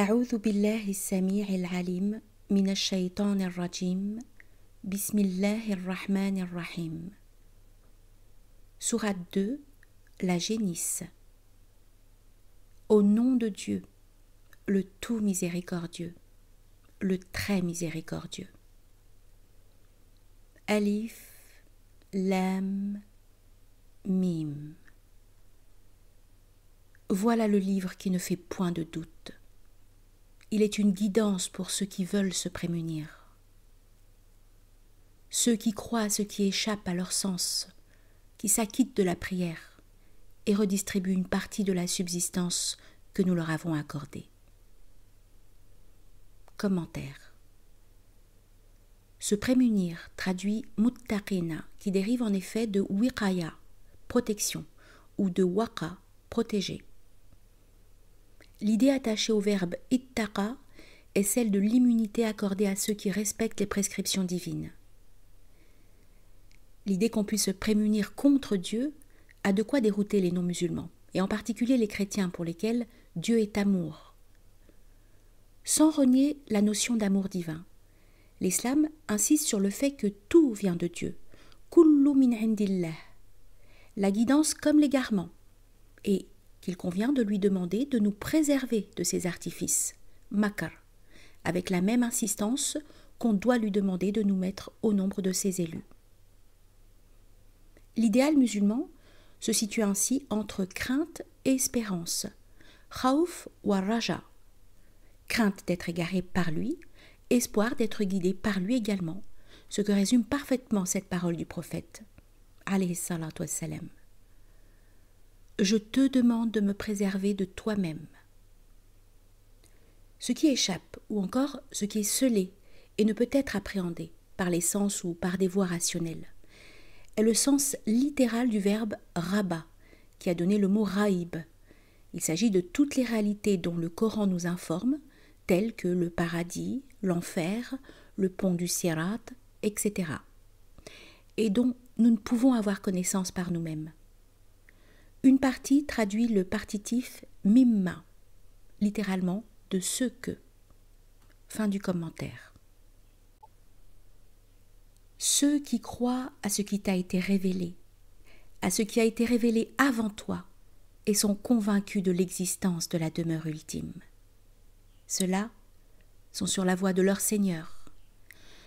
أعوذ من الشيطان الرجيم بسم الله الرحمن الرحيم Sourate 2 La génisse Au nom de Dieu, le tout miséricordieux, le très miséricordieux. Alif, Lam, Mim. Voilà le livre qui ne fait point de doute il est une guidance pour ceux qui veulent se prémunir. Ceux qui croient à ce qui échappe à leur sens, qui s'acquittent de la prière et redistribuent une partie de la subsistance que nous leur avons accordée. Commentaire Se prémunir traduit muttaqina, qui dérive en effet de wikaya » protection, ou de waka » protégé. L'idée attachée au verbe ittaqa est celle de l'immunité accordée à ceux qui respectent les prescriptions divines. L'idée qu'on puisse se prémunir contre Dieu a de quoi dérouter les non-musulmans, et en particulier les chrétiens pour lesquels Dieu est amour. Sans renier la notion d'amour divin, l'islam insiste sur le fait que tout vient de Dieu, kullu min indillah, la guidance comme l'égarement, et il convient de lui demander de nous préserver de ses artifices, makar, avec la même insistance qu'on doit lui demander de nous mettre au nombre de ses élus. L'idéal musulman se situe ainsi entre crainte et espérance, khawf ou raja, crainte d'être égaré par lui, espoir d'être guidé par lui également, ce que résume parfaitement cette parole du prophète. Alayhi salatu wassalam je te demande de me préserver de toi-même. Ce qui échappe, ou encore ce qui est scellé et ne peut être appréhendé par les sens ou par des voies rationnelles, est le sens littéral du verbe rabat, qui a donné le mot raïb. Il s'agit de toutes les réalités dont le Coran nous informe, telles que le paradis, l'enfer, le pont du Sirat, etc., et dont nous ne pouvons avoir connaissance par nous-mêmes. Une partie traduit le partitif mimma, littéralement de ce que. Fin du commentaire. Ceux qui croient à ce qui t'a été révélé, à ce qui a été révélé avant toi, et sont convaincus de l'existence de la demeure ultime. Ceux-là sont sur la voie de leur Seigneur.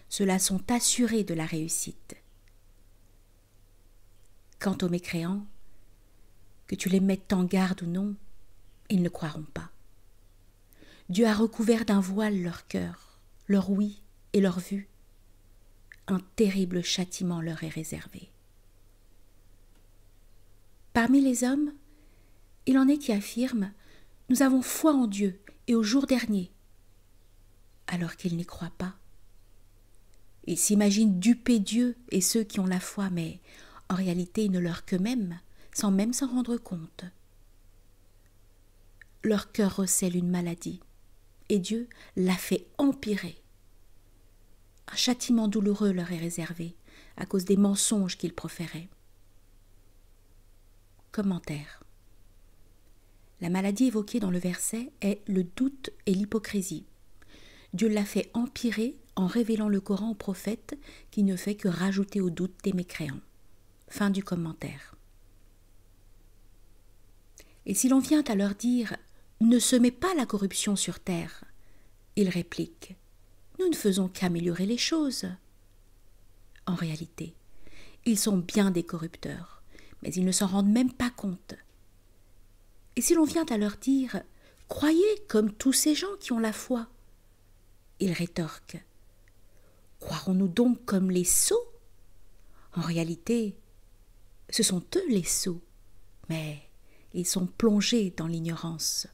Ceux-là sont assurés de la réussite. Quant aux mécréants, que tu les mettes en garde ou non, ils ne croiront pas. Dieu a recouvert d'un voile leur cœur, leur oui et leur vue. Un terrible châtiment leur est réservé. Parmi les hommes, il en est qui affirment Nous avons foi en Dieu et au jour dernier, alors qu'ils n'y croient pas. Ils s'imaginent duper Dieu et ceux qui ont la foi, mais en réalité ils ne leur que même sans même s'en rendre compte. Leur cœur recèle une maladie, et Dieu l'a fait empirer. Un châtiment douloureux leur est réservé, à cause des mensonges qu'ils proféraient. Commentaire. La maladie évoquée dans le verset est le doute et l'hypocrisie. Dieu l'a fait empirer en révélant le Coran au prophète qui ne fait que rajouter au doute des mécréants. Fin du commentaire. Et si l'on vient à leur dire Ne semez pas la corruption sur terre, ils répliquent Nous ne faisons qu'améliorer les choses. En réalité, ils sont bien des corrupteurs, mais ils ne s'en rendent même pas compte. Et si l'on vient à leur dire Croyez comme tous ces gens qui ont la foi Ils rétorquent Croirons-nous donc comme les sots En réalité, ce sont eux les sots, mais ils sont plongés dans l'ignorance.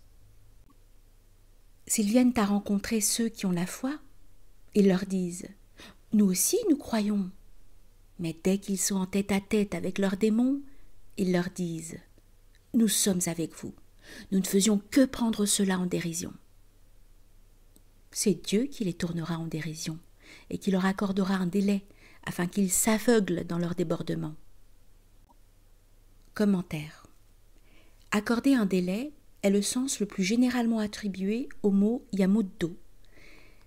S'ils viennent à rencontrer ceux qui ont la foi, ils leur disent Nous aussi nous croyons. Mais dès qu'ils sont en tête à tête avec leurs démons, ils leur disent Nous sommes avec vous. Nous ne faisions que prendre cela en dérision. C'est Dieu qui les tournera en dérision et qui leur accordera un délai afin qu'ils s'aveuglent dans leur débordement. Commentaire Accorder un délai est le sens le plus généralement attribué au mot yamodo.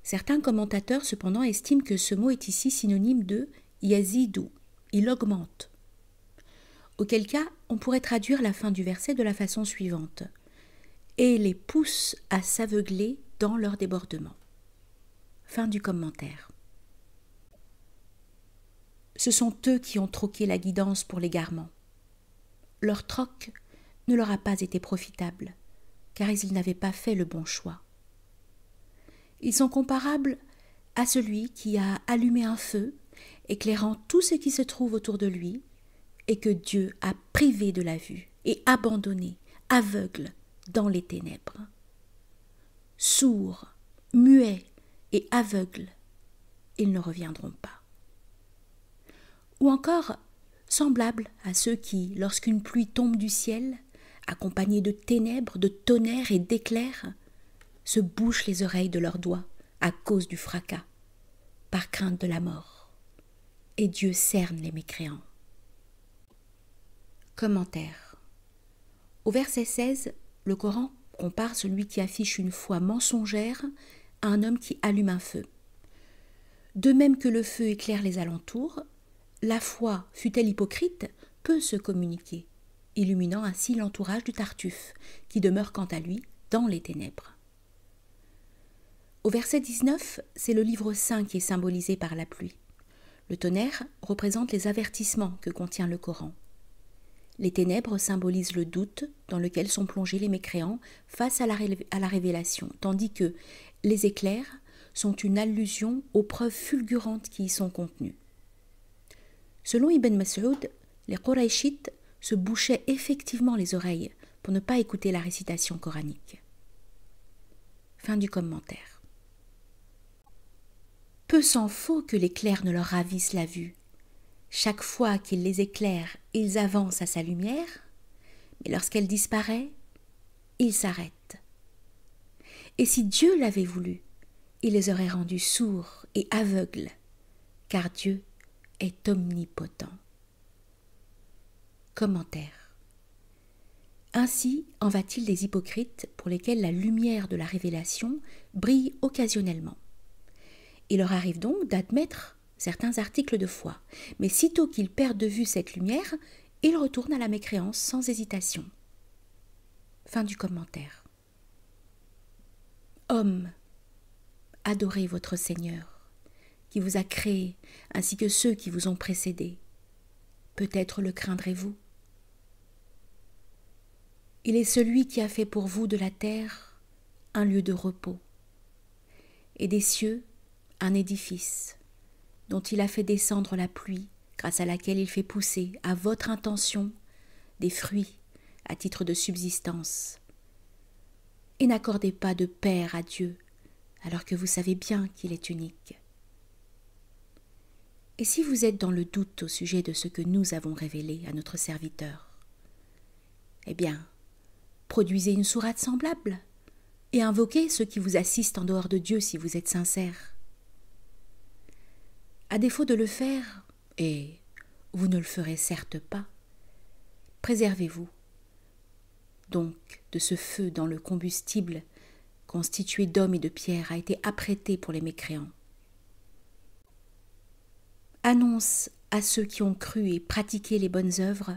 Certains commentateurs cependant estiment que ce mot est ici synonyme de yazidu. il augmente. Auquel cas, on pourrait traduire la fin du verset de la façon suivante Et les pousse à s'aveugler dans leur débordement. Fin du commentaire. Ce sont eux qui ont troqué la guidance pour l'égarement. Leur troc ne leur a pas été profitable, car ils n'avaient pas fait le bon choix. Ils sont comparables à celui qui a allumé un feu, éclairant tout ce qui se trouve autour de lui, et que Dieu a privé de la vue et abandonné, aveugle, dans les ténèbres. Sourds, muets et aveugles, ils ne reviendront pas. Ou encore, semblables à ceux qui, lorsqu'une pluie tombe du ciel, accompagnés de ténèbres, de tonnerres et d'éclairs, se bouchent les oreilles de leurs doigts à cause du fracas, par crainte de la mort. Et Dieu cerne les mécréants. Commentaire Au verset 16, le Coran compare celui qui affiche une foi mensongère à un homme qui allume un feu. De même que le feu éclaire les alentours, la foi, fût-elle hypocrite, peut se communiquer illuminant ainsi l'entourage du Tartuffe, qui demeure quant à lui dans les ténèbres. Au verset 19, c'est le livre saint qui est symbolisé par la pluie. Le tonnerre représente les avertissements que contient le Coran. Les ténèbres symbolisent le doute dans lequel sont plongés les mécréants face à la, révélation, tandis que les éclairs sont une allusion aux preuves fulgurantes qui y sont contenues. Selon Ibn Mas'ud, les Qurayshites se bouchaient effectivement les oreilles pour ne pas écouter la récitation coranique. Fin du commentaire. Peu s'en faut que l'éclair ne leur ravisse la vue. Chaque fois qu'il les éclaire, ils avancent à sa lumière, mais lorsqu'elle disparaît, ils s'arrêtent. Et si Dieu l'avait voulu, il les aurait rendus sourds et aveugles, car Dieu est omnipotent. Commentaire. Ainsi en va-t-il des hypocrites pour lesquels la lumière de la révélation brille occasionnellement. Il leur arrive donc d'admettre certains articles de foi, mais sitôt qu'ils perdent de vue cette lumière, ils retournent à la mécréance sans hésitation. Fin du commentaire. Homme, adorez votre Seigneur, qui vous a créé, ainsi que ceux qui vous ont précédés. Peut-être le craindrez-vous. Il est celui qui a fait pour vous de la terre un lieu de repos et des cieux un édifice dont il a fait descendre la pluie grâce à laquelle il fait pousser à votre intention des fruits à titre de subsistance. Et n'accordez pas de père à Dieu alors que vous savez bien qu'il est unique. Et si vous êtes dans le doute au sujet de ce que nous avons révélé à notre serviteur, eh bien, produisez une sourate semblable et invoquez ceux qui vous assistent en dehors de Dieu si vous êtes sincère. À défaut de le faire, et vous ne le ferez certes pas, préservez-vous donc de ce feu dans le combustible constitué d'hommes et de pierres a été apprêté pour les mécréants. Annonce à ceux qui ont cru et pratiqué les bonnes œuvres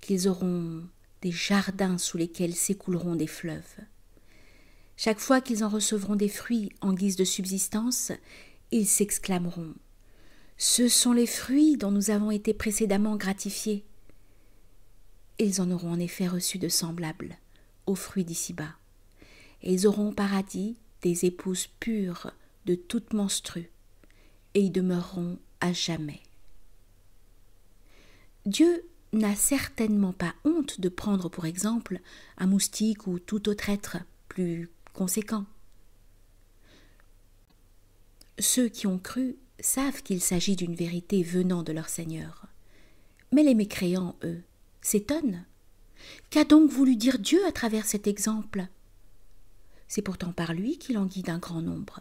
qu'ils auront des jardins sous lesquels s'écouleront des fleuves. Chaque fois qu'ils en recevront des fruits en guise de subsistance, ils s'exclameront Ce sont les fruits dont nous avons été précédemment gratifiés. Ils en auront en effet reçu de semblables aux fruits d'ici-bas, ils auront au paradis des épouses pures de toutes menstrues, et y demeureront à jamais. Dieu n'a certainement pas honte de prendre pour exemple un moustique ou tout autre être plus conséquent. Ceux qui ont cru savent qu'il s'agit d'une vérité venant de leur Seigneur. Mais les mécréants, eux, s'étonnent. Qu'a donc voulu dire Dieu à travers cet exemple C'est pourtant par lui qu'il en guide un grand nombre,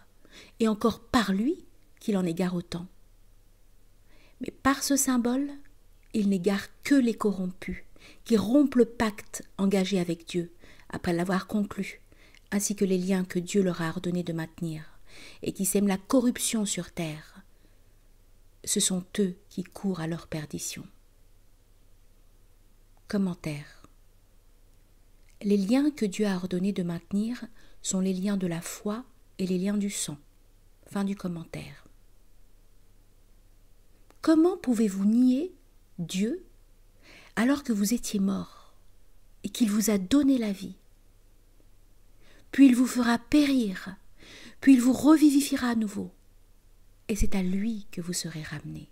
et encore par lui qu'il en égare autant. Mais par ce symbole, il n'égare que les corrompus, qui rompent le pacte engagé avec Dieu, après l'avoir conclu, ainsi que les liens que Dieu leur a ordonné de maintenir, et qui sèment la corruption sur terre. Ce sont eux qui courent à leur perdition. Commentaire. Les liens que Dieu a ordonné de maintenir sont les liens de la foi et les liens du sang. Fin du commentaire. Comment pouvez-vous nier Dieu alors que vous étiez mort et qu'il vous a donné la vie. Puis il vous fera périr, puis il vous revivifiera à nouveau, et c'est à lui que vous serez ramenés.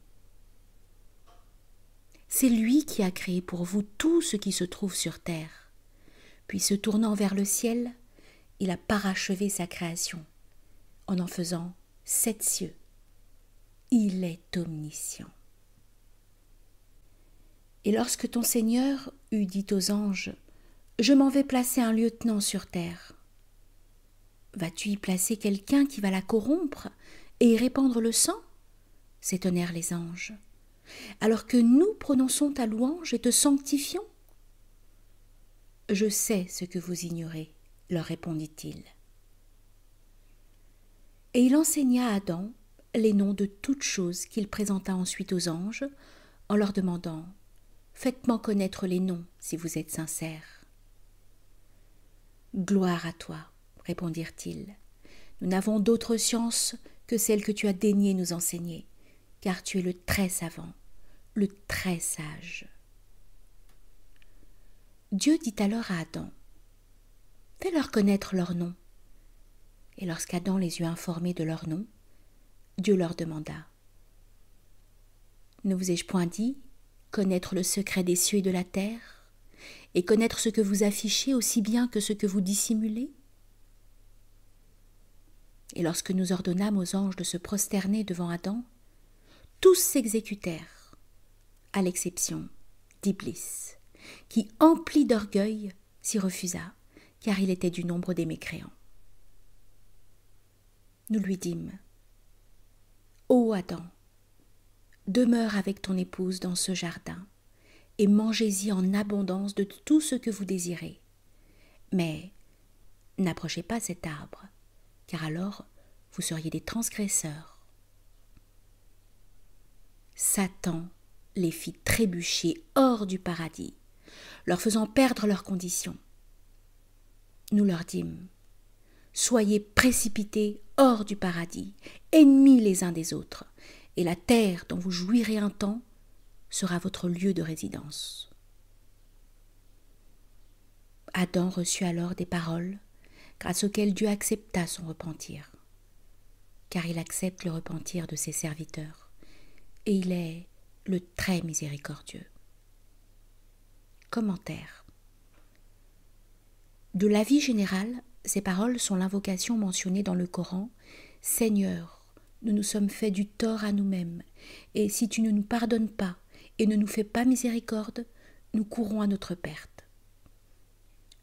C'est lui qui a créé pour vous tout ce qui se trouve sur terre. Puis se tournant vers le ciel, il a parachevé sa création en en faisant sept cieux. Il est omniscient. Et lorsque ton Seigneur eut dit aux anges Je m'en vais placer un lieutenant sur terre, vas-tu y placer quelqu'un qui va la corrompre et y répandre le sang s'étonnèrent les anges. Alors que nous prononçons ta louange et te sanctifions Je sais ce que vous ignorez, leur répondit-il. Et il enseigna à Adam les noms de toutes choses qu'il présenta ensuite aux anges, en leur demandant Faites-moi connaître les noms si vous êtes sincère. Gloire à toi, répondirent-ils. Nous n'avons d'autre science que celle que tu as daigné nous enseigner, car tu es le très savant, le très sage. Dieu dit alors à Adam Fais leur connaître leurs noms. Et lorsqu'Adam les eut informés de leurs noms, Dieu leur demanda Ne vous ai-je point dit connaître le secret des cieux et de la terre, et connaître ce que vous affichez aussi bien que ce que vous dissimulez Et lorsque nous ordonnâmes aux anges de se prosterner devant Adam, tous s'exécutèrent, à l'exception d'Iblis, qui, empli d'orgueil, s'y refusa, car il était du nombre des mécréants. Nous lui dîmes Ô Adam, Demeure avec ton épouse dans ce jardin, et mangez-y en abondance de tout ce que vous désirez. Mais n'approchez pas cet arbre, car alors vous seriez des transgresseurs. Satan les fit trébucher hors du paradis, leur faisant perdre leurs condition. Nous leur dîmes Soyez précipités hors du paradis, ennemis les uns des autres, et la terre dont vous jouirez un temps sera votre lieu de résidence. Adam reçut alors des paroles grâce auxquelles Dieu accepta son repentir, car il accepte le repentir de ses serviteurs, et il est le très miséricordieux. Commentaire. De l'avis général, ces paroles sont l'invocation mentionnée dans le Coran Seigneur, nous nous sommes fait du tort à nous-mêmes, et si tu ne nous pardonnes pas et ne nous fais pas miséricorde, nous courons à notre perte.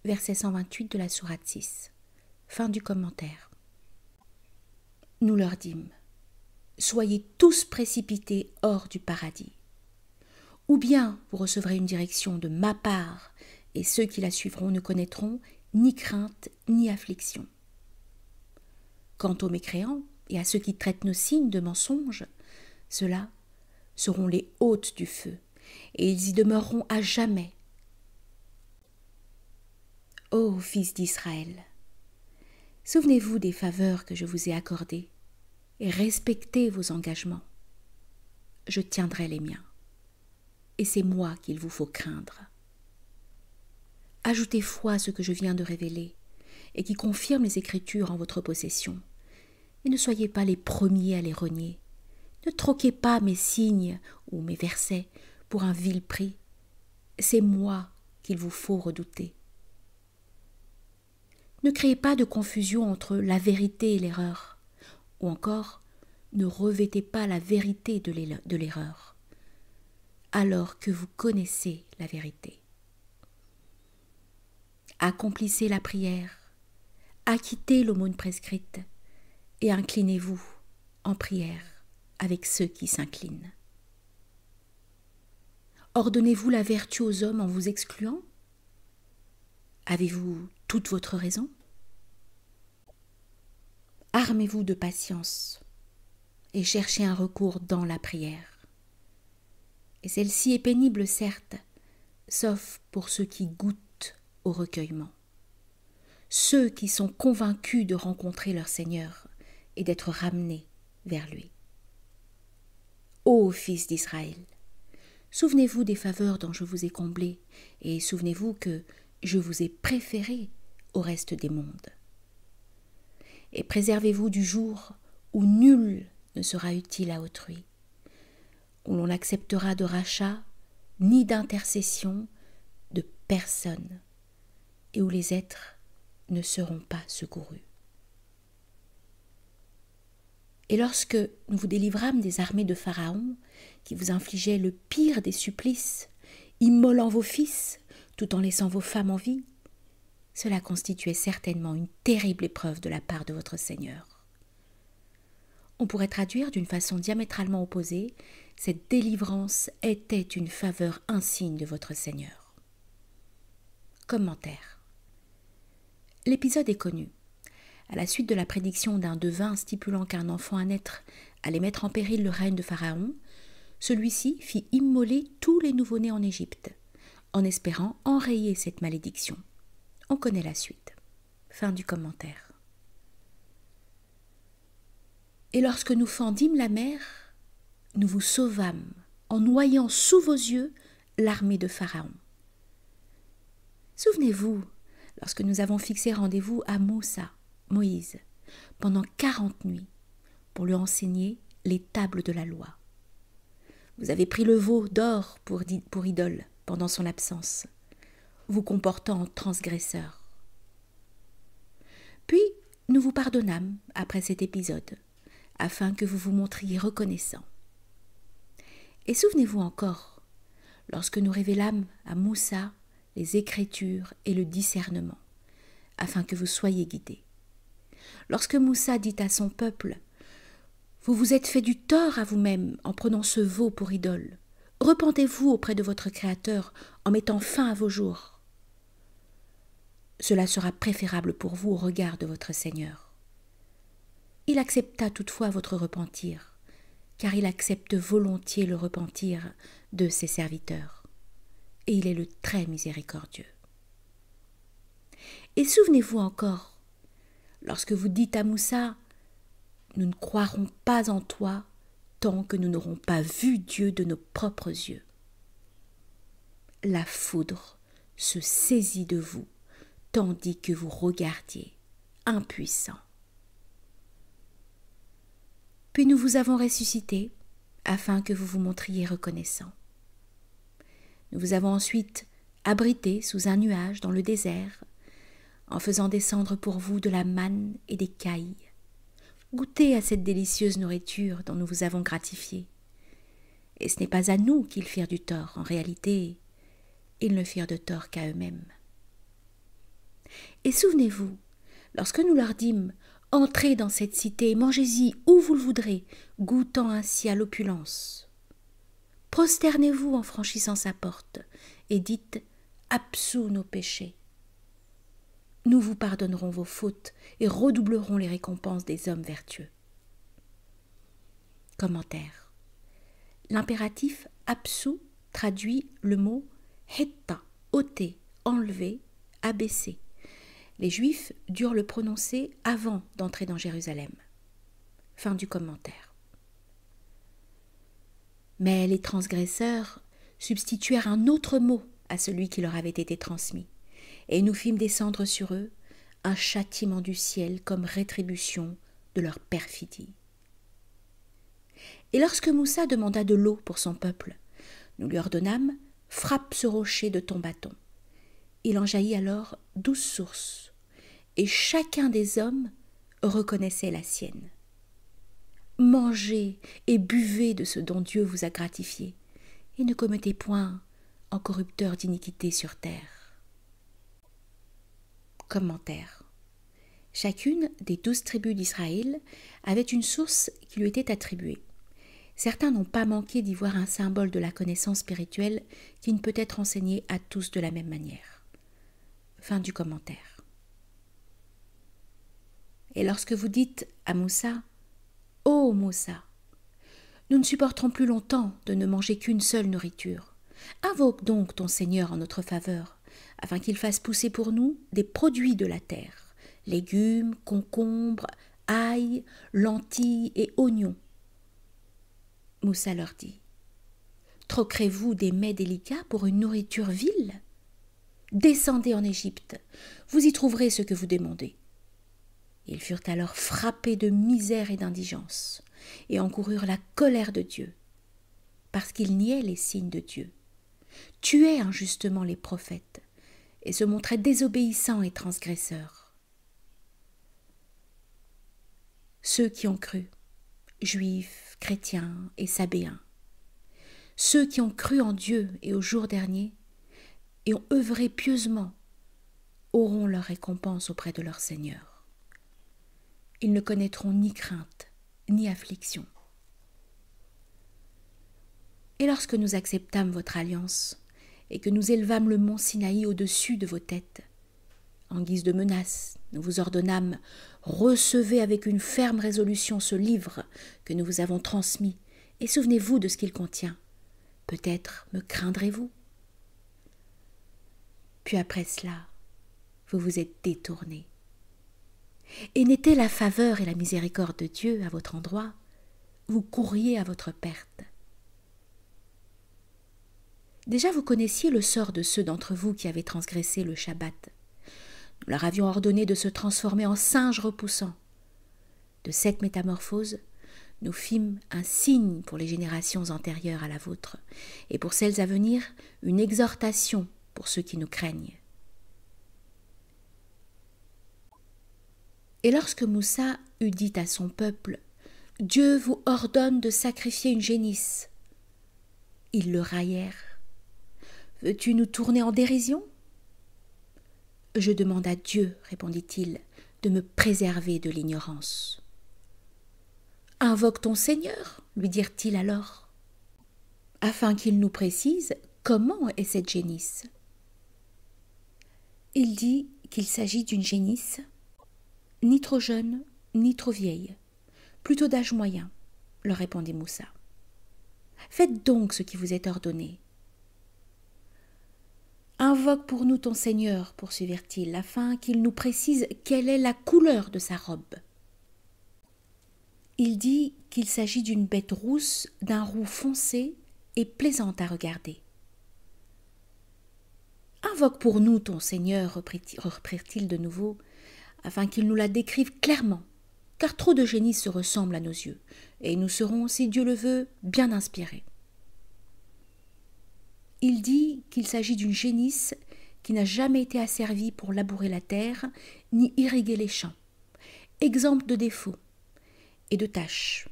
Verset 128 de la Sourate 6. Fin du commentaire. Nous leur dîmes Soyez tous précipités hors du paradis. Ou bien vous recevrez une direction de ma part, et ceux qui la suivront ne connaîtront ni crainte ni affliction. Quant aux mécréants, et à ceux qui traitent nos signes de mensonges, ceux-là seront les hôtes du feu, et ils y demeureront à jamais. Ô fils d'Israël, souvenez-vous des faveurs que je vous ai accordées, et respectez vos engagements. Je tiendrai les miens, et c'est moi qu'il vous faut craindre. Ajoutez foi à ce que je viens de révéler, et qui confirme les Écritures en votre possession et ne soyez pas les premiers à les renier. Ne troquez pas mes signes ou mes versets pour un vil prix. C'est moi qu'il vous faut redouter. Ne créez pas de confusion entre la vérité et l'erreur, ou encore ne revêtez pas la vérité de l'erreur, alors que vous connaissez la vérité. Accomplissez la prière, acquittez l'aumône prescrite, et inclinez-vous en prière avec ceux qui s'inclinent. Ordonnez-vous la vertu aux hommes en vous excluant Avez-vous toute votre raison Armez-vous de patience et cherchez un recours dans la prière. Et celle-ci est pénible, certes, sauf pour ceux qui goûtent au recueillement. Ceux qui sont convaincus de rencontrer leur Seigneur et d'être ramené vers lui. Ô fils d'Israël, souvenez-vous des faveurs dont je vous ai comblé, et souvenez-vous que je vous ai préféré au reste des mondes. Et préservez-vous du jour où nul ne sera utile à autrui, où l'on n'acceptera de rachat ni d'intercession de personne, et où les êtres ne seront pas secourus. Et lorsque nous vous délivrâmes des armées de Pharaon, qui vous infligeaient le pire des supplices, immolant vos fils, tout en laissant vos femmes en vie, cela constituait certainement une terrible épreuve de la part de votre Seigneur. On pourrait traduire d'une façon diamétralement opposée, cette délivrance était une faveur insigne de votre Seigneur. Commentaire. L'épisode est connu à la suite de la prédiction d'un devin stipulant qu'un enfant à naître allait mettre en péril le règne de Pharaon, celui-ci fit immoler tous les nouveau-nés en Égypte, en espérant enrayer cette malédiction. On connaît la suite. Fin du commentaire. Et lorsque nous fendîmes la mer, nous vous sauvâmes en noyant sous vos yeux l'armée de Pharaon. Souvenez-vous, lorsque nous avons fixé rendez-vous à Moussa, Moïse pendant quarante nuits pour lui enseigner les tables de la loi. Vous avez pris le veau d'or pour, pour idole pendant son absence, vous comportant en transgresseur. Puis nous vous pardonnâmes après cet épisode, afin que vous vous montriez reconnaissant. Et souvenez-vous encore, lorsque nous révélâmes à Moussa les Écritures et le discernement, afin que vous soyez guidés. Lorsque Moussa dit à son peuple Vous vous êtes fait du tort à vous-même en prenant ce veau pour idole. Repentez-vous auprès de votre Créateur en mettant fin à vos jours. Cela sera préférable pour vous au regard de votre Seigneur. Il accepta toutefois votre repentir, car il accepte volontiers le repentir de ses serviteurs. Et il est le très miséricordieux. Et souvenez-vous encore Lorsque vous dites à Moussa, nous ne croirons pas en toi tant que nous n'aurons pas vu Dieu de nos propres yeux. La foudre se saisit de vous tandis que vous regardiez, impuissant. Puis nous vous avons ressuscité afin que vous vous montriez reconnaissant. Nous vous avons ensuite abrité sous un nuage dans le désert en faisant descendre pour vous de la manne et des cailles. Goûtez à cette délicieuse nourriture dont nous vous avons gratifié. Et ce n'est pas à nous qu'ils firent du tort, en réalité, ils ne firent de tort qu'à eux-mêmes. Et souvenez-vous, lorsque nous leur dîmes Entrez dans cette cité, et mangez-y où vous le voudrez, goûtant ainsi à l'opulence. Prosternez-vous en franchissant sa porte, et dites Absous nos péchés nous vous pardonnerons vos fautes et redoublerons les récompenses des hommes vertueux. Commentaire. L'impératif absou traduit le mot hetta, ôter, enlever, abaisser. Les Juifs durent le prononcer avant d'entrer dans Jérusalem. Fin du commentaire. Mais les transgresseurs substituèrent un autre mot à celui qui leur avait été transmis et nous fîmes descendre sur eux un châtiment du ciel comme rétribution de leur perfidie. Et lorsque Moussa demanda de l'eau pour son peuple, nous lui ordonnâmes Frappe ce rocher de ton bâton. Il en jaillit alors douze sources, et chacun des hommes reconnaissait la sienne. Mangez et buvez de ce dont Dieu vous a gratifié, et ne commettez point en corrupteur d'iniquité sur terre. Commentaire Chacune des douze tribus d'Israël avait une source qui lui était attribuée. Certains n'ont pas manqué d'y voir un symbole de la connaissance spirituelle qui ne peut être enseignée à tous de la même manière. Fin du commentaire. Et lorsque vous dites à Moussa Ô oh Moussa, nous ne supporterons plus longtemps de ne manger qu'une seule nourriture. Invoque donc ton Seigneur en notre faveur afin qu'ils fassent pousser pour nous des produits de la terre, légumes, concombres, ail, lentilles et oignons. Moussa leur dit Troquerez-vous des mets délicats pour une nourriture vile Descendez en Égypte, vous y trouverez ce que vous demandez. Ils furent alors frappés de misère et d'indigence, et encoururent la colère de Dieu, parce qu'ils niaient les signes de Dieu, tuaient injustement les prophètes, et se montraient désobéissants et transgresseurs. Ceux qui ont cru, juifs, chrétiens et sabéens, ceux qui ont cru en Dieu et au jour dernier, et ont œuvré pieusement, auront leur récompense auprès de leur Seigneur. Ils ne connaîtront ni crainte, ni affliction. Et lorsque nous acceptâmes votre alliance, et que nous élevâmes le mont Sinaï au-dessus de vos têtes. En guise de menace, nous vous ordonnâmes recevez avec une ferme résolution ce livre que nous vous avons transmis, et souvenez-vous de ce qu'il contient. Peut-être me craindrez-vous. Puis après cela, vous vous êtes détourné. Et n'était la faveur et la miséricorde de Dieu à votre endroit, vous courriez à votre perte. Déjà vous connaissiez le sort de ceux d'entre vous qui avaient transgressé le Shabbat. Nous leur avions ordonné de se transformer en singes repoussants. De cette métamorphose, nous fîmes un signe pour les générations antérieures à la vôtre, et pour celles à venir, une exhortation pour ceux qui nous craignent. Et lorsque Moussa eut dit à son peuple Dieu vous ordonne de sacrifier une génisse, ils le raillèrent tu nous tourner en dérision Je demande à Dieu, répondit-il, de me préserver de l'ignorance. Invoque ton Seigneur, lui dirent-ils alors, afin qu'il nous précise comment est cette génisse. Il dit qu'il s'agit d'une génisse ni trop jeune, ni trop vieille, plutôt d'âge moyen, leur répondit Moussa. Faites donc ce qui vous est ordonné, Invoque pour nous ton Seigneur, poursuivirent-ils, afin qu'il nous précise quelle est la couleur de sa robe. Il dit qu'il s'agit d'une bête rousse, d'un roux foncé et plaisante à regarder. Invoque pour nous ton Seigneur, reprirent-ils de nouveau, afin qu'il nous la décrive clairement, car trop de génies se ressemblent à nos yeux, et nous serons, si Dieu le veut, bien inspirés. Il dit qu'il s'agit d'une génisse qui n'a jamais été asservie pour labourer la terre ni irriguer les champs, exemple de défauts et de tâches.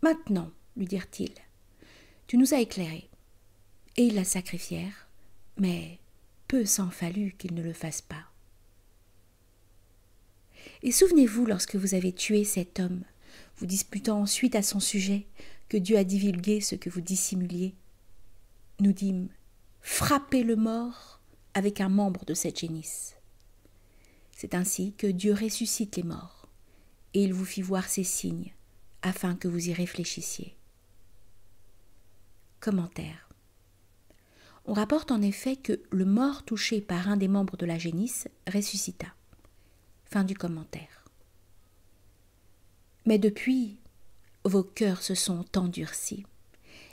Maintenant, lui dirent-ils, tu nous as éclairés. Et ils la sacrifièrent, mais peu s'en fallut qu'ils ne le fassent pas. Et souvenez-vous lorsque vous avez tué cet homme, vous disputant ensuite à son sujet, que Dieu a divulgué ce que vous dissimuliez nous dîmes Frappez le mort avec un membre de cette génisse. C'est ainsi que Dieu ressuscite les morts, et il vous fit voir ses signes, afin que vous y réfléchissiez. Commentaire. On rapporte en effet que le mort touché par un des membres de la génisse ressuscita. Fin du commentaire. Mais depuis, vos cœurs se sont endurcis.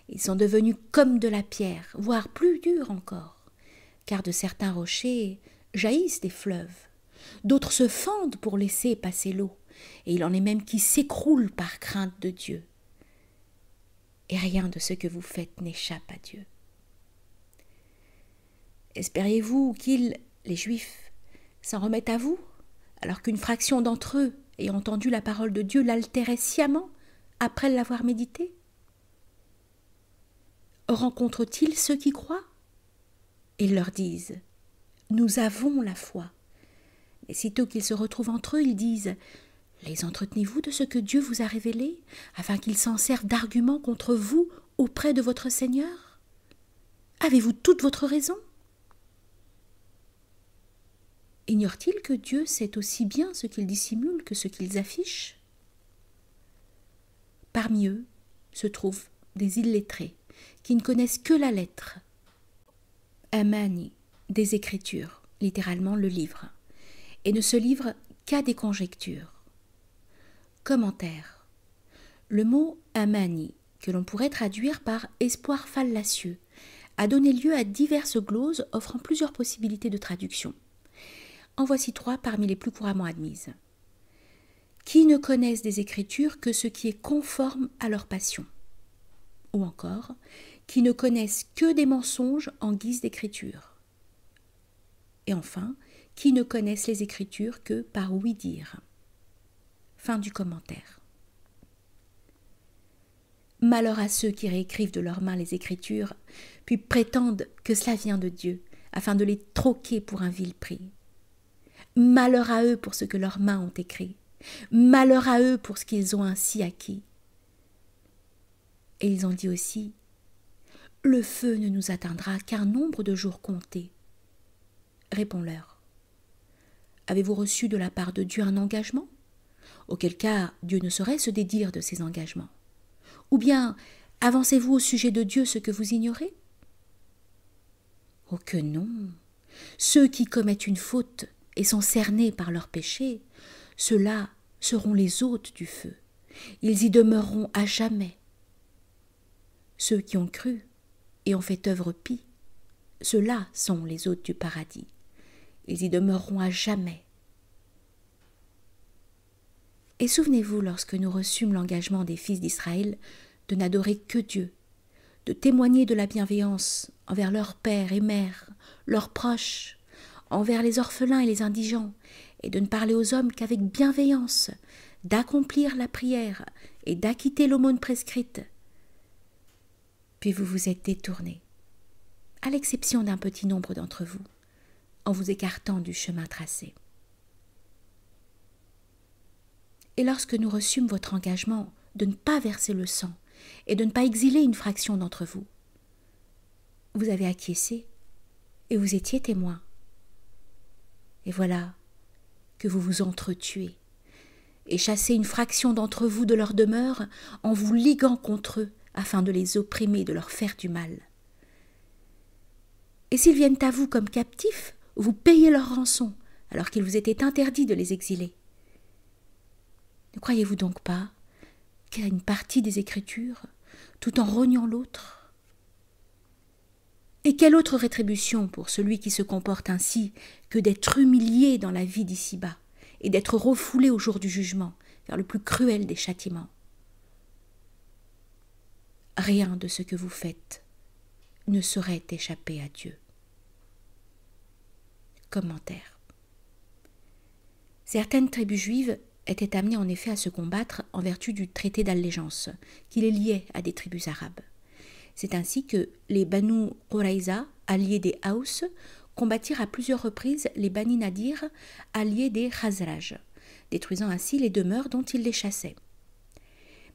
Ils sont devenus comme de la pierre, voire plus durs encore, car de certains rochers jaillissent des fleuves, d'autres se fendent pour laisser passer l'eau, et il en est même qui s'écroulent par crainte de Dieu. Et rien de ce que vous faites n'échappe à Dieu. Espériez-vous qu'ils, les Juifs, s'en remettent à vous, alors qu'une fraction d'entre eux, ayant entendu la parole de Dieu, l'altérait sciemment après l'avoir médité rencontrent-ils ceux qui croient Ils leur disent Nous avons la foi. Et sitôt qu'ils se retrouvent entre eux, ils disent Les entretenez-vous de ce que Dieu vous a révélé, afin qu'ils s'en servent d'argument contre vous auprès de votre Seigneur Avez-vous toute votre raison Ignore-t-il que Dieu sait aussi bien ce qu'ils dissimulent que ce qu'ils affichent Parmi eux se trouvent des illettrés, qui ne connaissent que la lettre. Amani, des Écritures, littéralement le livre, et ne se livrent qu'à des conjectures. Commentaire. Le mot Amani, que l'on pourrait traduire par espoir fallacieux, a donné lieu à diverses gloses offrant plusieurs possibilités de traduction. En voici trois parmi les plus couramment admises. Qui ne connaissent des Écritures que ce qui est conforme à leur passion ou encore qui ne connaissent que des mensonges en guise d'écriture. Et enfin, qui ne connaissent les écritures que par oui dire. Fin du commentaire. Malheur à ceux qui réécrivent de leurs mains les écritures, puis prétendent que cela vient de Dieu, afin de les troquer pour un vil prix. Malheur à eux pour ce que leurs mains ont écrit. Malheur à eux pour ce qu'ils ont ainsi acquis. Et ils ont dit aussi Le feu ne nous atteindra qu'un nombre de jours comptés. Réponds-leur Avez-vous reçu de la part de Dieu un engagement Auquel cas, Dieu ne saurait se dédire de ses engagements. Ou bien, avancez-vous au sujet de Dieu ce que vous ignorez Oh que non Ceux qui commettent une faute et sont cernés par leur péché, ceux-là seront les hôtes du feu. Ils y demeureront à jamais. Ceux qui ont cru et ont fait œuvre pie, ceux-là sont les hôtes du paradis. Ils y demeureront à jamais. Et souvenez-vous lorsque nous reçûmes l'engagement des fils d'Israël de n'adorer que Dieu, de témoigner de la bienveillance envers leurs pères et mères, leurs proches, envers les orphelins et les indigents, et de ne parler aux hommes qu'avec bienveillance, d'accomplir la prière et d'acquitter l'aumône prescrite, puis vous vous êtes détourné, à l'exception d'un petit nombre d'entre vous, en vous écartant du chemin tracé. Et lorsque nous reçûmes votre engagement de ne pas verser le sang et de ne pas exiler une fraction d'entre vous, vous avez acquiescé et vous étiez témoin. Et voilà que vous vous entretuez et chassez une fraction d'entre vous de leur demeure en vous liguant contre eux afin de les opprimer, de leur faire du mal. Et s'ils viennent à vous comme captifs, vous payez leur rançon, alors qu'il vous était interdit de les exiler. Ne croyez-vous donc pas qu'à une partie des Écritures, tout en rognant l'autre Et quelle autre rétribution pour celui qui se comporte ainsi que d'être humilié dans la vie d'ici-bas et d'être refoulé au jour du jugement, vers le plus cruel des châtiments rien de ce que vous faites ne saurait échapper à Dieu. Commentaire. Certaines tribus juives étaient amenées en effet à se combattre en vertu du traité d'allégeance qui les liait à des tribus arabes. C'est ainsi que les Banu Quraiza, alliés des Haus, combattirent à plusieurs reprises les Bani Nadir, alliés des Khazraj, détruisant ainsi les demeures dont ils les chassaient.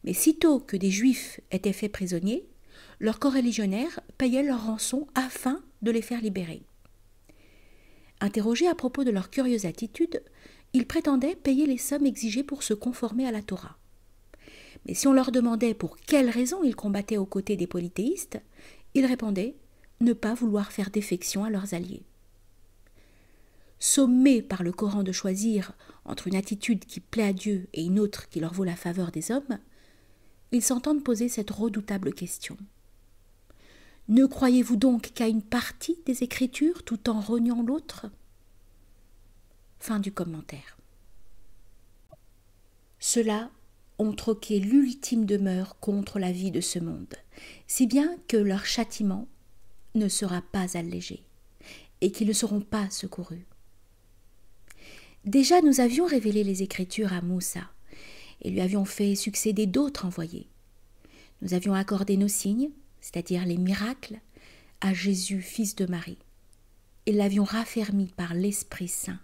Et sitôt que des Juifs étaient faits prisonniers, leurs corréligionnaires payaient leur rançon afin de les faire libérer. Interrogés à propos de leur curieuse attitude, ils prétendaient payer les sommes exigées pour se conformer à la Torah. Mais si on leur demandait pour quelles raisons ils combattaient aux côtés des polythéistes, ils répondaient ne pas vouloir faire défection à leurs alliés. Sommés par le Coran de choisir entre une attitude qui plaît à Dieu et une autre qui leur vaut la faveur des hommes, ils s'entendent poser cette redoutable question. Ne croyez-vous donc qu'à une partie des Écritures tout en reniant l'autre Fin du commentaire. Ceux-là ont troqué l'ultime demeure contre la vie de ce monde, si bien que leur châtiment ne sera pas allégé et qu'ils ne seront pas secourus. Déjà nous avions révélé les Écritures à Moussa, et lui avions fait succéder d'autres envoyés. Nous avions accordé nos signes, c'est-à-dire les miracles, à Jésus, fils de Marie, et l'avions raffermi par l'Esprit Saint.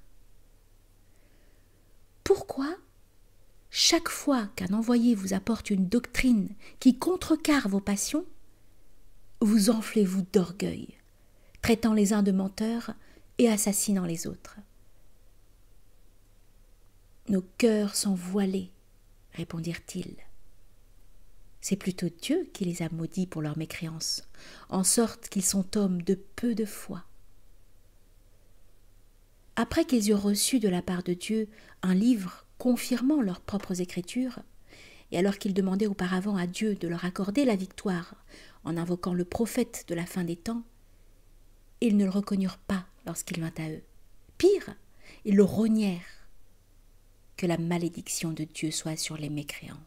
Pourquoi chaque fois qu'un envoyé vous apporte une doctrine qui contrecarre vos passions, vous enflez-vous d'orgueil, traitant les uns de menteurs et assassinant les autres. Nos cœurs sont voilés répondirent-ils. C'est plutôt Dieu qui les a maudits pour leur mécréance, en sorte qu'ils sont hommes de peu de foi. Après qu'ils eurent reçu de la part de Dieu un livre confirmant leurs propres écritures, et alors qu'ils demandaient auparavant à Dieu de leur accorder la victoire en invoquant le prophète de la fin des temps, ils ne le reconnurent pas lorsqu'il vint à eux. Pire, ils le rognèrent que la malédiction de Dieu soit sur les mécréants.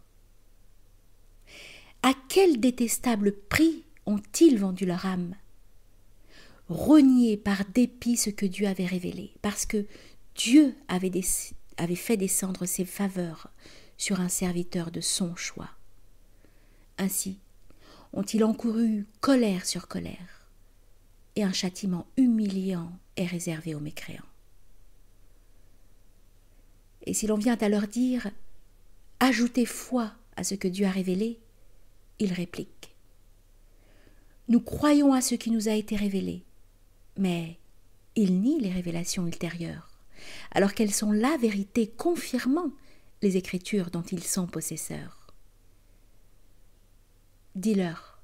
À quel détestable prix ont-ils vendu leur âme Renier par dépit ce que Dieu avait révélé, parce que Dieu avait, avait fait descendre ses faveurs sur un serviteur de son choix. Ainsi ont-ils encouru colère sur colère, et un châtiment humiliant est réservé aux mécréants. Et si l'on vient à leur dire Ajoutez foi à ce que Dieu a révélé, ils répliquent Nous croyons à ce qui nous a été révélé, mais ils nient les révélations ultérieures, alors qu'elles sont la vérité confirmant les écritures dont ils sont possesseurs. Dis-leur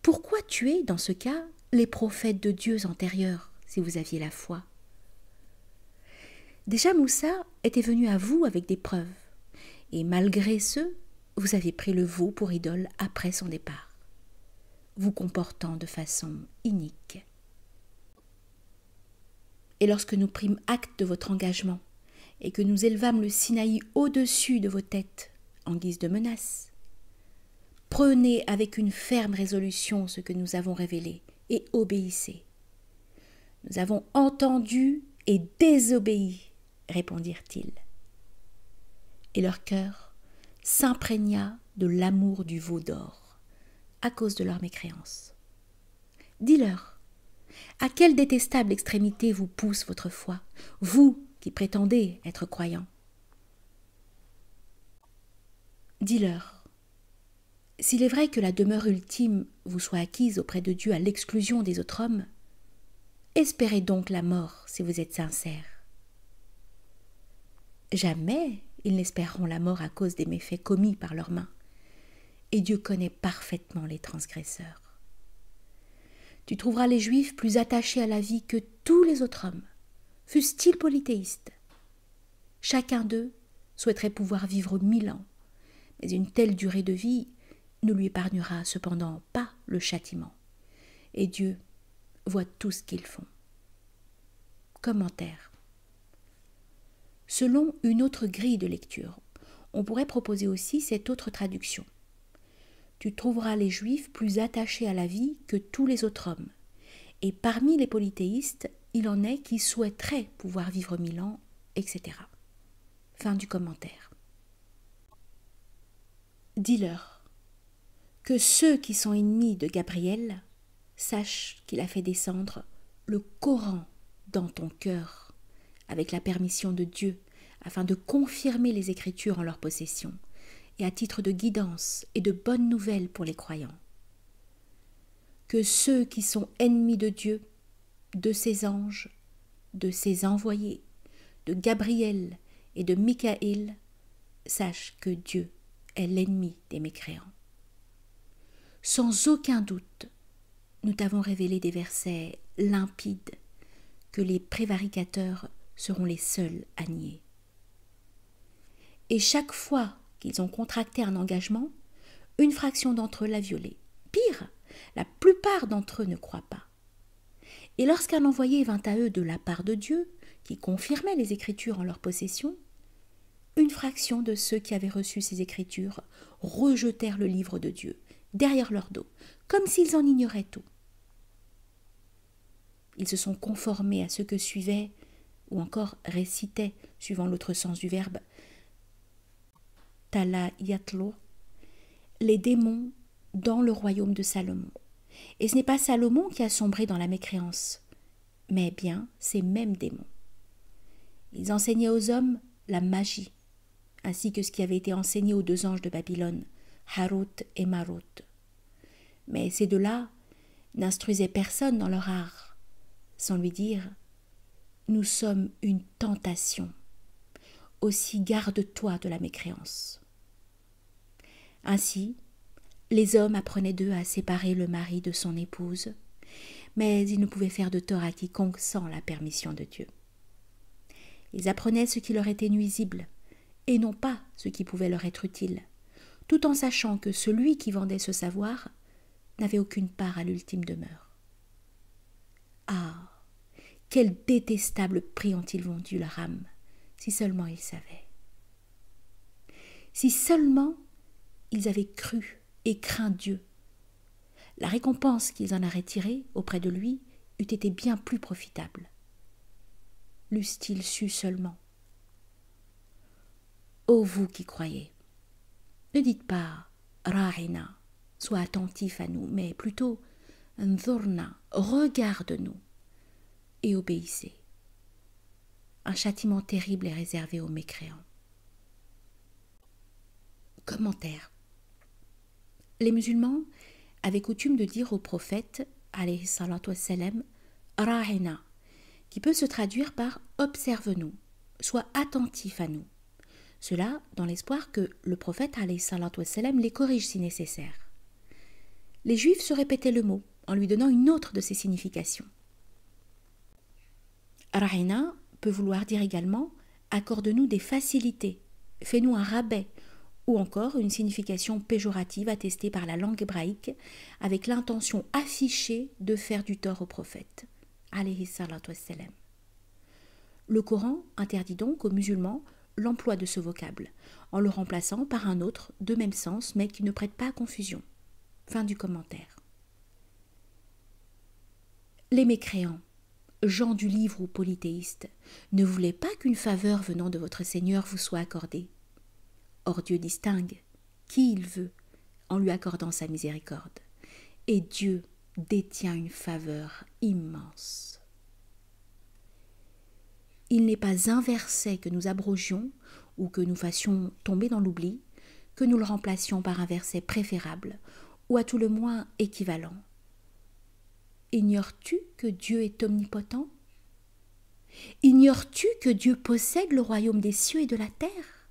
Pourquoi tuer, dans ce cas, les prophètes de Dieu antérieurs, si vous aviez la foi Déjà Moussa était venu à vous avec des preuves, et malgré ce, vous avez pris le veau pour idole après son départ, vous comportant de façon inique. Et lorsque nous prîmes acte de votre engagement, et que nous élevâmes le Sinaï au-dessus de vos têtes en guise de menace, prenez avec une ferme résolution ce que nous avons révélé, et obéissez. Nous avons entendu et désobéi répondirent-ils. Et leur cœur s'imprégna de l'amour du veau d'or, à cause de leur mécréance. Dis-leur, à quelle détestable extrémité vous pousse votre foi, vous qui prétendez être croyant Dis-leur, s'il est vrai que la demeure ultime vous soit acquise auprès de Dieu à l'exclusion des autres hommes, espérez donc la mort si vous êtes sincère. Jamais ils n'espéreront la mort à cause des méfaits commis par leurs mains. Et Dieu connaît parfaitement les transgresseurs. Tu trouveras les Juifs plus attachés à la vie que tous les autres hommes, fussent-ils polythéistes. Chacun d'eux souhaiterait pouvoir vivre mille ans, mais une telle durée de vie ne lui épargnera cependant pas le châtiment. Et Dieu voit tout ce qu'ils font. Commentaire selon une autre grille de lecture. On pourrait proposer aussi cette autre traduction. Tu trouveras les Juifs plus attachés à la vie que tous les autres hommes. Et parmi les polythéistes, il en est qui souhaiteraient pouvoir vivre mille ans, etc. Fin du commentaire. Dis-leur que ceux qui sont ennemis de Gabriel sachent qu'il a fait descendre le Coran dans ton cœur avec la permission de Dieu, afin de confirmer les Écritures en leur possession, et à titre de guidance et de bonne nouvelle pour les croyants. Que ceux qui sont ennemis de Dieu, de ses anges, de ses envoyés, de Gabriel et de Michaël, sachent que Dieu est l'ennemi des mécréants. Sans aucun doute, nous t'avons révélé des versets limpides que les prévaricateurs seront les seuls à nier. Et chaque fois qu'ils ont contracté un engagement, une fraction d'entre eux l'a violé. Pire, la plupart d'entre eux ne croient pas. Et lorsqu'un envoyé vint à eux de la part de Dieu, qui confirmait les Écritures en leur possession, une fraction de ceux qui avaient reçu ces Écritures rejetèrent le livre de Dieu, derrière leur dos, comme s'ils en ignoraient tout. Ils se sont conformés à ce que suivait ou encore récitait, suivant l'autre sens du verbe, Tala les démons dans le royaume de Salomon. Et ce n'est pas Salomon qui a sombré dans la mécréance, mais bien ces mêmes démons. Ils enseignaient aux hommes la magie, ainsi que ce qui avait été enseigné aux deux anges de Babylone, Harut et Marut. Mais ces deux-là n'instruisaient personne dans leur art, sans lui dire nous sommes une tentation. Aussi garde-toi de la mécréance. Ainsi, les hommes apprenaient d'eux à séparer le mari de son épouse, mais ils ne pouvaient faire de tort à quiconque sans la permission de Dieu. Ils apprenaient ce qui leur était nuisible, et non pas ce qui pouvait leur être utile, tout en sachant que celui qui vendait ce savoir n'avait aucune part à l'ultime demeure. Ah quel détestable prix ont-ils vendu leur âme Si seulement ils savaient. Si seulement ils avaient cru et craint Dieu. La récompense qu'ils en auraient tirée auprès de lui eût été bien plus profitable. L'eussent-ils su seulement Ô vous qui croyez, ne dites pas Rahina, sois attentif à nous, mais plutôt Zorna, regarde-nous et obéissez. Un châtiment terrible est réservé aux mécréants. Commentaire. Les musulmans avaient coutume de dire au prophète, alayhi Rahena, qui peut se traduire par observe-nous, sois attentif à nous. Cela dans l'espoir que le prophète alayhi les corrige si nécessaire. Les juifs se répétaient le mot en lui donnant une autre de ses significations. Raina peut vouloir dire également accorde-nous des facilités, fais-nous un rabais, ou encore une signification péjorative attestée par la langue hébraïque avec l'intention affichée de faire du tort au prophète. Le Coran interdit donc aux musulmans l'emploi de ce vocable, en le remplaçant par un autre de même sens mais qui ne prête pas à confusion. Fin du commentaire. Les mécréants. Jean du livre ou polythéiste ne voulait pas qu'une faveur venant de votre Seigneur vous soit accordée. Or Dieu distingue qui il veut en lui accordant sa miséricorde, et Dieu détient une faveur immense. Il n'est pas un verset que nous abrogions ou que nous fassions tomber dans l'oubli, que nous le remplacions par un verset préférable, ou à tout le moins équivalent. Ignores-tu que Dieu est omnipotent Ignores-tu que Dieu possède le royaume des cieux et de la terre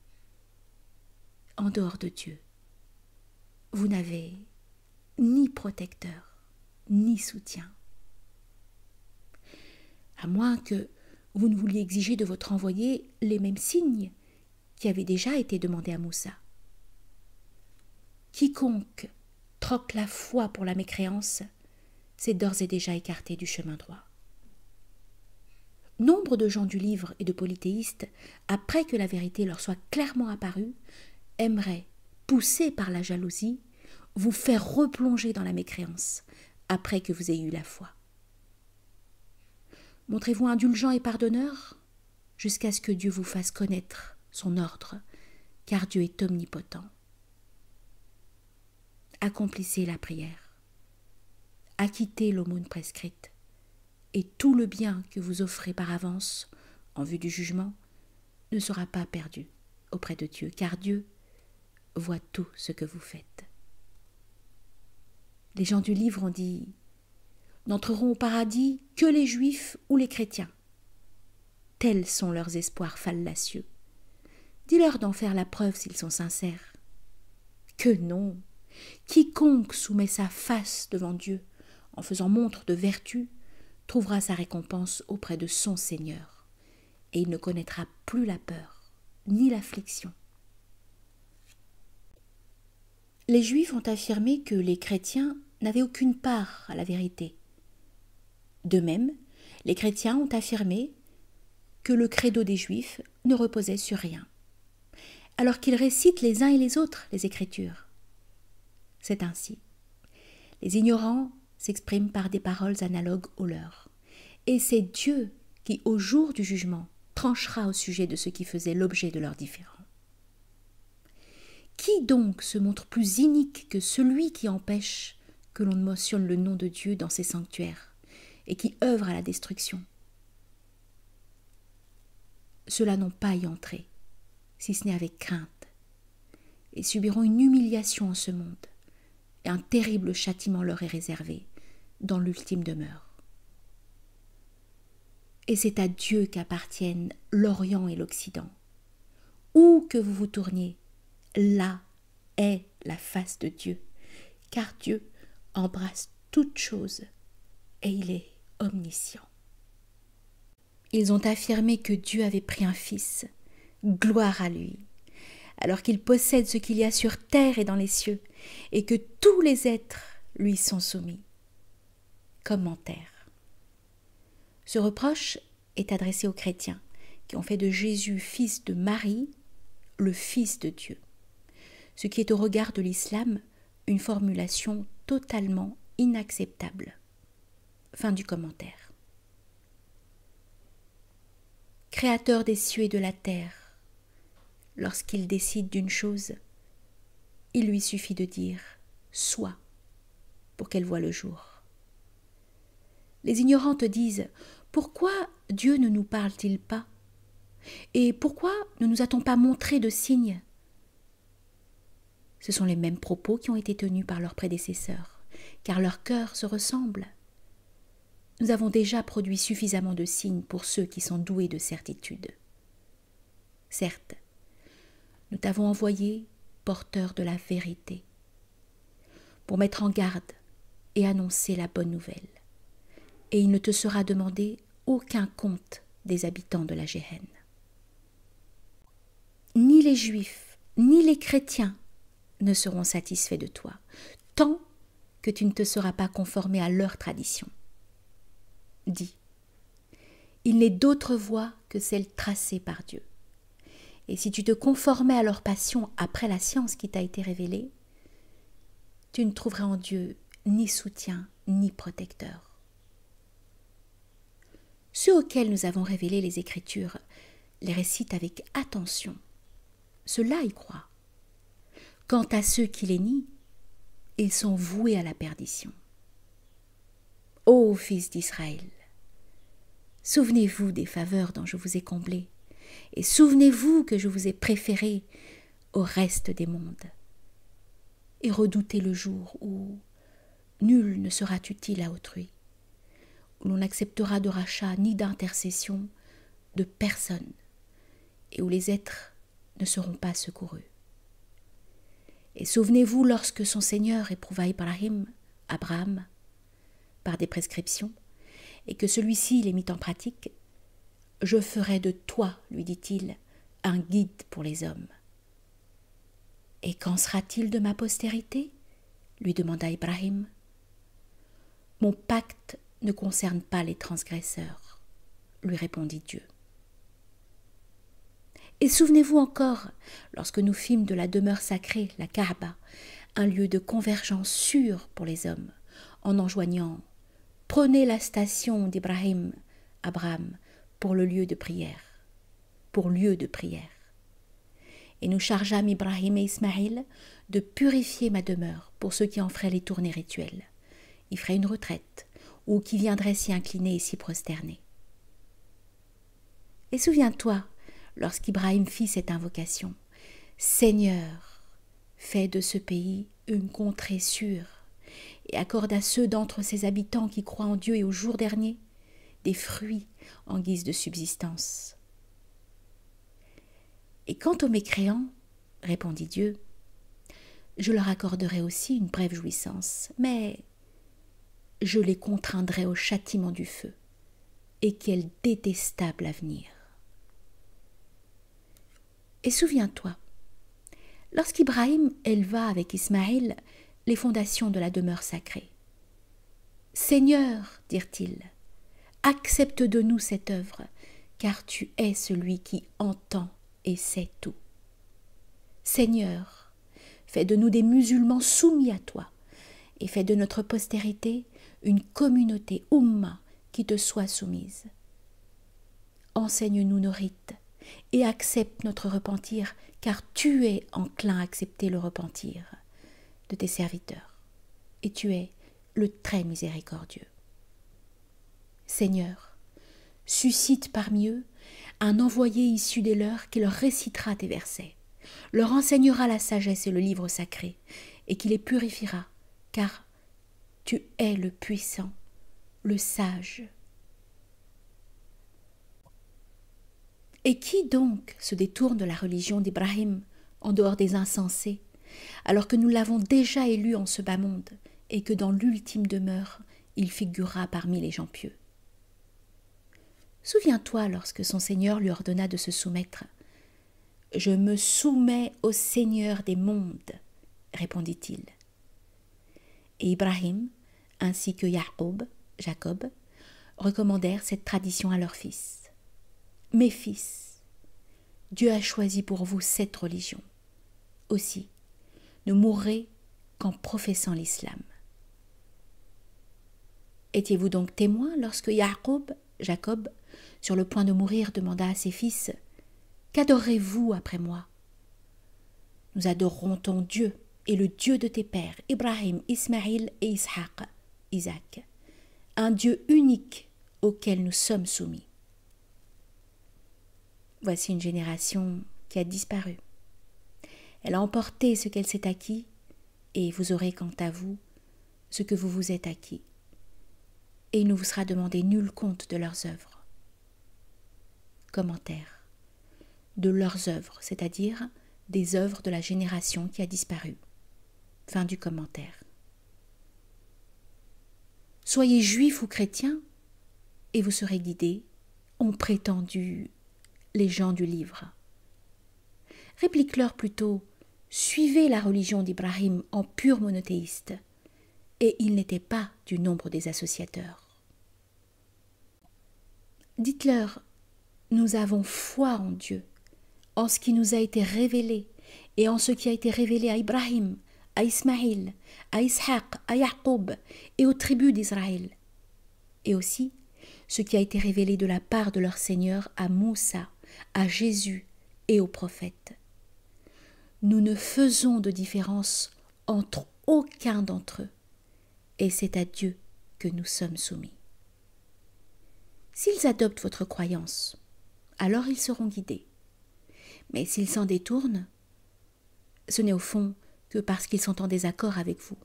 En dehors de Dieu, vous n'avez ni protecteur, ni soutien. À moins que vous ne vouliez exiger de votre envoyé les mêmes signes qui avaient déjà été demandés à Moussa. Quiconque troque la foi pour la mécréance s'est d'ores et déjà écarté du chemin droit. Nombre de gens du livre et de polythéistes, après que la vérité leur soit clairement apparue, aimeraient, poussés par la jalousie, vous faire replonger dans la mécréance, après que vous ayez eu la foi. Montrez-vous indulgent et pardonneur, jusqu'à ce que Dieu vous fasse connaître son ordre, car Dieu est omnipotent. Accomplissez la prière acquittez l'aumône prescrite, et tout le bien que vous offrez par avance, en vue du jugement, ne sera pas perdu auprès de Dieu, car Dieu voit tout ce que vous faites. Les gens du livre ont dit N'entreront au paradis que les juifs ou les chrétiens. Tels sont leurs espoirs fallacieux. Dis-leur d'en faire la preuve s'ils sont sincères. Que non Quiconque soumet sa face devant Dieu en faisant montre de vertu, trouvera sa récompense auprès de son Seigneur, et il ne connaîtra plus la peur, ni l'affliction. Les Juifs ont affirmé que les chrétiens n'avaient aucune part à la vérité. De même, les chrétiens ont affirmé que le credo des Juifs ne reposait sur rien, alors qu'ils récitent les uns et les autres les Écritures. C'est ainsi. Les ignorants s'expriment par des paroles analogues aux leurs. Et c'est Dieu qui, au jour du jugement, tranchera au sujet de ce qui faisait l'objet de leurs différends. Qui donc se montre plus inique que celui qui empêche que l'on mentionne le nom de Dieu dans ses sanctuaires et qui œuvre à la destruction Ceux-là n'ont pas y entrer, si ce n'est avec crainte, et subiront une humiliation en ce monde, et un terrible châtiment leur est réservé, dans l'ultime demeure. Et c'est à Dieu qu'appartiennent l'Orient et l'Occident. Où que vous vous tourniez, là est la face de Dieu, car Dieu embrasse toutes choses et il est omniscient. Ils ont affirmé que Dieu avait pris un fils. Gloire à lui. Alors qu'il possède ce qu'il y a sur terre et dans les cieux, et que tous les êtres lui sont soumis commentaire. Ce reproche est adressé aux chrétiens qui ont fait de Jésus fils de Marie le fils de Dieu, ce qui est au regard de l'islam une formulation totalement inacceptable. Fin du commentaire. Créateur des cieux et de la terre, lorsqu'il décide d'une chose, il lui suffit de dire ⁇ soit » pour qu'elle voie le jour. Les ignorantes disent Pourquoi Dieu ne nous parle-t-il pas Et pourquoi ne nous a-t-on pas montré de signes Ce sont les mêmes propos qui ont été tenus par leurs prédécesseurs, car leurs cœurs se ressemblent. Nous avons déjà produit suffisamment de signes pour ceux qui sont doués de certitude. Certes, nous t'avons envoyé porteur de la vérité pour mettre en garde et annoncer la bonne nouvelle et il ne te sera demandé aucun compte des habitants de la Géhenne. Ni les Juifs, ni les chrétiens ne seront satisfaits de toi, tant que tu ne te seras pas conformé à leur tradition. Dis, il n'est d'autre voie que celle tracée par Dieu. Et si tu te conformais à leur passion après la science qui t'a été révélée, tu ne trouveras en Dieu ni soutien ni protecteur ceux auxquels nous avons révélé les Écritures, les récitent avec attention. Ceux-là y croient. Quant à ceux qui les nient, ils sont voués à la perdition. Ô fils d'Israël, souvenez-vous des faveurs dont je vous ai comblé, et souvenez-vous que je vous ai préféré au reste des mondes. Et redoutez le jour où nul ne sera utile à autrui où l'on n'acceptera de rachat ni d'intercession de personne et où les êtres ne seront pas secourus. Et souvenez-vous lorsque son Seigneur éprouva Ibrahim, Abraham, par des prescriptions, et que celui-ci les mit en pratique, Je ferai de toi, lui dit-il, un guide pour les hommes. Et qu'en sera-t-il de ma postérité lui demanda Ibrahim. Mon pacte ne concerne pas les transgresseurs, lui répondit Dieu. Et souvenez-vous encore, lorsque nous fîmes de la demeure sacrée, la Kaaba, un lieu de convergence sûr pour les hommes, en enjoignant Prenez la station d'Ibrahim, Abraham, pour le lieu de prière, pour lieu de prière. Et nous chargeâmes Ibrahim et Ismaïl de purifier ma demeure pour ceux qui en feraient les tournées rituelles. Ils feraient une retraite, ou qui viendrait s'y incliner et s'y prosterner. Et souviens-toi, lorsqu'Ibrahim fit cette invocation, Seigneur, fais de ce pays une contrée sûre, et accorde à ceux d'entre ses habitants qui croient en Dieu et au jour dernier des fruits en guise de subsistance. Et quant aux mécréants, répondit Dieu, je leur accorderai aussi une brève jouissance, mais je les contraindrai au châtiment du feu. Et quel détestable avenir. Et souviens-toi, lorsqu'Ibrahim éleva avec Ismaël les fondations de la demeure sacrée. Seigneur, dirent-ils, accepte de nous cette œuvre, car tu es celui qui entend et sait tout. Seigneur, fais de nous des musulmans soumis à toi, et fais de notre postérité une communauté umma qui te soit soumise. Enseigne-nous nos rites et accepte notre repentir, car tu es enclin à accepter le repentir de tes serviteurs, et tu es le très miséricordieux. Seigneur, suscite parmi eux un envoyé issu des leurs qui leur récitera tes versets, leur enseignera la sagesse et le livre sacré, et qui les purifiera, car tu es le puissant, le sage. Et qui donc se détourne de la religion d'Ibrahim en dehors des insensés, alors que nous l'avons déjà élu en ce bas monde et que dans l'ultime demeure, il figurera parmi les gens pieux Souviens-toi lorsque son Seigneur lui ordonna de se soumettre. Je me soumets au Seigneur des mondes, répondit-il. Et Ibrahim ainsi que Jacob, Jacob recommandèrent cette tradition à leurs fils. Mes fils, Dieu a choisi pour vous cette religion. Aussi, ne mourrez qu'en professant l'islam. Étiez-vous donc témoin lorsque Jacob, Jacob, sur le point de mourir, demanda à ses fils Qu'adorez-vous après moi Nous adorerons ton Dieu et le Dieu de tes pères, Ibrahim, Ismaël et Ishaq. Isaac, un Dieu unique auquel nous sommes soumis. Voici une génération qui a disparu. Elle a emporté ce qu'elle s'est acquis, et vous aurez quant à vous ce que vous vous êtes acquis, et il ne vous sera demandé nul compte de leurs œuvres. Commentaire. De leurs œuvres, c'est-à-dire des œuvres de la génération qui a disparu. Fin du commentaire soyez juif ou chrétien, et vous serez guidés, ont prétendu les gens du livre. Réplique-leur plutôt Suivez la religion d'Ibrahim en pur monothéiste, et il n'était pas du nombre des associateurs. Dites-leur Nous avons foi en Dieu, en ce qui nous a été révélé, et en ce qui a été révélé à Ibrahim, à Ismaïl, à Ishaq, à Yaqub et aux tribus d'Israël. Et aussi ce qui a été révélé de la part de leur Seigneur à Moussa, à Jésus et aux prophètes. Nous ne faisons de différence entre aucun d'entre eux, et c'est à Dieu que nous sommes soumis. S'ils adoptent votre croyance, alors ils seront guidés. Mais s'ils s'en détournent, ce n'est au fond parce qu'ils sont en désaccord avec vous.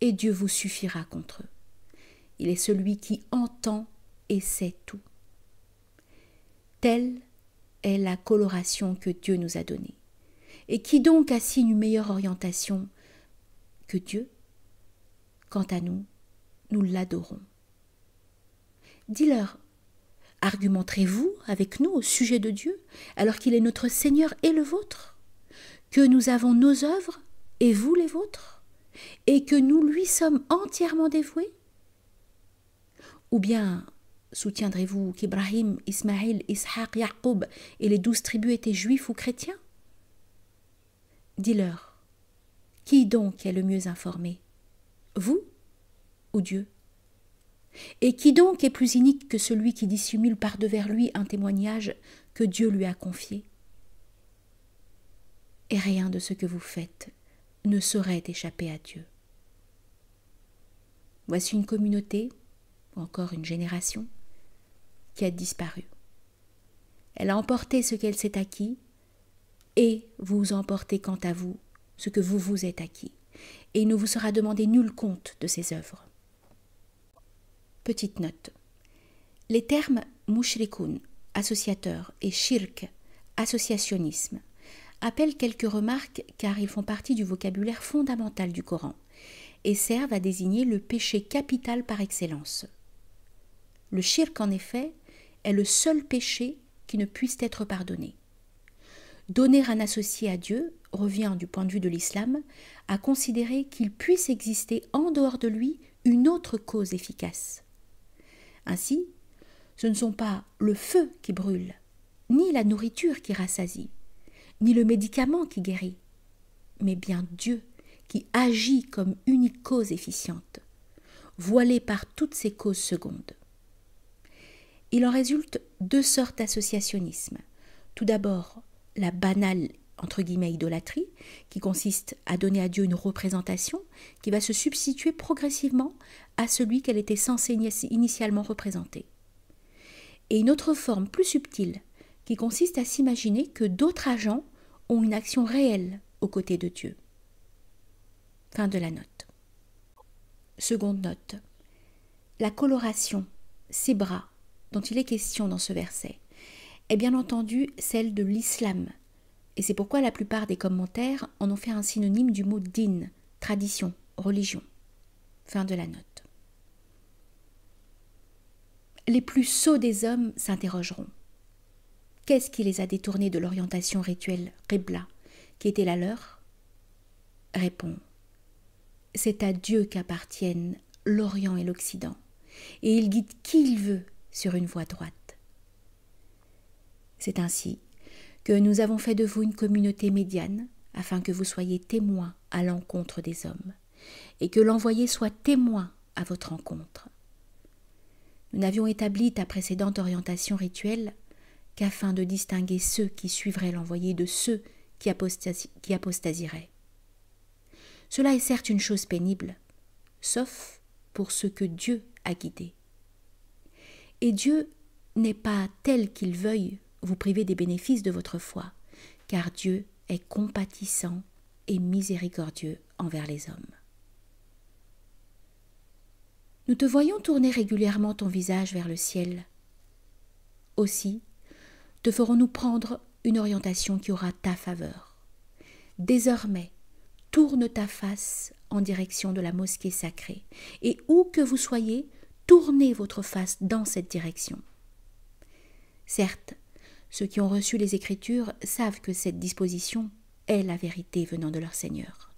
Et Dieu vous suffira contre eux. Il est celui qui entend et sait tout. Telle est la coloration que Dieu nous a donnée. Et qui donc assigne une meilleure orientation que Dieu Quant à nous, nous l'adorons. Dis-leur, argumenterez-vous avec nous au sujet de Dieu, alors qu'il est notre Seigneur et le vôtre Que nous avons nos œuvres et vous les vôtres, et que nous lui sommes entièrement dévoués Ou bien soutiendrez-vous qu'Ibrahim, Ismaël, Ishaq, Yaqub et les douze tribus étaient juifs ou chrétiens Dis-leur, qui donc est le mieux informé Vous ou Dieu Et qui donc est plus inique que celui qui dissimule par devers lui un témoignage que Dieu lui a confié Et rien de ce que vous faites ne saurait échapper à Dieu. Voici une communauté, ou encore une génération, qui a disparu. Elle a emporté ce qu'elle s'est acquis, et vous emportez quant à vous ce que vous vous êtes acquis, et il ne vous sera demandé nul compte de ses œuvres. Petite note. Les termes mushrikun, associateur, et shirk, associationnisme, appellent quelques remarques car ils font partie du vocabulaire fondamental du Coran et servent à désigner le péché capital par excellence. Le shirk, en effet, est le seul péché qui ne puisse être pardonné. Donner un associé à Dieu revient, du point de vue de l'islam, à considérer qu'il puisse exister en dehors de lui une autre cause efficace. Ainsi, ce ne sont pas le feu qui brûle, ni la nourriture qui rassasie, ni le médicament qui guérit, mais bien Dieu qui agit comme unique cause efficiente, voilée par toutes ses causes secondes. Il en résulte deux sortes d'associationnisme. Tout d'abord, la banale entre guillemets idolâtrie, qui consiste à donner à Dieu une représentation qui va se substituer progressivement à celui qu'elle était censée initialement représenter. Et une autre forme plus subtile, qui consiste à s'imaginer que d'autres agents ont une action réelle aux côtés de Dieu. Fin de la note. Seconde note. La coloration, ses bras, dont il est question dans ce verset, est bien entendu celle de l'islam. Et c'est pourquoi la plupart des commentaires en ont fait un synonyme du mot din, tradition, religion. Fin de la note. Les plus sots des hommes s'interrogeront. Qu'est-ce qui les a détournés de l'orientation rituelle Rébla qui était la leur Répond C'est à Dieu qu'appartiennent l'Orient et l'Occident, et il guide qui il veut sur une voie droite. C'est ainsi que nous avons fait de vous une communauté médiane, afin que vous soyez témoins à l'encontre des hommes, et que l'envoyé soit témoin à votre rencontre. Nous n'avions établi ta précédente orientation rituelle afin de distinguer ceux qui suivraient l'envoyé de ceux qui, apostasieraient. Cela est certes une chose pénible, sauf pour ceux que Dieu a guidés. Et Dieu n'est pas tel qu'il veuille vous priver des bénéfices de votre foi, car Dieu est compatissant et miséricordieux envers les hommes. Nous te voyons tourner régulièrement ton visage vers le ciel. Aussi, te ferons-nous prendre une orientation qui aura ta faveur. Désormais, tourne ta face en direction de la mosquée sacrée, et où que vous soyez, tournez votre face dans cette direction. Certes, ceux qui ont reçu les Écritures savent que cette disposition est la vérité venant de leur Seigneur,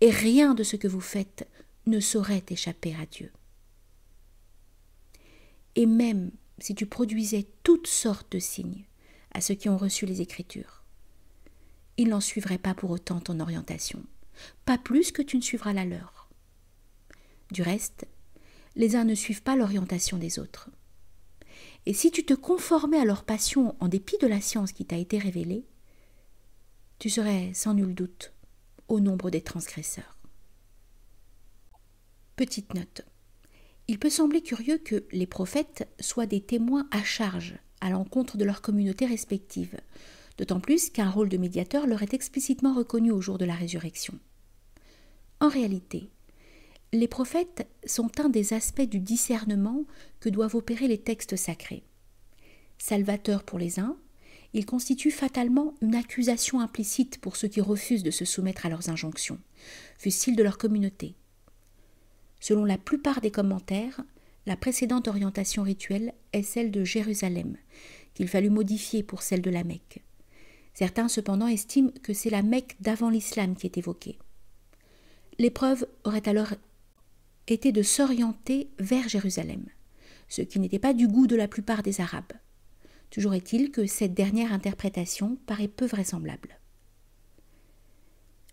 et rien de ce que vous faites ne saurait échapper à Dieu. Et même si tu produisais toutes sortes de signes, à ceux qui ont reçu les Écritures. Ils n'en suivraient pas pour autant ton orientation, pas plus que tu ne suivras la leur. Du reste, les uns ne suivent pas l'orientation des autres. Et si tu te conformais à leur passion en dépit de la science qui t'a été révélée, tu serais sans nul doute au nombre des transgresseurs. Petite note. Il peut sembler curieux que les prophètes soient des témoins à charge à l'encontre de leurs communautés respectives, d'autant plus qu'un rôle de médiateur leur est explicitement reconnu au jour de la résurrection. En réalité, les prophètes sont un des aspects du discernement que doivent opérer les textes sacrés. Salvateurs pour les uns, ils constituent fatalement une accusation implicite pour ceux qui refusent de se soumettre à leurs injonctions, fussent de leur communauté. Selon la plupart des commentaires, la précédente orientation rituelle est celle de Jérusalem, qu'il fallut modifier pour celle de la Mecque. Certains cependant estiment que c'est la Mecque d'avant l'islam qui est évoquée. L'épreuve aurait alors été de s'orienter vers Jérusalem, ce qui n'était pas du goût de la plupart des Arabes. Toujours est-il que cette dernière interprétation paraît peu vraisemblable.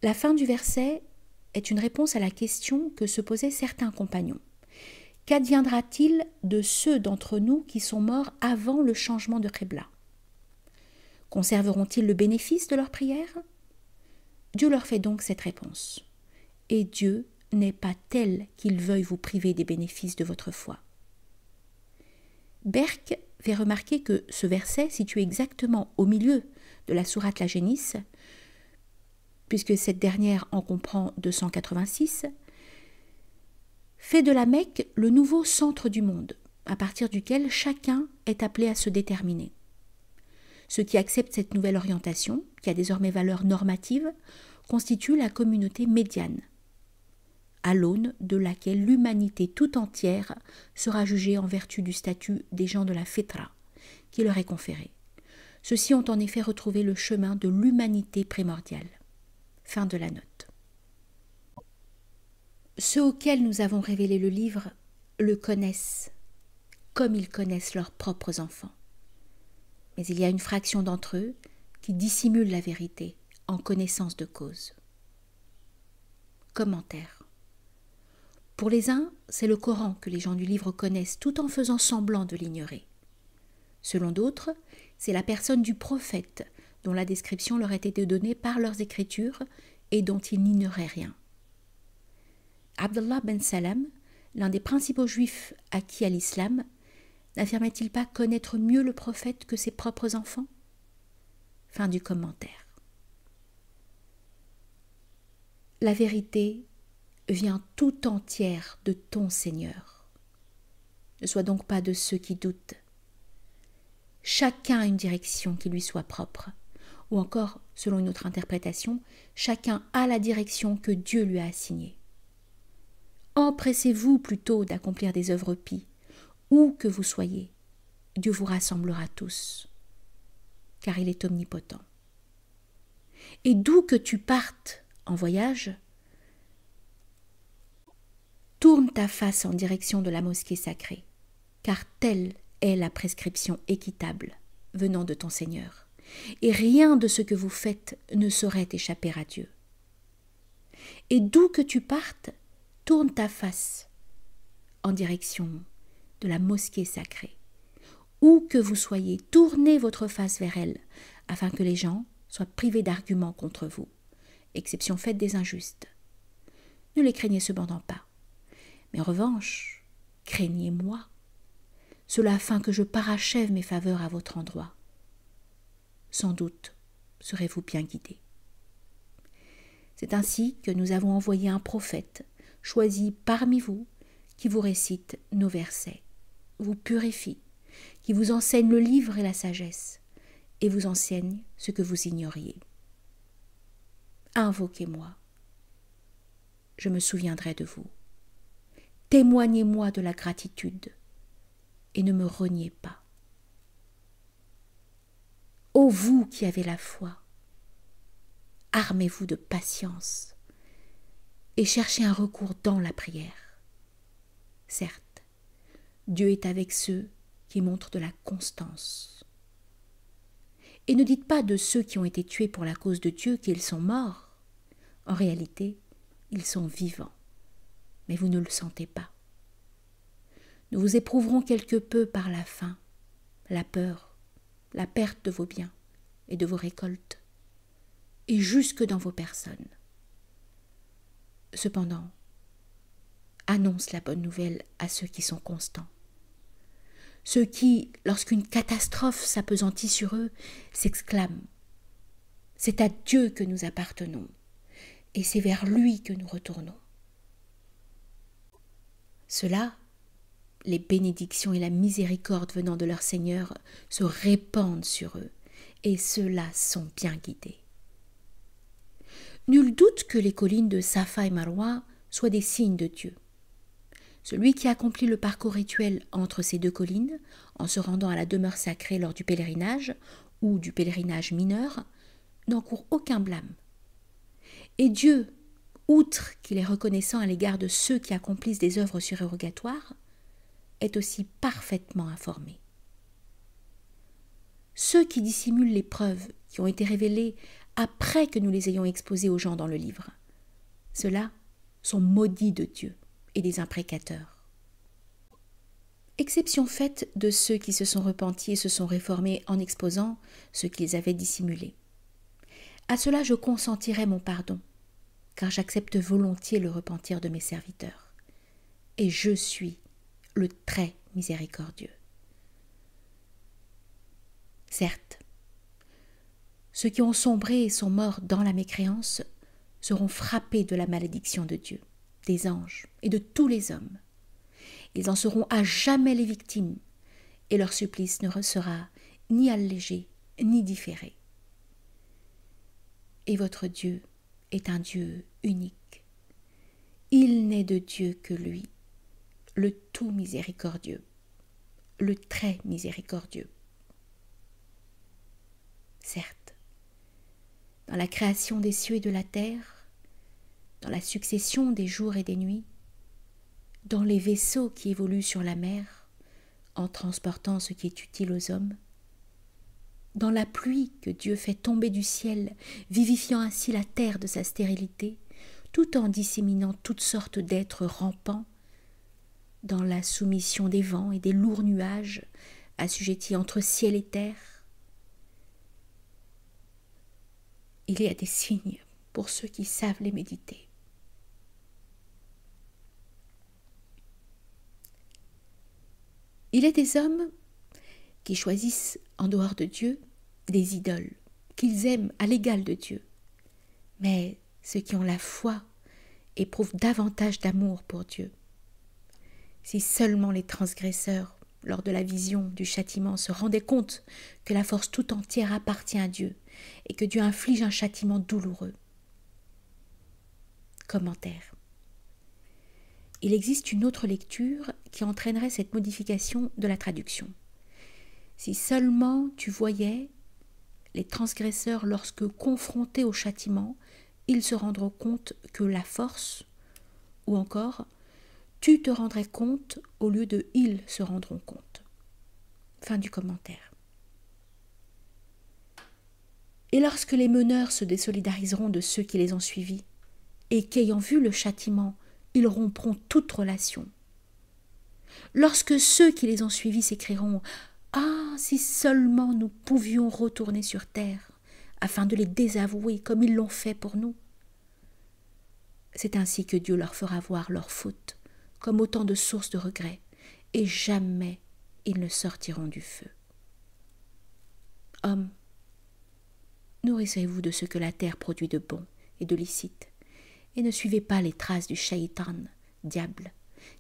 La fin du verset est une réponse à la question que se posaient certains compagnons. Qu'adviendra-t-il de ceux d'entre nous qui sont morts avant le changement de Krebla Conserveront-ils le bénéfice de leur prière Dieu leur fait donc cette réponse. Et Dieu n'est pas tel qu'il veuille vous priver des bénéfices de votre foi. Berck fait remarquer que ce verset, situé exactement au milieu de la sourate La Génisse, puisque cette dernière en comprend 286, fait de la Mecque le nouveau centre du monde, à partir duquel chacun est appelé à se déterminer. Ceux qui acceptent cette nouvelle orientation, qui a désormais valeur normative, constituent la communauté médiane, à l'aune de laquelle l'humanité tout entière sera jugée en vertu du statut des gens de la Fétra, qui leur est conféré. Ceux-ci ont en effet retrouvé le chemin de l'humanité primordiale. Fin de la note ceux auxquels nous avons révélé le livre le connaissent comme ils connaissent leurs propres enfants. Mais il y a une fraction d'entre eux qui dissimule la vérité en connaissance de cause. Commentaire. Pour les uns, c'est le Coran que les gens du livre connaissent tout en faisant semblant de l'ignorer. Selon d'autres, c'est la personne du prophète dont la description leur a été donnée par leurs écritures et dont ils n'ignoraient rien. Abdullah ben Salam, l'un des principaux juifs acquis à l'islam, n'affirmait-il pas connaître mieux le prophète que ses propres enfants Fin du commentaire. La vérité vient tout entière de ton Seigneur. Ne sois donc pas de ceux qui doutent. Chacun a une direction qui lui soit propre, ou encore, selon une autre interprétation, chacun a la direction que Dieu lui a assignée. Empressez-vous plutôt d'accomplir des œuvres pies, où que vous soyez. Dieu vous rassemblera tous, car il est omnipotent. Et d'où que tu partes en voyage, tourne ta face en direction de la mosquée sacrée, car telle est la prescription équitable venant de ton Seigneur, et rien de ce que vous faites ne saurait échapper à Dieu. Et d'où que tu partes, tourne ta face en direction de la mosquée sacrée. Où que vous soyez, tournez votre face vers elle, afin que les gens soient privés d'arguments contre vous, exception faite des injustes. Ne les craignez cependant pas. Mais en revanche, craignez-moi, cela afin que je parachève mes faveurs à votre endroit. Sans doute serez-vous bien guidé. C'est ainsi que nous avons envoyé un prophète Choisis parmi vous, qui vous récite nos versets, vous purifie, qui vous enseigne le livre et la sagesse, et vous enseigne ce que vous ignoriez. Invoquez-moi, je me souviendrai de vous. Témoignez-moi de la gratitude, et ne me reniez pas. Ô vous qui avez la foi, armez-vous de patience et chercher un recours dans la prière. Certes, Dieu est avec ceux qui montrent de la constance. Et ne dites pas de ceux qui ont été tués pour la cause de Dieu qu'ils sont morts. En réalité, ils sont vivants, mais vous ne le sentez pas. Nous vous éprouverons quelque peu par la faim, la peur, la perte de vos biens et de vos récoltes, et jusque dans vos personnes. Cependant, annonce la bonne nouvelle à ceux qui sont constants. Ceux qui, lorsqu'une catastrophe s'appesantit sur eux, s'exclament C'est à Dieu que nous appartenons, et c'est vers lui que nous retournons. Cela, les bénédictions et la miséricorde venant de leur Seigneur se répandent sur eux, et ceux-là sont bien guidés. Nul doute que les collines de Safa et Marwa soient des signes de Dieu. Celui qui accomplit le parcours rituel entre ces deux collines, en se rendant à la demeure sacrée lors du pèlerinage ou du pèlerinage mineur, n'encourt aucun blâme. Et Dieu, outre qu'il est reconnaissant à l'égard de ceux qui accomplissent des œuvres surérogatoires, est aussi parfaitement informé. Ceux qui dissimulent les preuves qui ont été révélées après que nous les ayons exposés aux gens dans le livre. Ceux-là sont maudits de Dieu et des imprécateurs. Exception faite de ceux qui se sont repentis et se sont réformés en exposant ce qu'ils avaient dissimulé. À cela je consentirai mon pardon, car j'accepte volontiers le repentir de mes serviteurs. Et je suis le très miséricordieux. Certes, ceux qui ont sombré et sont morts dans la mécréance seront frappés de la malédiction de Dieu, des anges et de tous les hommes. Ils en seront à jamais les victimes, et leur supplice ne sera ni allégé ni différé. Et votre Dieu est un Dieu unique. Il n'est de Dieu que lui, le tout miséricordieux, le très miséricordieux. Certes, dans la création des cieux et de la terre, dans la succession des jours et des nuits, dans les vaisseaux qui évoluent sur la mer, en transportant ce qui est utile aux hommes, dans la pluie que Dieu fait tomber du ciel, vivifiant ainsi la terre de sa stérilité, tout en disséminant toutes sortes d'êtres rampants, dans la soumission des vents et des lourds nuages, assujettis entre ciel et terre, Il y a des signes pour ceux qui savent les méditer. Il est des hommes qui choisissent en dehors de Dieu des idoles qu'ils aiment à l'égal de Dieu. Mais ceux qui ont la foi éprouvent davantage d'amour pour Dieu. Si seulement les transgresseurs lors de la vision du châtiment, se rendait compte que la force tout entière appartient à Dieu et que Dieu inflige un châtiment douloureux. Commentaire. Il existe une autre lecture qui entraînerait cette modification de la traduction. Si seulement tu voyais les transgresseurs lorsque confrontés au châtiment, ils se rendront compte que la force, ou encore tu te rendrais compte au lieu de ils se rendront compte. Fin du commentaire. Et lorsque les meneurs se désolidariseront de ceux qui les ont suivis, et qu'ayant vu le châtiment, ils rompront toute relation. Lorsque ceux qui les ont suivis s'écrieront Ah, si seulement nous pouvions retourner sur terre, afin de les désavouer comme ils l'ont fait pour nous. C'est ainsi que Dieu leur fera voir leur faute comme autant de sources de regrets, et jamais ils ne sortiront du feu. Homme, nourrissez-vous de ce que la terre produit de bon et de licite, et ne suivez pas les traces du shaitan, diable,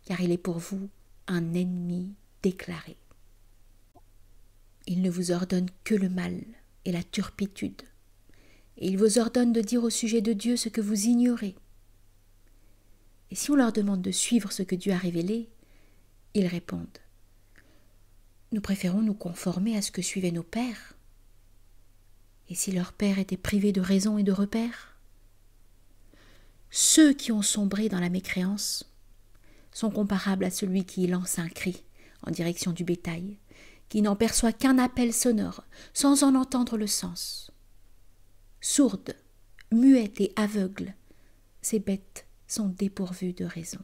car il est pour vous un ennemi déclaré. Il ne vous ordonne que le mal et la turpitude, et il vous ordonne de dire au sujet de Dieu ce que vous ignorez, et si on leur demande de suivre ce que Dieu a révélé, ils répondent Nous préférons nous conformer à ce que suivaient nos pères. Et si leurs pères étaient privés de raison et de repères Ceux qui ont sombré dans la mécréance sont comparables à celui qui lance un cri en direction du bétail, qui n'en perçoit qu'un appel sonore, sans en entendre le sens. Sourde, muette et aveugles, ces bêtes sont dépourvus de raison.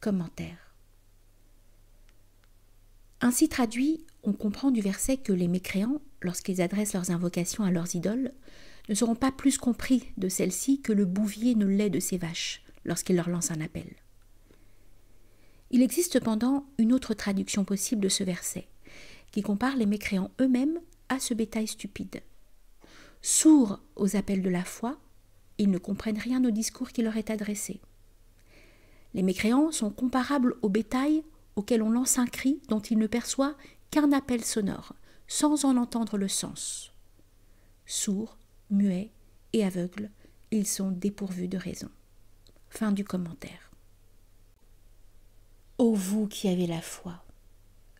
Commentaire. Ainsi traduit, on comprend du verset que les mécréants, lorsqu'ils adressent leurs invocations à leurs idoles, ne seront pas plus compris de celles-ci que le bouvier ne l'est de ses vaches lorsqu'il leur lance un appel. Il existe cependant une autre traduction possible de ce verset, qui compare les mécréants eux-mêmes à ce bétail stupide. Sourds aux appels de la foi, ils ne comprennent rien au discours qui leur est adressé. Les mécréants sont comparables au bétail auquel on lance un cri dont ils ne perçoivent qu'un appel sonore, sans en entendre le sens. Sourds, muets et aveugles, ils sont dépourvus de raison. Fin du commentaire. Ô vous qui avez la foi,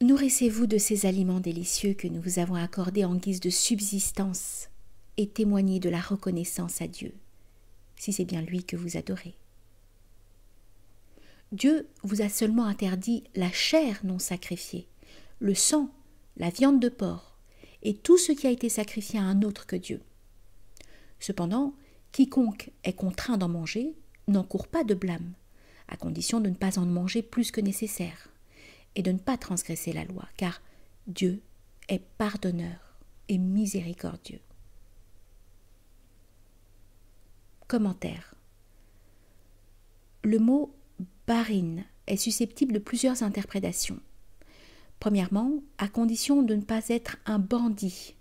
nourrissez-vous de ces aliments délicieux que nous vous avons accordés en guise de subsistance et témoignez de la reconnaissance à Dieu si c'est bien lui que vous adorez. Dieu vous a seulement interdit la chair non sacrifiée, le sang, la viande de porc, et tout ce qui a été sacrifié à un autre que Dieu. Cependant, quiconque est contraint d'en manger n'encourt pas de blâme, à condition de ne pas en manger plus que nécessaire, et de ne pas transgresser la loi, car Dieu est pardonneur et miséricordieux. Commentaire. Le mot barine est susceptible de plusieurs interprétations. Premièrement, à condition de ne pas être un bandit,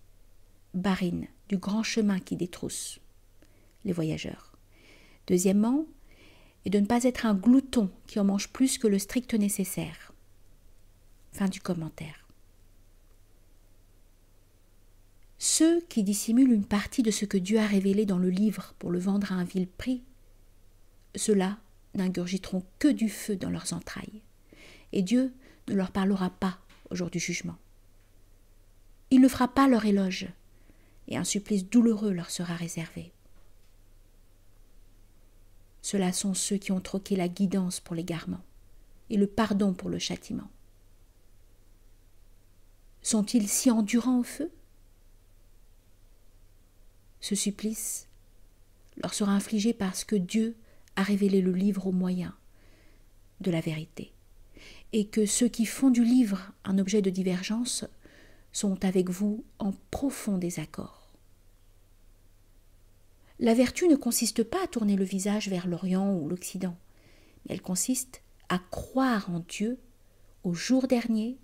barine, du grand chemin qui détrousse les voyageurs. Deuxièmement, et de ne pas être un glouton qui en mange plus que le strict nécessaire. Fin du commentaire. Ceux qui dissimulent une partie de ce que Dieu a révélé dans le livre pour le vendre à un vil prix, ceux-là n'ingurgiteront que du feu dans leurs entrailles, et Dieu ne leur parlera pas au jour du jugement. Il ne fera pas leur éloge, et un supplice douloureux leur sera réservé. Ceux-là sont ceux qui ont troqué la guidance pour l'égarement et le pardon pour le châtiment. Sont-ils si endurants au feu ce supplice leur sera infligé parce que Dieu a révélé le livre au moyen de la vérité, et que ceux qui font du livre un objet de divergence sont avec vous en profond désaccord. La vertu ne consiste pas à tourner le visage vers l'Orient ou l'Occident, mais elle consiste à croire en Dieu au jour dernier,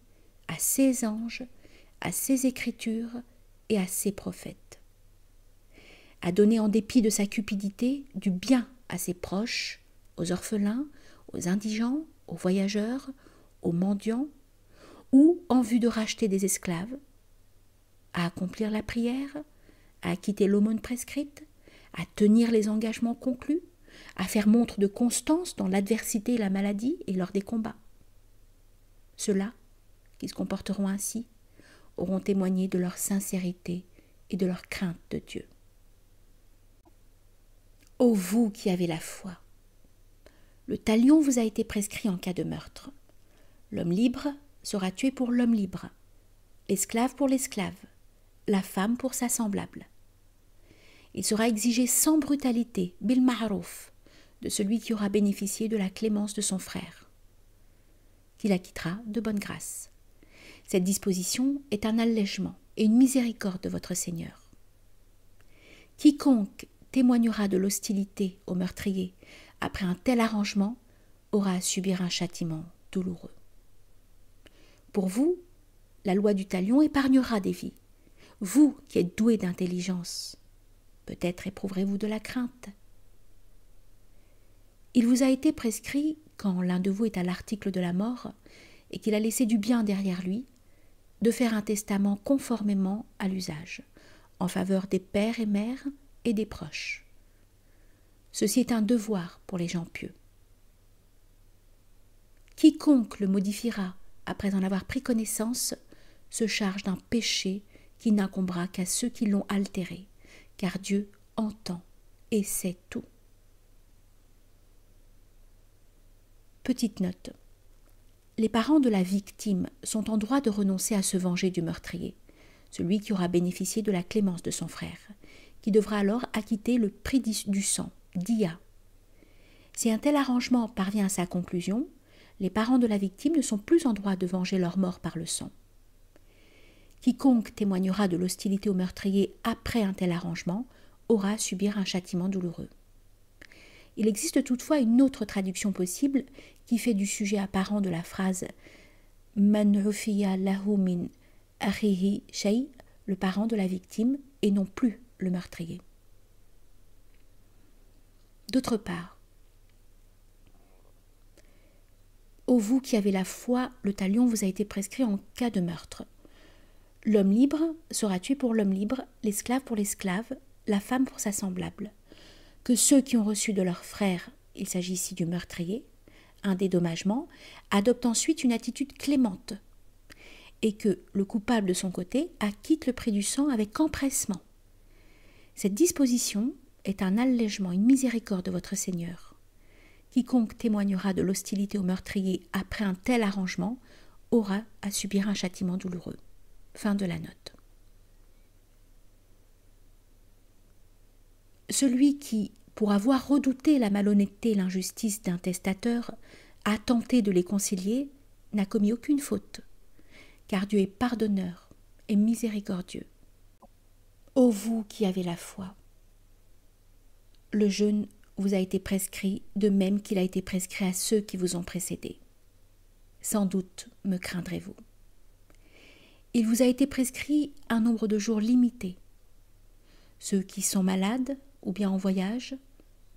à ses anges, à ses écritures et à ses prophètes à donner en dépit de sa cupidité du bien à ses proches, aux orphelins, aux indigents, aux voyageurs, aux mendiants, ou en vue de racheter des esclaves, à accomplir la prière, à acquitter l'aumône prescrite, à tenir les engagements conclus, à faire montre de constance dans l'adversité la maladie et lors des combats. Ceux-là, qui se comporteront ainsi, auront témoigné de leur sincérité et de leur crainte de Dieu. Ô vous qui avez la foi Le talion vous a été prescrit en cas de meurtre. L'homme libre sera tué pour l'homme libre, l'esclave pour l'esclave, la femme pour sa semblable. Il sera exigé sans brutalité, bil ma'rouf, de celui qui aura bénéficié de la clémence de son frère, qu'il acquittera de bonne grâce. Cette disposition est un allègement et une miséricorde de votre Seigneur. Quiconque témoignera de l'hostilité au meurtrier après un tel arrangement aura à subir un châtiment douloureux. Pour vous, la loi du talion épargnera des vies. Vous qui êtes doué d'intelligence, peut-être éprouverez-vous de la crainte. Il vous a été prescrit, quand l'un de vous est à l'article de la mort et qu'il a laissé du bien derrière lui, de faire un testament conformément à l'usage, en faveur des pères et mères, et des proches. Ceci est un devoir pour les gens pieux. Quiconque le modifiera après en avoir pris connaissance se charge d'un péché qui n'incombera qu'à ceux qui l'ont altéré, car Dieu entend et sait tout. Petite note. Les parents de la victime sont en droit de renoncer à se venger du meurtrier, celui qui aura bénéficié de la clémence de son frère qui devra alors acquitter le prix du sang, DIA. Si un tel arrangement parvient à sa conclusion, les parents de la victime ne sont plus en droit de venger leur mort par le sang. Quiconque témoignera de l'hostilité au meurtrier après un tel arrangement aura à subir un châtiment douloureux. Il existe toutefois une autre traduction possible qui fait du sujet apparent de la phrase Manrufiya lahumin min arihi shay, le parent de la victime, et non plus le meurtrier. D'autre part, ô vous qui avez la foi, le talion vous a été prescrit en cas de meurtre. L'homme libre sera tué pour l'homme libre, l'esclave pour l'esclave, la femme pour sa semblable. Que ceux qui ont reçu de leur frère, il s'agit ici du meurtrier, un dédommagement, adoptent ensuite une attitude clémente, et que le coupable de son côté acquitte le prix du sang avec empressement. Cette disposition est un allègement, une miséricorde de votre Seigneur. Quiconque témoignera de l'hostilité au meurtrier après un tel arrangement aura à subir un châtiment douloureux. Fin de la note. Celui qui, pour avoir redouté la malhonnêteté et l'injustice d'un testateur, a tenté de les concilier, n'a commis aucune faute, car Dieu est pardonneur et miséricordieux. Ô vous qui avez la foi. Le jeûne vous a été prescrit de même qu'il a été prescrit à ceux qui vous ont précédés. Sans doute me craindrez-vous. Il vous a été prescrit un nombre de jours limité. Ceux qui sont malades ou bien en voyage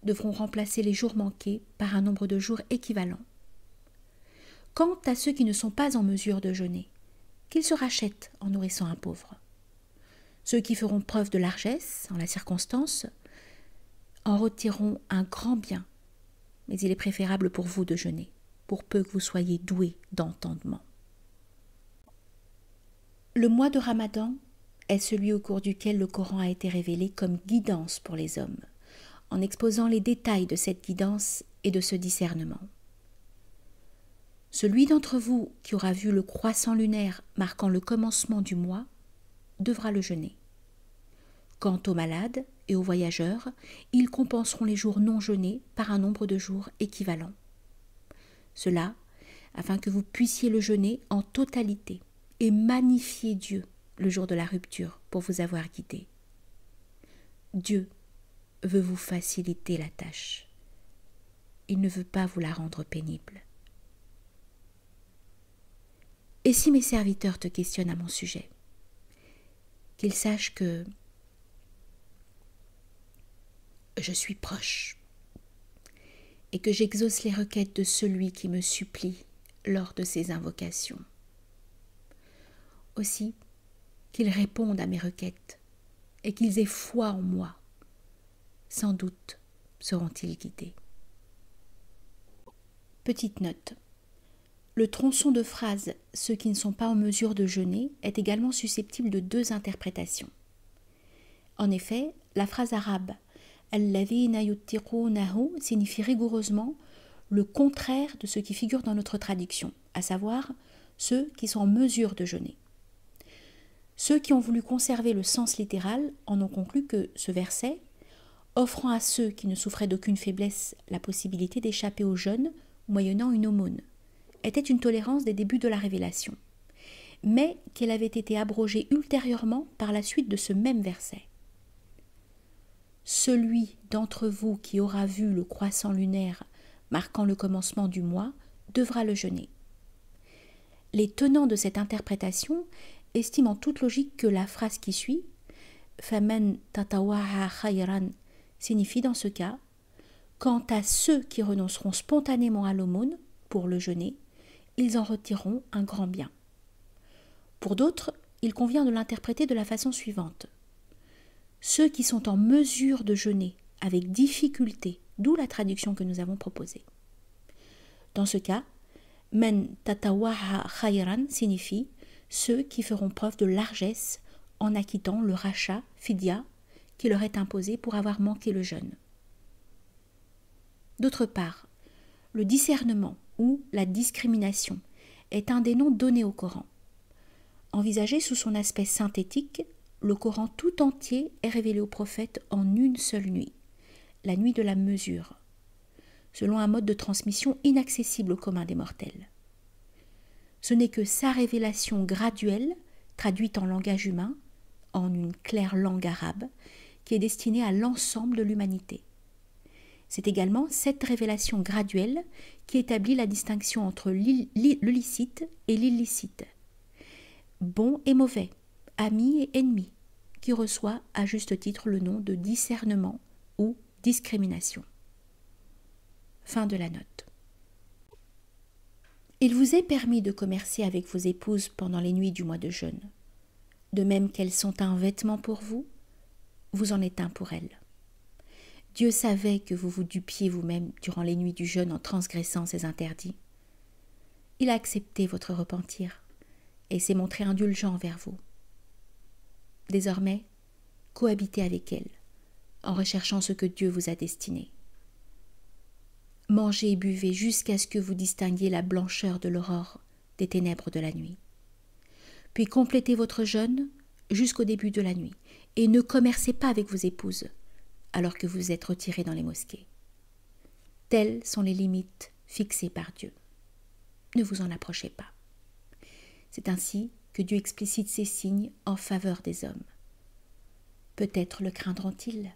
devront remplacer les jours manqués par un nombre de jours équivalent. Quant à ceux qui ne sont pas en mesure de jeûner, qu'ils se rachètent en nourrissant un pauvre. Ceux qui feront preuve de largesse en la circonstance en retireront un grand bien, mais il est préférable pour vous de jeûner, pour peu que vous soyez doués d'entendement. Le mois de Ramadan est celui au cours duquel le Coran a été révélé comme guidance pour les hommes, en exposant les détails de cette guidance et de ce discernement. Celui d'entre vous qui aura vu le croissant lunaire marquant le commencement du mois devra le jeûner. Quant aux malades et aux voyageurs, ils compenseront les jours non jeûnés par un nombre de jours équivalent. Cela afin que vous puissiez le jeûner en totalité et magnifier Dieu le jour de la rupture pour vous avoir guidé. Dieu veut vous faciliter la tâche. Il ne veut pas vous la rendre pénible. Et si mes serviteurs te questionnent à mon sujet qu'il sache que je suis proche et que j'exauce les requêtes de celui qui me supplie lors de ses invocations. Aussi, qu'ils répondent à mes requêtes et qu'ils aient foi en moi. Sans doute seront-ils guidés. Petite note. Le tronçon de phrase « ceux qui ne sont pas en mesure de jeûner est également susceptible de deux interprétations. En effet, la phrase arabe Alladhina signifie rigoureusement le contraire de ce qui figure dans notre traduction, à savoir ceux qui sont en mesure de jeûner. Ceux qui ont voulu conserver le sens littéral en ont conclu que ce verset, offrant à ceux qui ne souffraient d'aucune faiblesse la possibilité d'échapper au jeûne moyennant une aumône, était une tolérance des débuts de la révélation, mais qu'elle avait été abrogée ultérieurement par la suite de ce même verset. Celui d'entre vous qui aura vu le croissant lunaire marquant le commencement du mois devra le jeûner. Les tenants de cette interprétation estiment en toute logique que la phrase qui suit Famen tatawaha khayran signifie dans ce cas Quant à ceux qui renonceront spontanément à l'aumône pour le jeûner, ils en retireront un grand bien. Pour d'autres, il convient de l'interpréter de la façon suivante. Ceux qui sont en mesure de jeûner avec difficulté, d'où la traduction que nous avons proposée. Dans ce cas, men tatawaha khayran signifie ceux qui feront preuve de largesse en acquittant le rachat fidia qui leur est imposé pour avoir manqué le jeûne. D'autre part, le discernement ou la discrimination est un des noms donnés au Coran. Envisagé sous son aspect synthétique, le Coran tout entier est révélé au prophète en une seule nuit, la nuit de la mesure, selon un mode de transmission inaccessible au commun des mortels. Ce n'est que sa révélation graduelle, traduite en langage humain, en une claire langue arabe, qui est destinée à l'ensemble de l'humanité. C'est également cette révélation graduelle qui établit la distinction entre le licite et l'illicite, bon et mauvais, ami et ennemi, qui reçoit à juste titre le nom de discernement ou discrimination. Fin de la note. Il vous est permis de commercer avec vos épouses pendant les nuits du mois de jeûne. De même qu'elles sont un vêtement pour vous, vous en êtes un pour elles. Dieu savait que vous vous dupiez vous-même durant les nuits du jeûne en transgressant ses interdits. Il a accepté votre repentir et s'est montré indulgent envers vous. Désormais, cohabitez avec elle en recherchant ce que Dieu vous a destiné. Mangez et buvez jusqu'à ce que vous distinguiez la blancheur de l'aurore des ténèbres de la nuit. Puis complétez votre jeûne jusqu'au début de la nuit, et ne commercez pas avec vos épouses, alors que vous êtes retirés dans les mosquées. Telles sont les limites fixées par Dieu. Ne vous en approchez pas. C'est ainsi que Dieu explicite ses signes en faveur des hommes. Peut-être le craindront-ils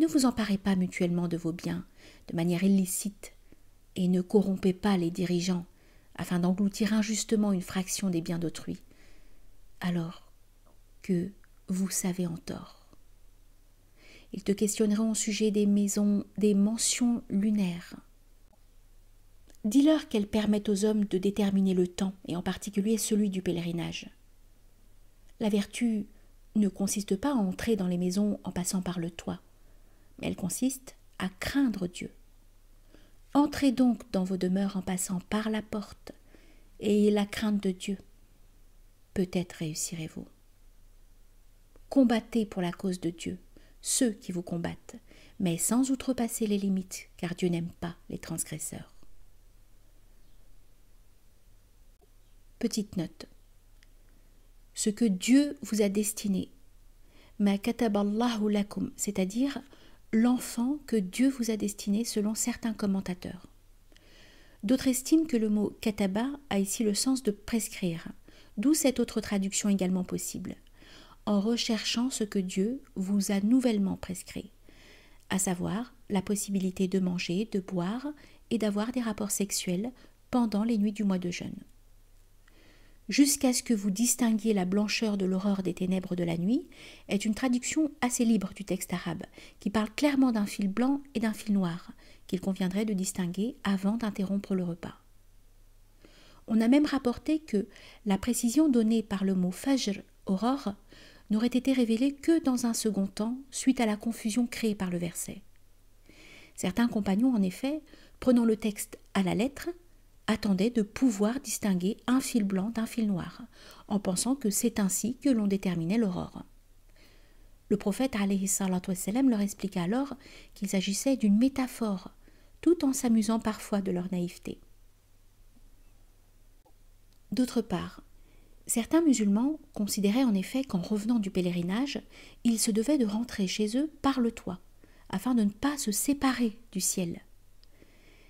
Ne vous emparez pas mutuellement de vos biens de manière illicite et ne corrompez pas les dirigeants afin d'engloutir injustement une fraction des biens d'autrui, alors que vous savez en tort. Ils te questionneront au sujet des maisons, des mentions lunaires. Dis-leur qu'elles permettent aux hommes de déterminer le temps, et en particulier celui du pèlerinage. La vertu ne consiste pas à entrer dans les maisons en passant par le toit, mais elle consiste à craindre Dieu. Entrez donc dans vos demeures en passant par la porte, et la crainte de Dieu. Peut-être réussirez-vous. Combattez pour la cause de Dieu, ceux qui vous combattent, mais sans outrepasser les limites, car Dieu n'aime pas les transgresseurs. Petite note. Ce que Dieu vous a destiné, ma kataballahu lakum, c'est-à-dire l'enfant que Dieu vous a destiné selon certains commentateurs. D'autres estiment que le mot kataba a ici le sens de prescrire, d'où cette autre traduction également possible en recherchant ce que Dieu vous a nouvellement prescrit, à savoir la possibilité de manger, de boire et d'avoir des rapports sexuels pendant les nuits du mois de jeûne. Jusqu'à ce que vous distinguiez la blancheur de l'aurore des ténèbres de la nuit est une traduction assez libre du texte arabe, qui parle clairement d'un fil blanc et d'un fil noir, qu'il conviendrait de distinguer avant d'interrompre le repas. On a même rapporté que la précision donnée par le mot fajr, aurore, n'aurait été révélé que dans un second temps, suite à la confusion créée par le verset. Certains compagnons, en effet, prenant le texte à la lettre, attendaient de pouvoir distinguer un fil blanc d'un fil noir, en pensant que c'est ainsi que l'on déterminait l'aurore. Le prophète wassalam, leur expliqua alors qu'il s'agissait d'une métaphore, tout en s'amusant parfois de leur naïveté. D'autre part, Certains musulmans considéraient en effet qu'en revenant du pèlerinage, ils se devaient de rentrer chez eux par le toit, afin de ne pas se séparer du ciel.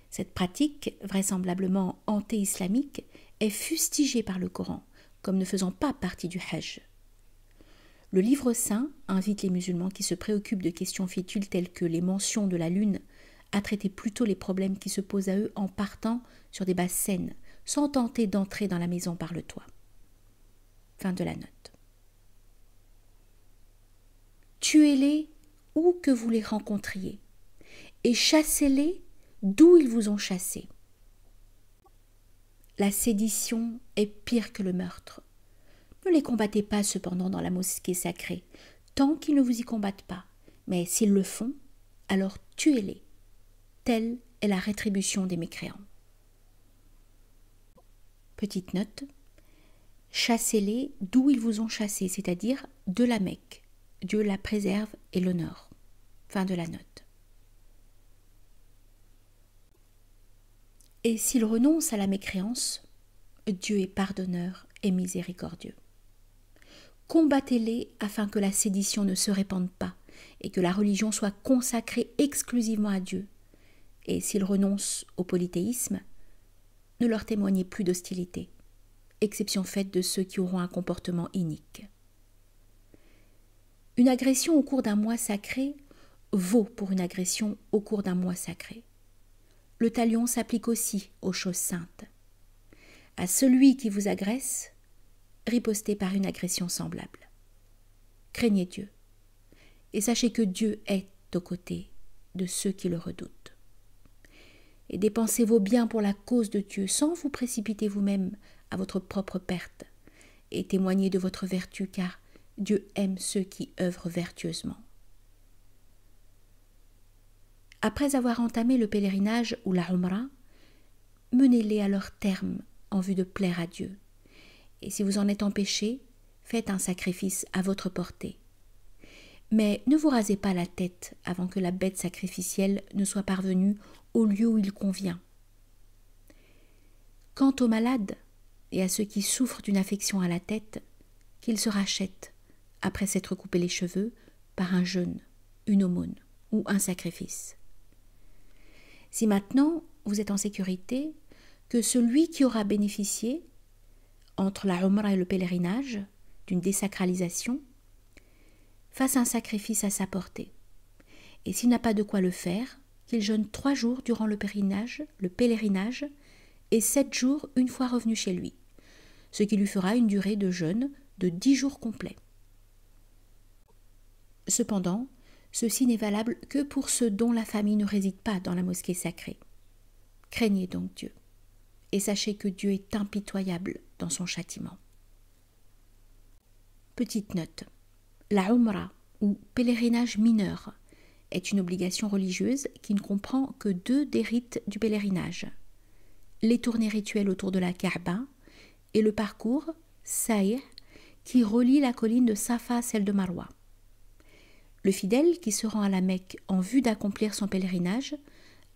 Cette pratique, vraisemblablement anté-islamique, est fustigée par le Coran, comme ne faisant pas partie du Hajj. Le livre saint invite les musulmans qui se préoccupent de questions fétules telles que les mentions de la lune à traiter plutôt les problèmes qui se posent à eux en partant sur des bases saines, sans tenter d'entrer dans la maison par le toit. Fin de la note. Tuez-les où que vous les rencontriez, et chassez-les d'où ils vous ont chassé. La sédition est pire que le meurtre. Ne les combattez pas cependant dans la mosquée sacrée, tant qu'ils ne vous y combattent pas, mais s'ils le font, alors tuez-les. Telle est la rétribution des mécréants. Petite note chassez-les d'où ils vous ont chassé, c'est-à-dire de la Mecque. Dieu la préserve et l'honore. Fin de la note. Et s'ils renoncent à la mécréance, Dieu est pardonneur et miséricordieux. Combattez-les afin que la sédition ne se répande pas et que la religion soit consacrée exclusivement à Dieu. Et s'ils renoncent au polythéisme, ne leur témoignez plus d'hostilité exception faite de ceux qui auront un comportement inique. Une agression au cours d'un mois sacré vaut pour une agression au cours d'un mois sacré. Le talion s'applique aussi aux choses saintes. À celui qui vous agresse, ripostez par une agression semblable. Craignez Dieu et sachez que Dieu est aux côtés de ceux qui le redoutent. Et dépensez vos biens pour la cause de Dieu sans vous précipiter vous-même à votre propre perte et témoignez de votre vertu car Dieu aime ceux qui œuvrent vertueusement. Après avoir entamé le pèlerinage ou la humra, menez-les à leur terme en vue de plaire à Dieu. Et si vous en êtes empêché, faites un sacrifice à votre portée. Mais ne vous rasez pas la tête avant que la bête sacrificielle ne soit parvenue au lieu où il convient. Quant aux malades, et à ceux qui souffrent d'une affection à la tête qu'ils se rachètent, après s'être coupé les cheveux, par un jeûne, une aumône ou un sacrifice. Si maintenant vous êtes en sécurité, que celui qui aura bénéficié, entre la omra et le pèlerinage, d'une désacralisation, fasse un sacrifice à sa portée. Et s'il n'a pas de quoi le faire, qu'il jeûne trois jours durant le pèlerinage, le pèlerinage, et sept jours une fois revenu chez lui ce qui lui fera une durée de jeûne de dix jours complets. Cependant, ceci n'est valable que pour ceux dont la famille ne réside pas dans la mosquée sacrée. Craignez donc Dieu, et sachez que Dieu est impitoyable dans son châtiment. Petite note. La Umrah, ou pèlerinage mineur, est une obligation religieuse qui ne comprend que deux des rites du pèlerinage. Les tournées rituelles autour de la Kaaba et le parcours Saïr qui relie la colline de Safa à celle de Marwa. Le fidèle qui se rend à la Mecque en vue d'accomplir son pèlerinage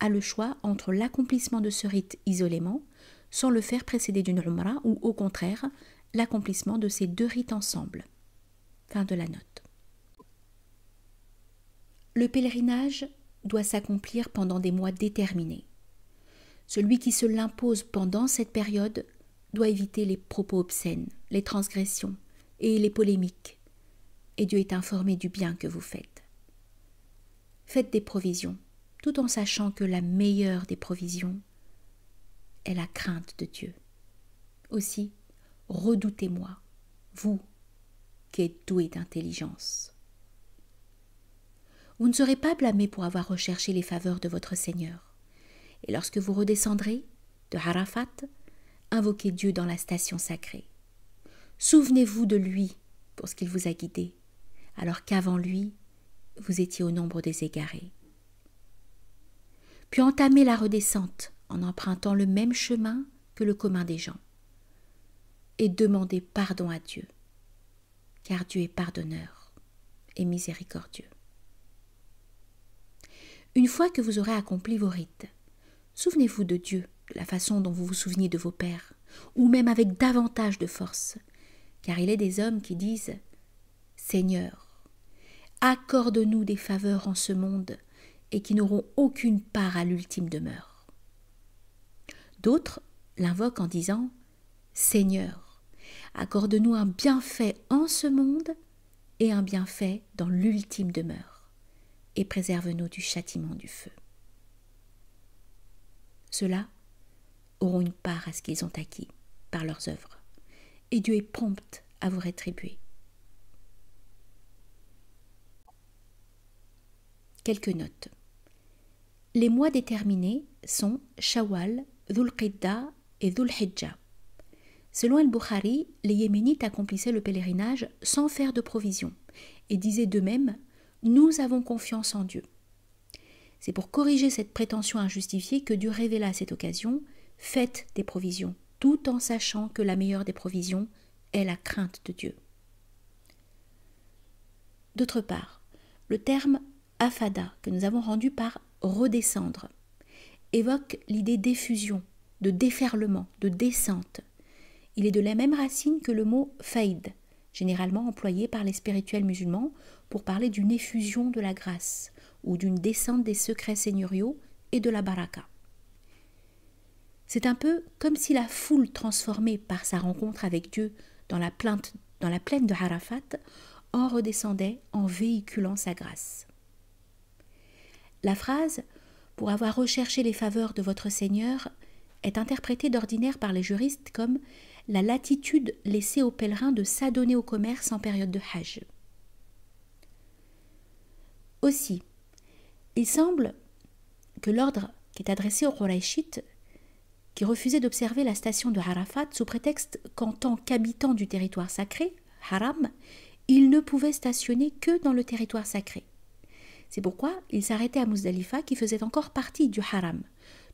a le choix entre l'accomplissement de ce rite isolément, sans le faire précéder d'une umrah, ou au contraire, l'accomplissement de ces deux rites ensemble. Fin de la note. Le pèlerinage doit s'accomplir pendant des mois déterminés. Celui qui se l'impose pendant cette période doit éviter les propos obscènes, les transgressions et les polémiques. Et Dieu est informé du bien que vous faites. Faites des provisions, tout en sachant que la meilleure des provisions est la crainte de Dieu. Aussi, redoutez-moi, vous qui êtes doués d'intelligence. Vous ne serez pas blâmés pour avoir recherché les faveurs de votre Seigneur. Et lorsque vous redescendrez de Harafat, Invoquez Dieu dans la station sacrée. Souvenez-vous de lui pour ce qu'il vous a guidé, alors qu'avant lui, vous étiez au nombre des égarés. Puis entamez la redescente en empruntant le même chemin que le commun des gens. Et demandez pardon à Dieu, car Dieu est pardonneur et miséricordieux. Une fois que vous aurez accompli vos rites, souvenez-vous de Dieu la façon dont vous vous souvenez de vos pères, ou même avec davantage de force, car il est des hommes qui disent Seigneur, accorde-nous des faveurs en ce monde, et qui n'auront aucune part à l'ultime demeure. D'autres l'invoquent en disant Seigneur, accorde-nous un bienfait en ce monde et un bienfait dans l'ultime demeure, et préserve-nous du châtiment du feu. Cela auront une part à ce qu'ils ont acquis par leurs œuvres, et Dieu est prompt à vous rétribuer. Quelques notes. Les mois déterminés sont Shawwal, dhul et dhul -Hijjah. Selon Al-Bukhari, les Yéménites accomplissaient le pèlerinage sans faire de provisions et disaient d'eux-mêmes Nous avons confiance en Dieu. C'est pour corriger cette prétention injustifiée que Dieu révéla à cette occasion Faites des provisions, tout en sachant que la meilleure des provisions est la crainte de Dieu. D'autre part, le terme afada que nous avons rendu par redescendre évoque l'idée d'effusion, de déferlement, de descente. Il est de la même racine que le mot faïd, généralement employé par les spirituels musulmans pour parler d'une effusion de la grâce ou d'une descente des secrets seigneuriaux et de la baraka. C'est un peu comme si la foule transformée par sa rencontre avec Dieu dans la, plaine de Harafat en redescendait en véhiculant sa grâce. La phrase Pour avoir recherché les faveurs de votre Seigneur est interprétée d'ordinaire par les juristes comme la latitude laissée aux pèlerins de s'adonner au commerce en période de Hajj. Aussi, il semble que l'ordre qui est adressé aux Qurayshites qui refusait d'observer la station de Arafat sous prétexte qu'en tant qu'habitant du territoire sacré, Haram, il ne pouvait stationner que dans le territoire sacré. C'est pourquoi il s'arrêtait à Muzdalifa qui faisait encore partie du Haram,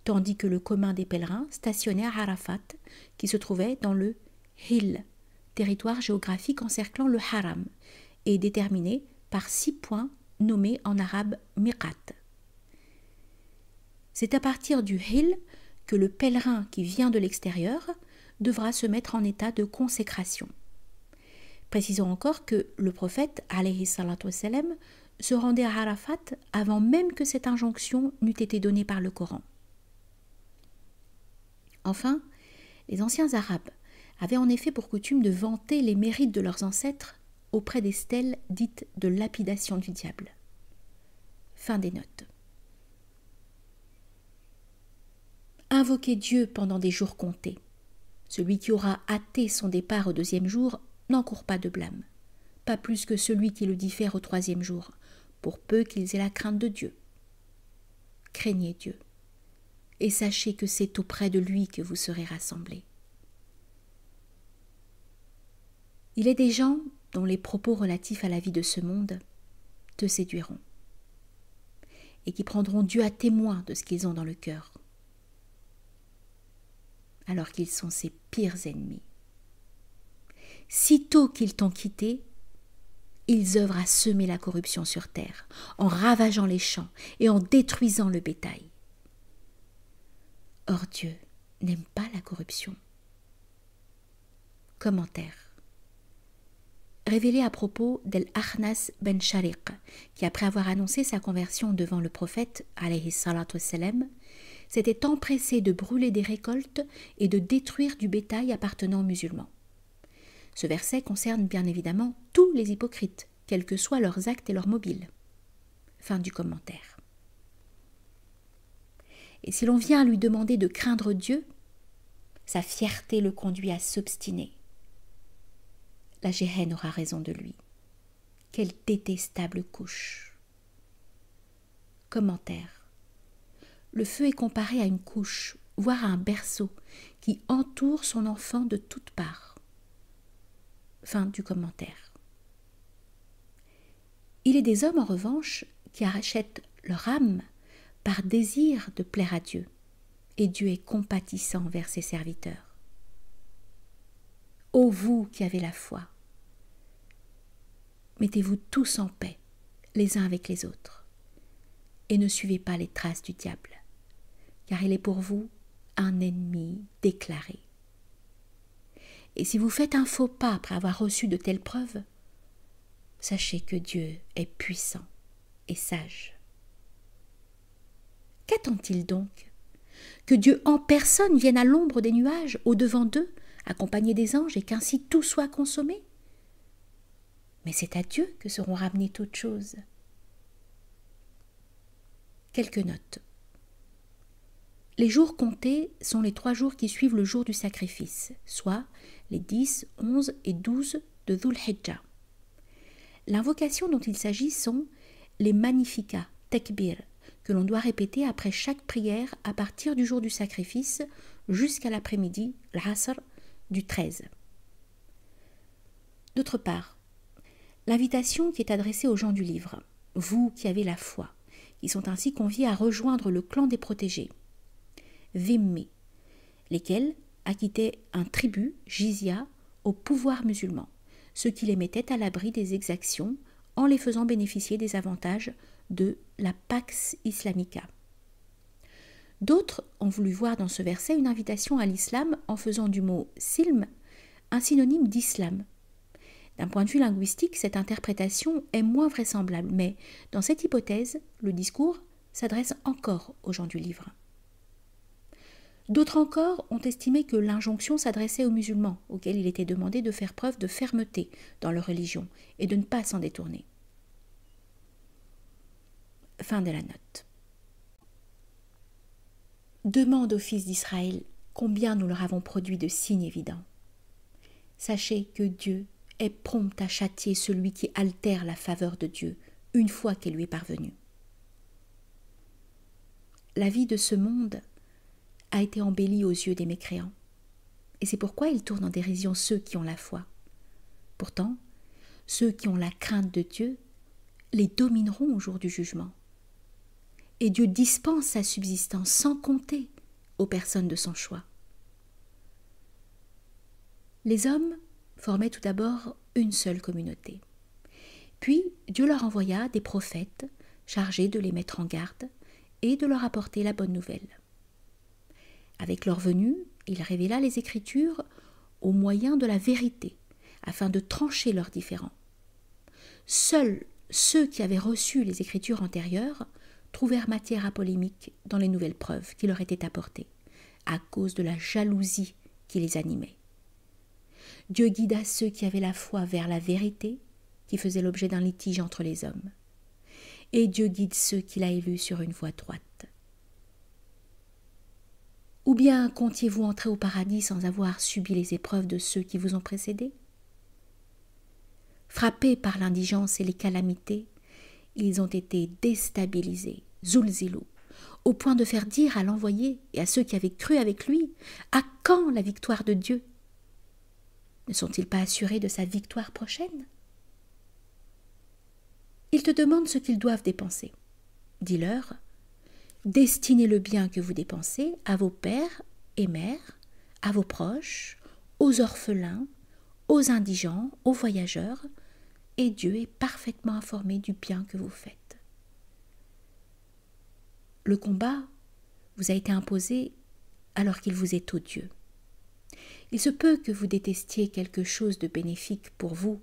tandis que le commun des pèlerins stationnait à Harafat qui se trouvait dans le Hill, territoire géographique encerclant le Haram, et déterminé par six points nommés en arabe Miqat. C'est à partir du Hill que le pèlerin qui vient de l'extérieur devra se mettre en état de consécration. Précisons encore que le prophète wassalam, se rendait à Arafat avant même que cette injonction n'eût été donnée par le Coran. Enfin, les anciens Arabes avaient en effet pour coutume de vanter les mérites de leurs ancêtres auprès des stèles dites de lapidation du diable. Fin des notes. Invoquez Dieu pendant des jours comptés. Celui qui aura hâté son départ au deuxième jour n'encourt pas de blâme, pas plus que celui qui le diffère au troisième jour, pour peu qu'ils aient la crainte de Dieu. Craignez Dieu, et sachez que c'est auprès de lui que vous serez rassemblés. Il est des gens dont les propos relatifs à la vie de ce monde te séduiront, et qui prendront Dieu à témoin de ce qu'ils ont dans le cœur alors qu'ils sont ses pires ennemis. Sitôt qu'ils t'ont quitté, ils œuvrent à semer la corruption sur terre, en ravageant les champs et en détruisant le bétail. Or Dieu n'aime pas la corruption. Commentaire révélé à propos d'El Ahnas ben Shariq, qui après avoir annoncé sa conversion devant le prophète s'était empressé de brûler des récoltes et de détruire du bétail appartenant aux musulmans. Ce verset concerne bien évidemment tous les hypocrites, quels que soient leurs actes et leurs mobiles. Fin du commentaire. Et si l'on vient à lui demander de craindre Dieu, sa fierté le conduit à s'obstiner. La Géhenne aura raison de lui. Quelle détestable couche. Commentaire. Le feu est comparé à une couche, voire à un berceau, qui entoure son enfant de toutes parts. Fin du commentaire. Il est des hommes, en revanche, qui arrachètent leur âme par désir de plaire à Dieu, et Dieu est compatissant vers ses serviteurs. Ô vous qui avez la foi, mettez-vous tous en paix les uns avec les autres, et ne suivez pas les traces du diable car il est pour vous un ennemi déclaré. Et si vous faites un faux pas après avoir reçu de telles preuves, sachez que Dieu est puissant et sage. Qu'attend-il donc Que Dieu en personne vienne à l'ombre des nuages, au-devant d'eux, accompagné des anges, et qu'ainsi tout soit consommé Mais c'est à Dieu que seront ramenées toutes choses. Quelques notes. Les jours comptés sont les trois jours qui suivent le jour du sacrifice, soit les 10, 11 et 12 de Dhul Hijjah. L'invocation dont il s'agit sont les magnificats, tekbir, que l'on doit répéter après chaque prière à partir du jour du sacrifice jusqu'à l'après-midi, l'Asr, du 13. D'autre part, l'invitation qui est adressée aux gens du livre, vous qui avez la foi, qui sont ainsi conviés à rejoindre le clan des protégés lesquels acquittaient un tribut, jizya, au pouvoir musulman, ce qui les mettait à l'abri des exactions en les faisant bénéficier des avantages de la Pax Islamica. D'autres ont voulu voir dans ce verset une invitation à l'islam en faisant du mot silm un synonyme d'islam. D'un point de vue linguistique, cette interprétation est moins vraisemblable, mais dans cette hypothèse, le discours s'adresse encore aux gens du livre. D'autres encore ont estimé que l'injonction s'adressait aux musulmans, auxquels il était demandé de faire preuve de fermeté dans leur religion et de ne pas s'en détourner. Fin de la note. Demande aux fils d'Israël combien nous leur avons produit de signes évidents. Sachez que Dieu est prompt à châtier celui qui altère la faveur de Dieu une fois qu'elle lui est parvenue. La vie de ce monde a été embelli aux yeux des mécréants. Et c'est pourquoi ils tourne en dérision ceux qui ont la foi. Pourtant, ceux qui ont la crainte de Dieu les domineront au jour du jugement. Et Dieu dispense sa subsistance sans compter aux personnes de son choix. Les hommes formaient tout d'abord une seule communauté. Puis Dieu leur envoya des prophètes chargés de les mettre en garde et de leur apporter la bonne nouvelle. Avec leur venue, il révéla les Écritures au moyen de la vérité, afin de trancher leurs différends. Seuls ceux qui avaient reçu les Écritures antérieures trouvèrent matière à polémique dans les nouvelles preuves qui leur étaient apportées, à cause de la jalousie qui les animait. Dieu guida ceux qui avaient la foi vers la vérité, qui faisait l'objet d'un litige entre les hommes. Et Dieu guide ceux qu'il a élus sur une voie droite. Ou bien comptiez-vous entrer au paradis sans avoir subi les épreuves de ceux qui vous ont précédés Frappés par l'indigence et les calamités, ils ont été déstabilisés, Zulzilou, au point de faire dire à l'envoyé et à ceux qui avaient cru avec lui À quand la victoire de Dieu Ne sont-ils pas assurés de sa victoire prochaine Ils te demandent ce qu'ils doivent dépenser. Dis-leur Destinez le bien que vous dépensez à vos pères et mères, à vos proches, aux orphelins, aux indigents, aux voyageurs, et Dieu est parfaitement informé du bien que vous faites. Le combat vous a été imposé alors qu'il vous est odieux. Il se peut que vous détestiez quelque chose de bénéfique pour vous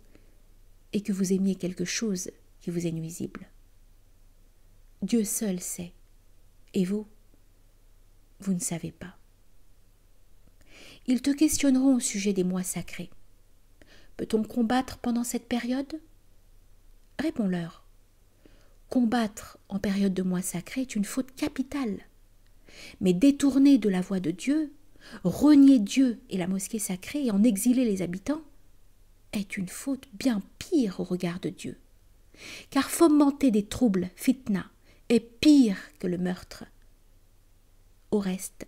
et que vous aimiez quelque chose qui vous est nuisible. Dieu seul sait et vous Vous ne savez pas. Ils te questionneront au sujet des mois sacrés. Peut-on combattre pendant cette période Réponds-leur. Combattre en période de mois sacrés est une faute capitale. Mais détourner de la voie de Dieu, renier Dieu et la mosquée sacrée et en exiler les habitants, est une faute bien pire au regard de Dieu. Car fomenter des troubles, fitna, est pire que le meurtre. Au reste,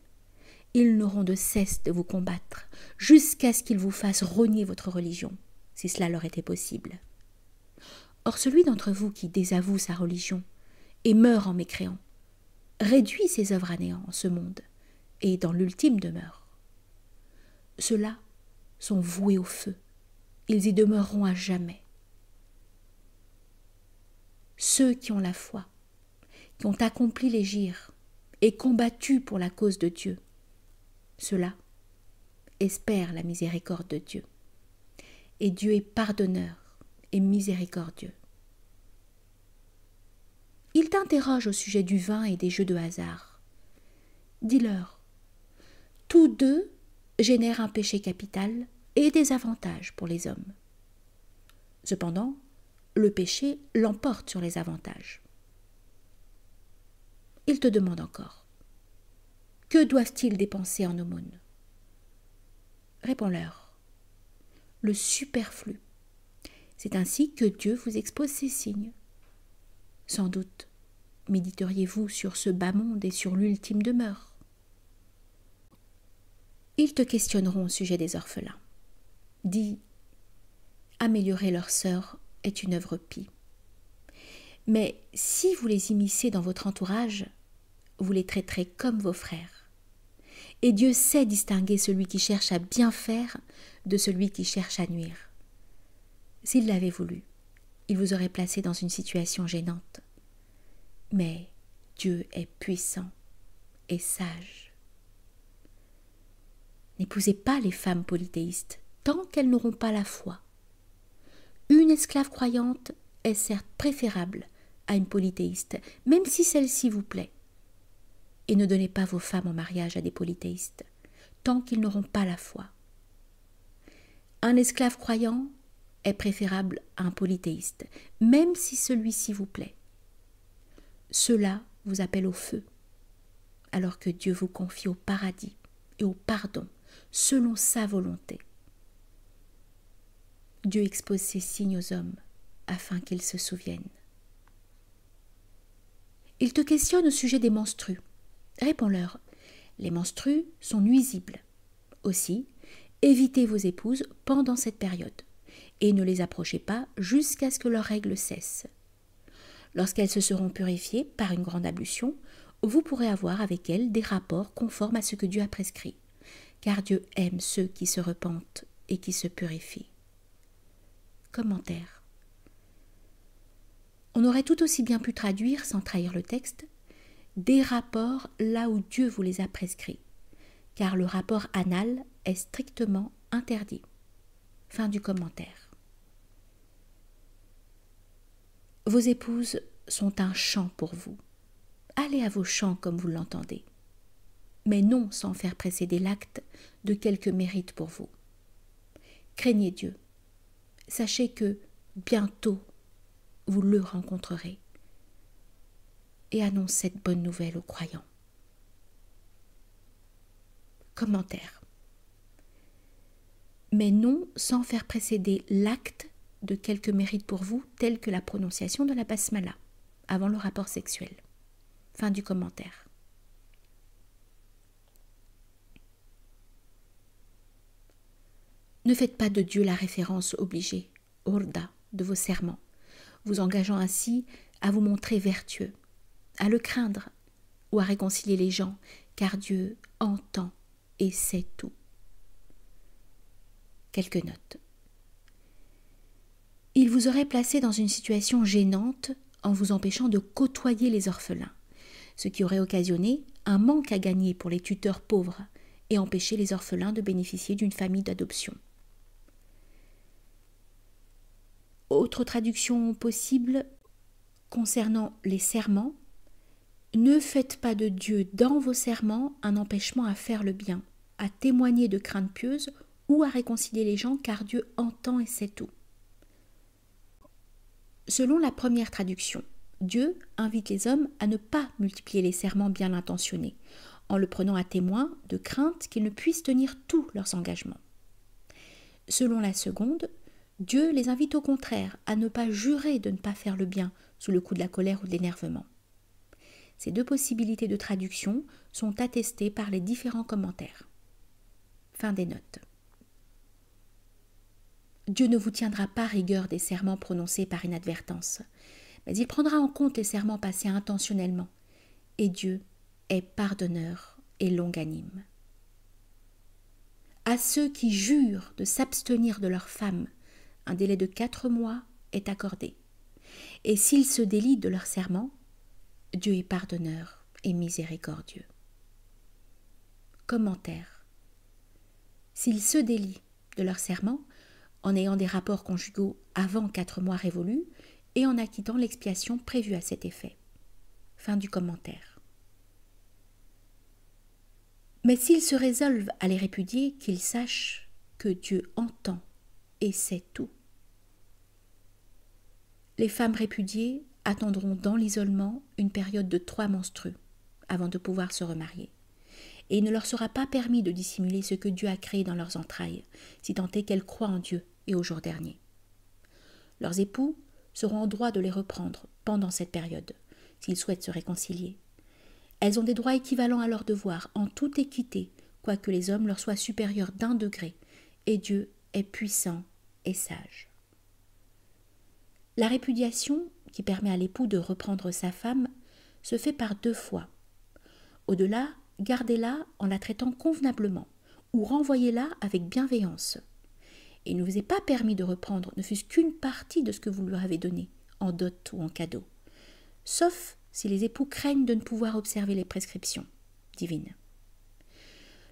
ils n'auront de cesse de vous combattre jusqu'à ce qu'ils vous fassent renier votre religion, si cela leur était possible. Or celui d'entre vous qui désavoue sa religion et meurt en mécréant, réduit ses œuvres à néant en ce monde et dans l'ultime demeure. Ceux-là sont voués au feu, ils y demeureront à jamais. Ceux qui ont la foi ont accompli les gires et combattu pour la cause de Dieu. Ceux-là espèrent la miséricorde de Dieu. Et Dieu est pardonneur et miséricordieux. Il t'interroge au sujet du vin et des jeux de hasard. Dis-leur, tous deux génèrent un péché capital et des avantages pour les hommes. Cependant, le péché l'emporte sur les avantages il te demande encore. Que doivent-ils dépenser en aumône Réponds-leur. Le superflu. C'est ainsi que Dieu vous expose ses signes. Sans doute méditeriez-vous sur ce bas monde et sur l'ultime demeure. Ils te questionneront au sujet des orphelins. Dis Améliorer leur sœur est une œuvre pie. Mais si vous les immiscez dans votre entourage, vous les traiterez comme vos frères. Et Dieu sait distinguer celui qui cherche à bien faire de celui qui cherche à nuire. S'il l'avait voulu, il vous aurait placé dans une situation gênante. Mais Dieu est puissant et sage. N'épousez pas les femmes polythéistes tant qu'elles n'auront pas la foi. Une esclave croyante est certes préférable à une polythéiste, même si celle-ci vous plaît et ne donnez pas vos femmes en mariage à des polythéistes, tant qu'ils n'auront pas la foi. Un esclave croyant est préférable à un polythéiste, même si celui-ci vous plaît. Cela vous appelle au feu, alors que Dieu vous confie au paradis et au pardon, selon sa volonté. Dieu expose ses signes aux hommes afin qu'ils se souviennent. Il te questionne au sujet des menstrues. Réponds-leur. Les menstrues sont nuisibles. Aussi, évitez vos épouses pendant cette période et ne les approchez pas jusqu'à ce que leurs règles cessent. Lorsqu'elles se seront purifiées par une grande ablution, vous pourrez avoir avec elles des rapports conformes à ce que Dieu a prescrit, car Dieu aime ceux qui se repentent et qui se purifient. Commentaire. On aurait tout aussi bien pu traduire, sans trahir le texte, des rapports là où Dieu vous les a prescrits, car le rapport anal est strictement interdit. Fin du commentaire. Vos épouses sont un chant pour vous. Allez à vos chants comme vous l'entendez, mais non sans faire précéder l'acte de quelque mérite pour vous. Craignez Dieu. Sachez que bientôt vous le rencontrerez et annonce cette bonne nouvelle aux croyants. Commentaire. Mais non sans faire précéder l'acte de quelques mérites pour vous, tel que la prononciation de la basmala, avant le rapport sexuel. Fin du commentaire. Ne faites pas de Dieu la référence obligée, urda, de vos serments, vous engageant ainsi à vous montrer vertueux à le craindre ou à réconcilier les gens, car Dieu entend et sait tout. Quelques notes. Il vous aurait placé dans une situation gênante en vous empêchant de côtoyer les orphelins, ce qui aurait occasionné un manque à gagner pour les tuteurs pauvres et empêché les orphelins de bénéficier d'une famille d'adoption. Autre traduction possible concernant les serments, ne faites pas de Dieu dans vos serments un empêchement à faire le bien, à témoigner de crainte pieuse ou à réconcilier les gens, car Dieu entend et sait tout. Selon la première traduction, Dieu invite les hommes à ne pas multiplier les serments bien intentionnés, en le prenant à témoin de crainte qu'ils ne puissent tenir tous leurs engagements. Selon la seconde, Dieu les invite au contraire à ne pas jurer de ne pas faire le bien sous le coup de la colère ou de l'énervement. Ces deux possibilités de traduction sont attestées par les différents commentaires. Fin des notes. Dieu ne vous tiendra pas rigueur des serments prononcés par inadvertance, mais il prendra en compte les serments passés intentionnellement, et Dieu est pardonneur et longanime. À ceux qui jurent de s'abstenir de leur femme, un délai de quatre mois est accordé, et s'ils se délient de leur serment, Dieu est pardonneur et miséricordieux. Commentaire. S'ils se délient de leur serment, en ayant des rapports conjugaux avant quatre mois révolus et en acquittant l'expiation prévue à cet effet. Fin du commentaire. Mais s'ils se résolvent à les répudier, qu'ils sachent que Dieu entend et sait tout. Les femmes répudiées attendront dans l'isolement une période de trois menstrues avant de pouvoir se remarier. Et il ne leur sera pas permis de dissimuler ce que Dieu a créé dans leurs entrailles, si tant est qu'elles croient en Dieu et au jour dernier. Leurs époux seront en droit de les reprendre pendant cette période, s'ils souhaitent se réconcilier. Elles ont des droits équivalents à leurs devoirs, en toute équité, quoique les hommes leur soient supérieurs d'un degré, et Dieu est puissant et sage. La répudiation qui permet à l'époux de reprendre sa femme, se fait par deux fois. Au-delà, gardez-la en la traitant convenablement ou renvoyez-la avec bienveillance. Il ne vous est pas permis de reprendre ne fût-ce qu'une partie de ce que vous lui avez donné, en dot ou en cadeau, sauf si les époux craignent de ne pouvoir observer les prescriptions divines.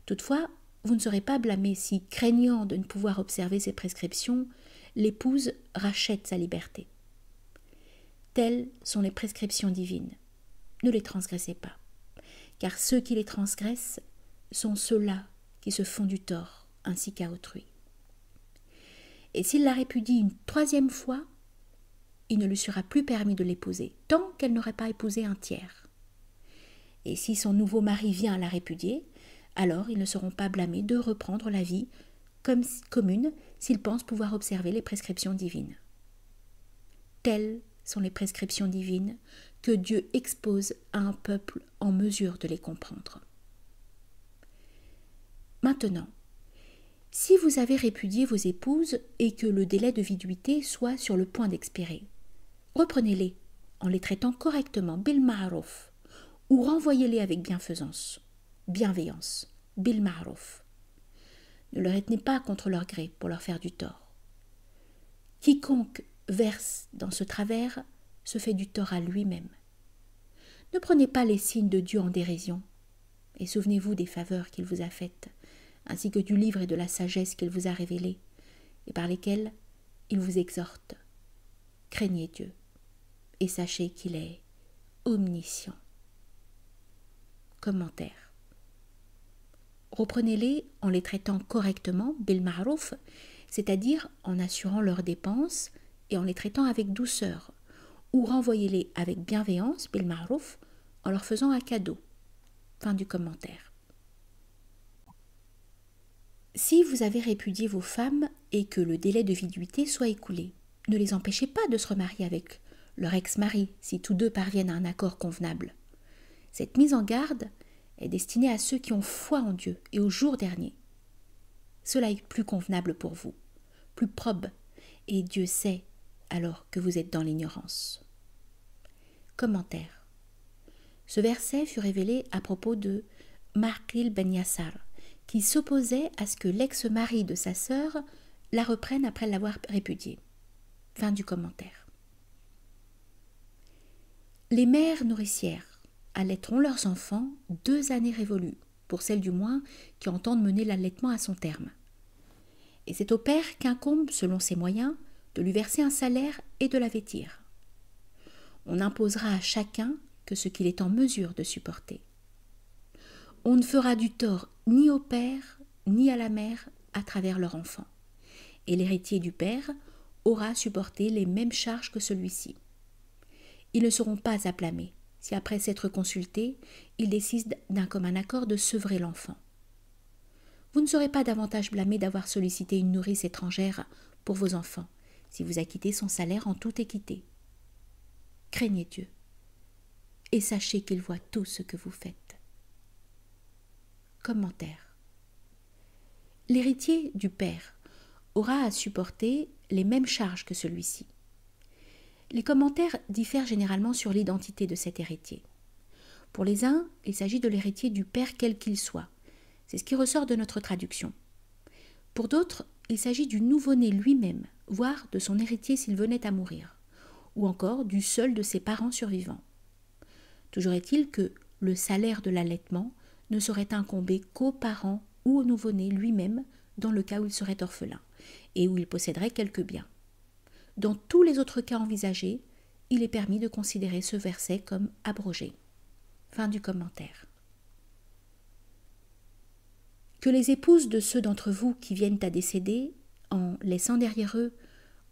Toutefois, vous ne serez pas blâmé si, craignant de ne pouvoir observer ces prescriptions, l'épouse rachète sa liberté. Telles sont les prescriptions divines. Ne les transgressez pas, car ceux qui les transgressent sont ceux-là qui se font du tort, ainsi qu'à autrui. Et s'il la répudie une troisième fois, il ne lui sera plus permis de l'épouser, tant qu'elle n'aurait pas épousé un tiers. Et si son nouveau mari vient à la répudier, alors ils ne seront pas blâmés de reprendre la vie comme commune s'ils pensent pouvoir observer les prescriptions divines. Telle sont les prescriptions divines que Dieu expose à un peuple en mesure de les comprendre. Maintenant, si vous avez répudié vos épouses et que le délai de viduité soit sur le point d'expirer, reprenez-les en les traitant correctement, bil ou renvoyez-les avec bienfaisance, bienveillance, bil Ne leur retenez pas contre leur gré pour leur faire du tort. Quiconque verse dans ce travers se fait du tort à lui-même. Ne prenez pas les signes de Dieu en dérision, et souvenez-vous des faveurs qu'il vous a faites, ainsi que du livre et de la sagesse qu'il vous a révélées et par lesquelles il vous exhorte. Craignez Dieu, et sachez qu'il est omniscient. Commentaire. Reprenez-les en les traitant correctement, bil c'est-à-dire en assurant leurs dépenses, et en les traitant avec douceur, ou renvoyez-les avec bienveillance, bil en leur faisant un cadeau. Fin du commentaire. Si vous avez répudié vos femmes et que le délai de viduité soit écoulé, ne les empêchez pas de se remarier avec leur ex-mari si tous deux parviennent à un accord convenable. Cette mise en garde est destinée à ceux qui ont foi en Dieu et au jour dernier. Cela est plus convenable pour vous, plus probe, et Dieu sait alors que vous êtes dans l'ignorance. Commentaire. Ce verset fut révélé à propos de Marquille Ben Yassar, qui s'opposait à ce que l'ex-mari de sa sœur la reprenne après l'avoir répudiée. Fin du commentaire. Les mères nourricières allaiteront leurs enfants deux années révolues, pour celles du moins qui entendent mener l'allaitement à son terme. Et c'est au père qu'incombe, selon ses moyens, de lui verser un salaire et de la vêtir. On imposera à chacun que ce qu'il est en mesure de supporter. On ne fera du tort ni au père ni à la mère à travers leur enfant, et l'héritier du père aura supporté les mêmes charges que celui-ci. Ils ne seront pas à blâmer si après s'être consultés, ils décident d'un commun accord de sevrer l'enfant. Vous ne serez pas davantage blâmé d'avoir sollicité une nourrice étrangère pour vos enfants, si vous acquittez son salaire en toute équité. Craignez Dieu et sachez qu'il voit tout ce que vous faites. Commentaire. L'héritier du père aura à supporter les mêmes charges que celui-ci. Les commentaires diffèrent généralement sur l'identité de cet héritier. Pour les uns, il s'agit de l'héritier du père quel qu'il soit. C'est ce qui ressort de notre traduction. Pour d'autres, il s'agit du nouveau-né lui-même, voire de son héritier s'il venait à mourir, ou encore du seul de ses parents survivants. Toujours est-il que le salaire de l'allaitement ne serait incombé qu'aux parents ou au nouveau-né lui-même dans le cas où il serait orphelin et où il posséderait quelques biens. Dans tous les autres cas envisagés, il est permis de considérer ce verset comme abrogé. Fin du commentaire que les épouses de ceux d'entre vous qui viennent à décéder, en laissant derrière eux,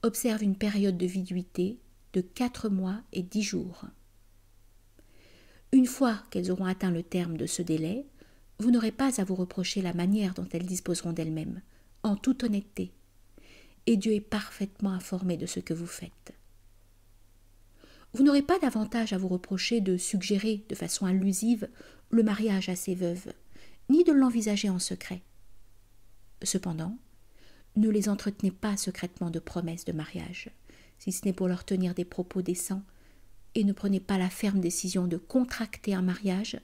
observent une période de viduité de quatre mois et dix jours. Une fois qu'elles auront atteint le terme de ce délai, vous n'aurez pas à vous reprocher la manière dont elles disposeront d'elles-mêmes, en toute honnêteté. Et Dieu est parfaitement informé de ce que vous faites. Vous n'aurez pas davantage à vous reprocher de suggérer de façon allusive le mariage à ces veuves, ni de l'envisager en secret. Cependant, ne les entretenez pas secrètement de promesses de mariage, si ce n'est pour leur tenir des propos décents, et ne prenez pas la ferme décision de contracter un mariage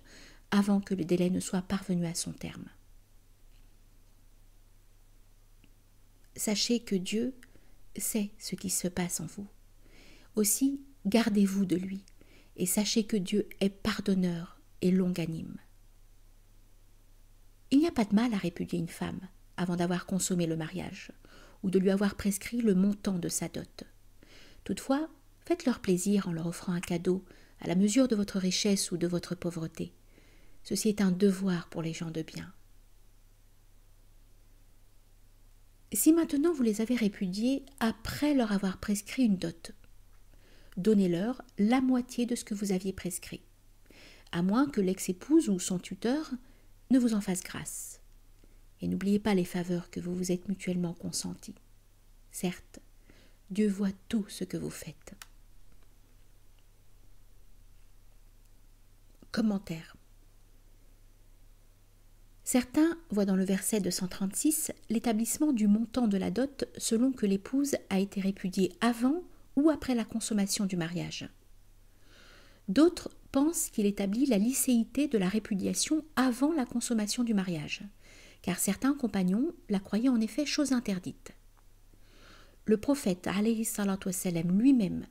avant que le délai ne soit parvenu à son terme. Sachez que Dieu sait ce qui se passe en vous. Aussi, gardez-vous de lui, et sachez que Dieu est pardonneur et longanime. Il n'y a pas de mal à répudier une femme avant d'avoir consommé le mariage ou de lui avoir prescrit le montant de sa dot. Toutefois, faites-leur plaisir en leur offrant un cadeau à la mesure de votre richesse ou de votre pauvreté. Ceci est un devoir pour les gens de bien. Si maintenant vous les avez répudiés après leur avoir prescrit une dot, donnez-leur la moitié de ce que vous aviez prescrit, à moins que l'ex-épouse ou son tuteur ne vous en fasse grâce. Et n'oubliez pas les faveurs que vous vous êtes mutuellement consenties. Certes, Dieu voit tout ce que vous faites. Commentaire. Certains voient dans le verset 236 l'établissement du montant de la dot selon que l'épouse a été répudiée avant ou après la consommation du mariage. D'autres pense qu'il établit la licéité de la répudiation avant la consommation du mariage, car certains compagnons la croyaient en effet chose interdite. Le prophète lui-même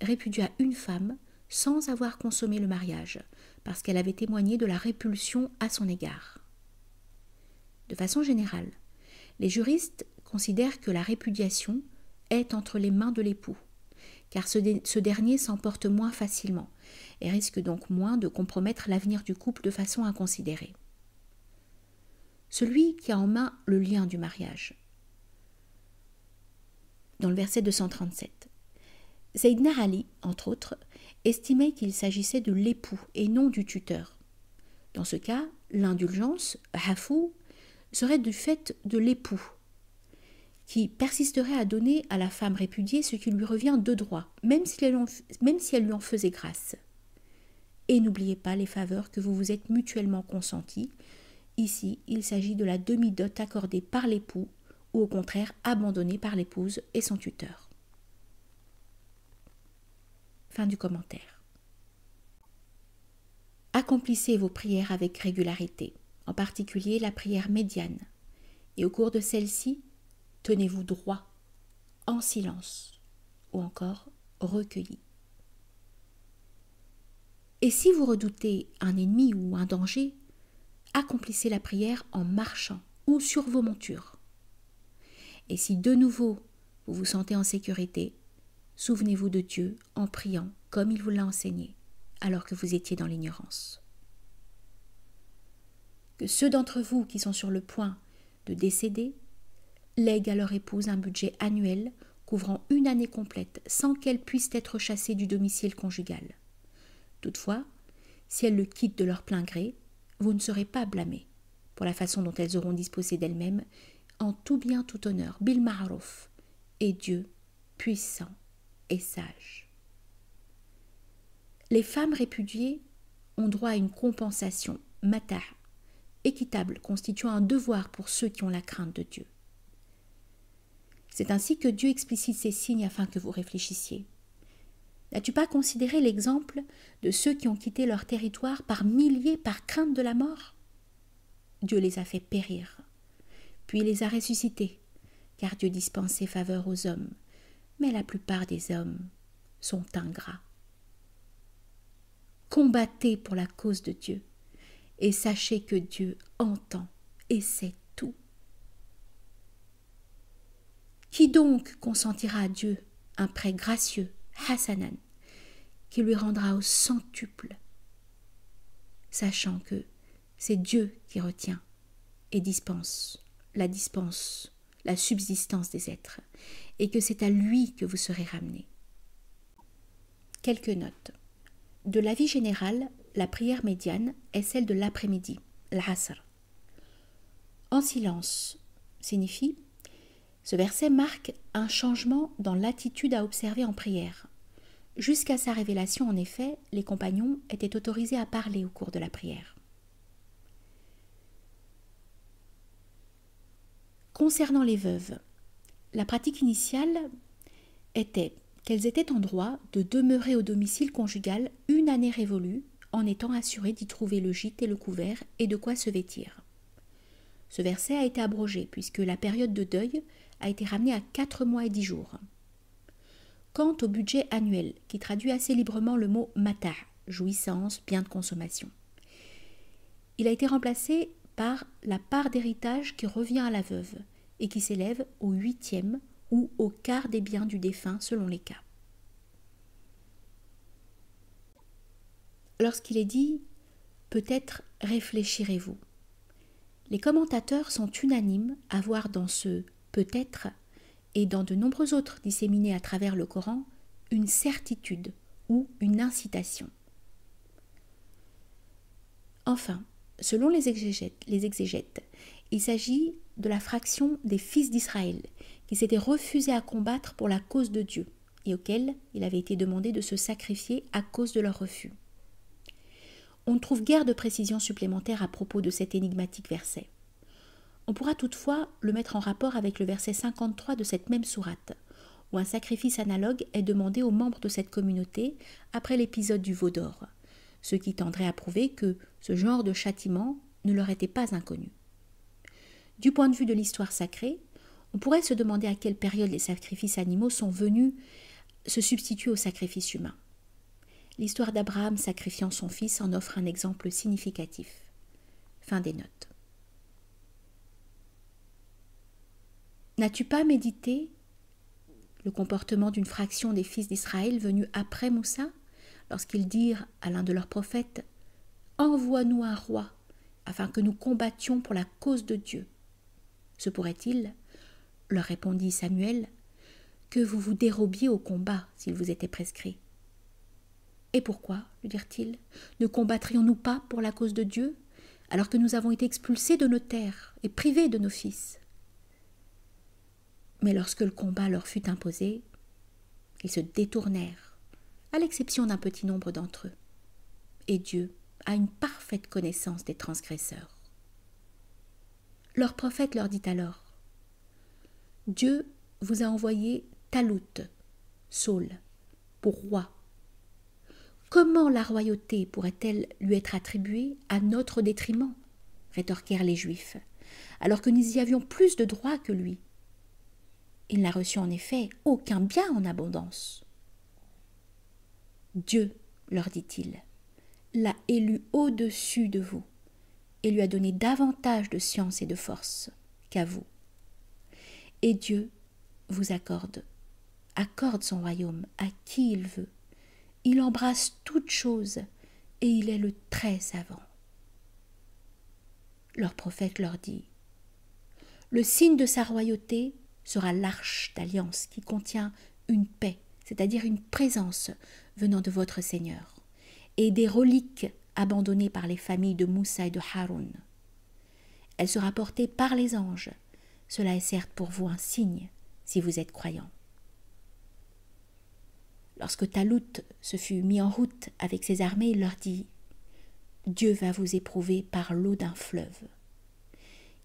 répudia une femme sans avoir consommé le mariage, parce qu'elle avait témoigné de la répulsion à son égard. De façon générale, les juristes considèrent que la répudiation est entre les mains de l'époux, car ce dernier s'emporte moins facilement et risque donc moins de compromettre l'avenir du couple de façon inconsidérée. Celui qui a en main le lien du mariage. Dans le verset 237. Zaydna Ali, entre autres, estimait qu'il s'agissait de l'époux et non du tuteur. Dans ce cas, l'indulgence, hafou, serait du fait de l'époux, qui persisterait à donner à la femme répudiée ce qui lui revient de droit, même si elle lui en faisait grâce. Et n'oubliez pas les faveurs que vous vous êtes mutuellement consenties. Ici, il s'agit de la demi-dot accordée par l'époux ou au contraire abandonnée par l'épouse et son tuteur. Fin du commentaire. Accomplissez vos prières avec régularité, en particulier la prière médiane, et au cours de celle-ci, tenez-vous droit, en silence, ou encore recueilli. Et si vous redoutez un ennemi ou un danger, accomplissez la prière en marchant ou sur vos montures. Et si de nouveau vous vous sentez en sécurité, souvenez-vous de Dieu en priant comme il vous l'a enseigné, alors que vous étiez dans l'ignorance. Que ceux d'entre vous qui sont sur le point de décéder lèguent à leur épouse un budget annuel couvrant une année complète sans qu'elle puisse être chassée du domicile conjugal. Toutefois, si elles le quittent de leur plein gré, vous ne serez pas blâmés pour la façon dont elles auront disposé d'elles-mêmes en tout bien, tout honneur, bil ma'rouf, et Dieu puissant et sage. Les femmes répudiées ont droit à une compensation, mata, équitable, constituant un devoir pour ceux qui ont la crainte de Dieu. C'est ainsi que Dieu explicite ces signes afin que vous réfléchissiez. N'as-tu pas considéré l'exemple de ceux qui ont quitté leur territoire par milliers par crainte de la mort Dieu les a fait périr, puis les a ressuscités, car Dieu dispense ses faveurs aux hommes, mais la plupart des hommes sont ingrats. Combattez pour la cause de Dieu, et sachez que Dieu entend, et sait tout. Qui donc consentira à Dieu un prêt gracieux, Hassanan qui lui rendra au centuple, sachant que c'est Dieu qui retient et dispense, la dispense, la subsistance des êtres, et que c'est à lui que vous serez ramenés. Quelques notes. De la vie générale, la prière médiane est celle de l'après-midi, l'hasr. En silence signifie ce verset marque un changement dans l'attitude à observer en prière. Jusqu'à sa révélation, en effet, les compagnons étaient autorisés à parler au cours de la prière. Concernant les veuves, la pratique initiale était qu'elles étaient en droit de demeurer au domicile conjugal une année révolue en étant assurées d'y trouver le gîte et le couvert et de quoi se vêtir. Ce verset a été abrogé puisque la période de deuil a été ramenée à quatre mois et 10 jours. Quant au budget annuel, qui traduit assez librement le mot mata, jouissance, bien de consommation, il a été remplacé par la part d'héritage qui revient à la veuve et qui s'élève au huitième ou au quart des biens du défunt selon les cas. Lorsqu'il est dit Peut-être réfléchirez-vous, les commentateurs sont unanimes à voir dans ce peut-être et dans de nombreux autres disséminés à travers le Coran, une certitude ou une incitation. Enfin, selon les exégètes, il s'agit de la fraction des fils d'Israël qui s'étaient refusés à combattre pour la cause de Dieu et auxquels il avait été demandé de se sacrifier à cause de leur refus. On ne trouve guère de précisions supplémentaires à propos de cet énigmatique verset. On pourra toutefois le mettre en rapport avec le verset 53 de cette même sourate, où un sacrifice analogue est demandé aux membres de cette communauté après l'épisode du veau d'or, ce qui tendrait à prouver que ce genre de châtiment ne leur était pas inconnu. Du point de vue de l'histoire sacrée, on pourrait se demander à quelle période les sacrifices animaux sont venus se substituer aux sacrifices humains. L'histoire d'Abraham sacrifiant son fils en offre un exemple significatif. Fin des notes. N'as-tu pas médité le comportement d'une fraction des fils d'Israël venus après Moussa, lorsqu'ils dirent à l'un de leurs prophètes Envoie-nous un roi, afin que nous combattions pour la cause de Dieu Se pourrait-il, leur répondit Samuel, que vous vous dérobiez au combat s'il vous était prescrit. Et pourquoi, lui dirent-ils, ne combattrions-nous pas pour la cause de Dieu, alors que nous avons été expulsés de nos terres et privés de nos fils mais lorsque le combat leur fut imposé, ils se détournèrent, à l'exception d'un petit nombre d'entre eux. Et Dieu a une parfaite connaissance des transgresseurs. Leur prophète leur dit alors Dieu vous a envoyé Talout, Saul, pour roi. Comment la royauté pourrait-elle lui être attribuée à notre détriment rétorquèrent les Juifs, alors que nous y avions plus de droits que lui. Il n'a reçu en effet aucun bien en abondance. Dieu, leur dit-il, l'a élu au-dessus de vous et lui a donné davantage de science et de force qu'à vous. Et Dieu vous accorde, accorde son royaume à qui il veut. Il embrasse toutes choses et il est le très savant. Leur prophète leur dit, Le signe de sa royauté, sera l'arche d'alliance qui contient une paix, c'est-à-dire une présence venant de votre Seigneur, et des reliques abandonnées par les familles de Moussa et de Haroun. Elle sera portée par les anges. Cela est certes pour vous un signe, si vous êtes croyant. Lorsque Talout se fut mis en route avec ses armées, il leur dit Dieu va vous éprouver par l'eau d'un fleuve.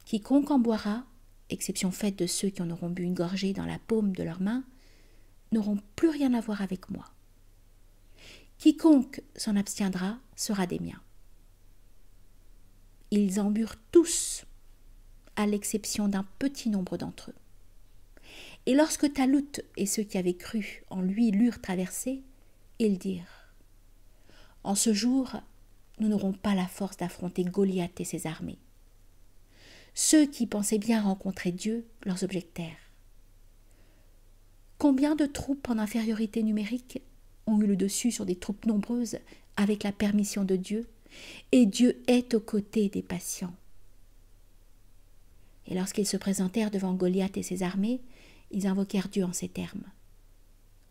Quiconque en boira exception faite de ceux qui en auront bu une gorgée dans la paume de leurs mains, n'auront plus rien à voir avec moi. Quiconque s'en abstiendra sera des miens. Ils en burent tous, à l'exception d'un petit nombre d'entre eux. Et lorsque Talout et ceux qui avaient cru en lui l'eurent traversé, ils dirent En ce jour, nous n'aurons pas la force d'affronter Goliath et ses armées ceux qui pensaient bien rencontrer Dieu leurs objectèrent. Combien de troupes en infériorité numérique ont eu le dessus sur des troupes nombreuses avec la permission de Dieu, et Dieu est aux côtés des patients. Et lorsqu'ils se présentèrent devant Goliath et ses armées, ils invoquèrent Dieu en ces termes.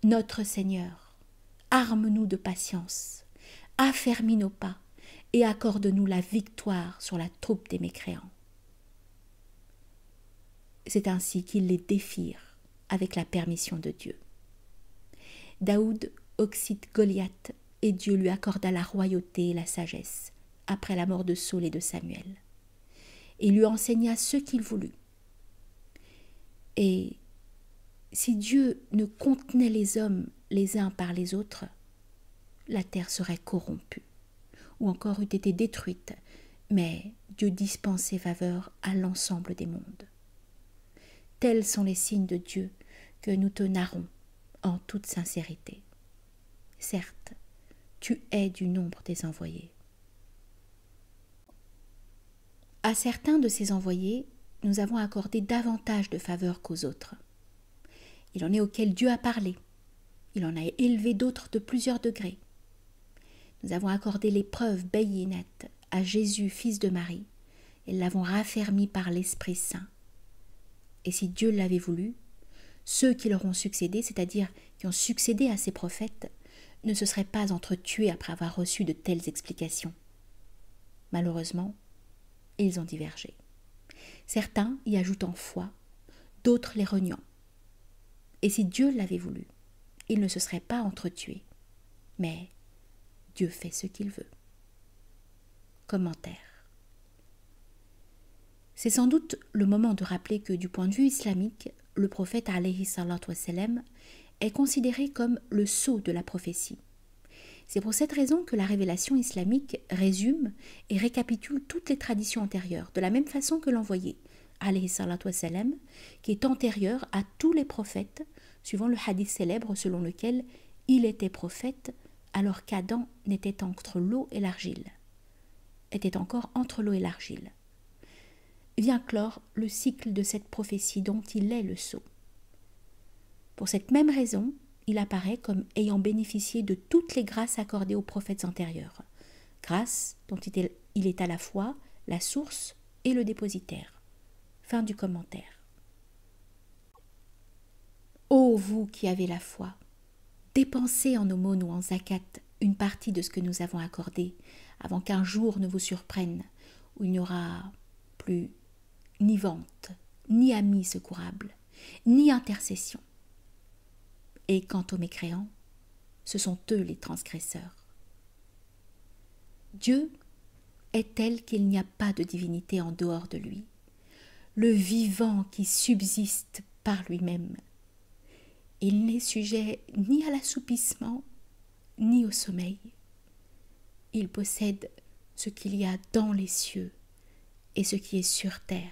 Notre Seigneur, arme-nous de patience, affermis nos pas, et accorde-nous la victoire sur la troupe des mécréants. C'est ainsi qu'ils les défirent avec la permission de Dieu. Daoud oxyde Goliath et Dieu lui accorda la royauté et la sagesse après la mort de Saul et de Samuel. Et lui enseigna ce qu'il voulut. Et si Dieu ne contenait les hommes les uns par les autres, la terre serait corrompue, ou encore eût été détruite, mais Dieu dispensait faveur à l'ensemble des mondes. Tels sont les signes de Dieu que nous te narrons en toute sincérité. Certes, tu es du nombre des envoyés. À certains de ces envoyés, nous avons accordé davantage de faveurs qu'aux autres. Il en est auquel Dieu a parlé. Il en a élevé d'autres de plusieurs degrés. Nous avons accordé l'épreuve nette à Jésus, fils de Marie, et l'avons raffermi par l'Esprit Saint et si Dieu l'avait voulu, ceux qui leur ont succédé, c'est-à-dire qui ont succédé à ces prophètes, ne se seraient pas entretués après avoir reçu de telles explications. Malheureusement, ils ont divergé. Certains y ajoutant foi, d'autres les reniant. Et si Dieu l'avait voulu, ils ne se seraient pas entretués. Mais Dieu fait ce qu'il veut. Commentaire. C'est sans doute le moment de rappeler que du point de vue islamique, le prophète alayhi est considéré comme le sceau de la prophétie. C'est pour cette raison que la révélation islamique résume et récapitule toutes les traditions antérieures, de la même façon que l'envoyé, alayhi qui est antérieur à tous les prophètes, suivant le hadith célèbre selon lequel il était prophète alors qu'Adam n'était entre l'eau et l'argile, était encore entre l'eau et l'argile vient clore le cycle de cette prophétie dont il est le sceau. Pour cette même raison, il apparaît comme ayant bénéficié de toutes les grâces accordées aux prophètes antérieurs, grâces dont il est à la fois la source et le dépositaire. Fin du commentaire. Ô vous qui avez la foi, dépensez en aumône ou en zakat une partie de ce que nous avons accordé, avant qu'un jour ne vous surprenne, où il n'y aura plus ni vente, ni ami secourable, ni intercession. Et quant aux mécréants, ce sont eux les transgresseurs. Dieu est tel qu'il n'y a pas de divinité en dehors de lui, le vivant qui subsiste par lui-même. Il n'est sujet ni à l'assoupissement, ni au sommeil. Il possède ce qu'il y a dans les cieux et ce qui est sur terre.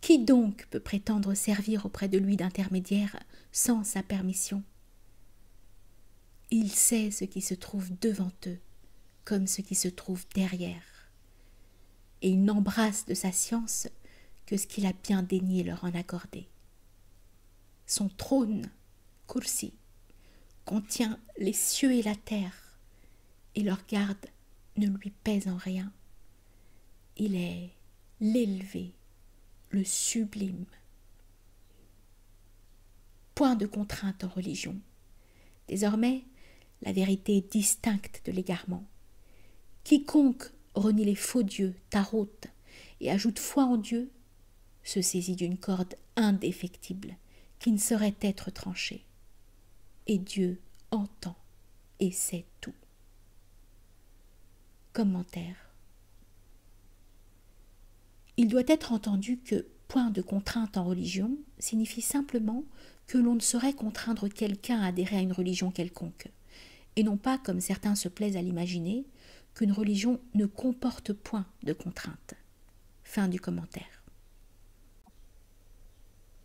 Qui donc peut prétendre servir auprès de lui d'intermédiaire sans sa permission Il sait ce qui se trouve devant eux comme ce qui se trouve derrière, et il n'embrasse de sa science que ce qu'il a bien daigné leur en accorder. Son trône, Kursi, contient les cieux et la terre, et leur garde ne lui pèse en rien. Il est l'élevé le sublime. Point de contrainte en religion. Désormais, la vérité est distincte de l'égarement. Quiconque renie les faux dieux, tarote, et ajoute foi en Dieu, se saisit d'une corde indéfectible qui ne saurait être tranchée. Et Dieu entend et sait tout. Commentaire il doit être entendu que point de contrainte en religion signifie simplement que l'on ne saurait contraindre quelqu'un à adhérer à une religion quelconque, et non pas, comme certains se plaisent à l'imaginer, qu'une religion ne comporte point de contrainte. Fin du commentaire.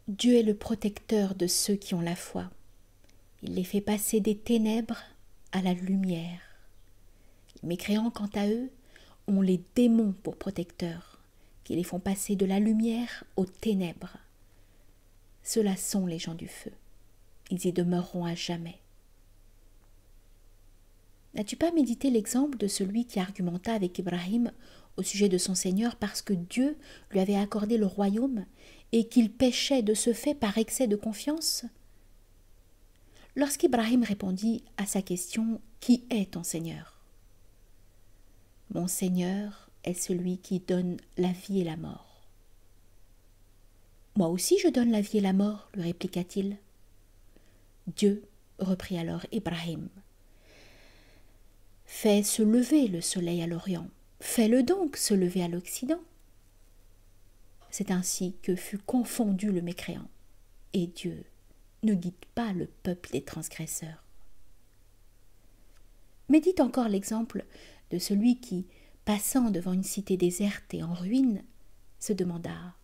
Dieu est le protecteur de ceux qui ont la foi. Il les fait passer des ténèbres à la lumière. Les mécréants, quant à eux, ont les démons pour protecteurs qui les font passer de la lumière aux ténèbres. Ceux-là sont les gens du feu. Ils y demeureront à jamais. N'as-tu pas médité l'exemple de celui qui argumenta avec Ibrahim au sujet de son Seigneur parce que Dieu lui avait accordé le royaume et qu'il péchait de ce fait par excès de confiance Lorsqu'Ibrahim répondit à sa question Qui est ton Seigneur Mon Seigneur, est celui qui donne la vie et la mort. Moi aussi je donne la vie et la mort, lui répliqua-t-il. Dieu, reprit alors Ibrahim, fais se lever le soleil à l'Orient, fais-le donc se lever à l'Occident. C'est ainsi que fut confondu le mécréant, et Dieu ne guide pas le peuple des transgresseurs. Mais dites encore l'exemple de celui qui, passant devant une cité déserte et en ruine, se demanda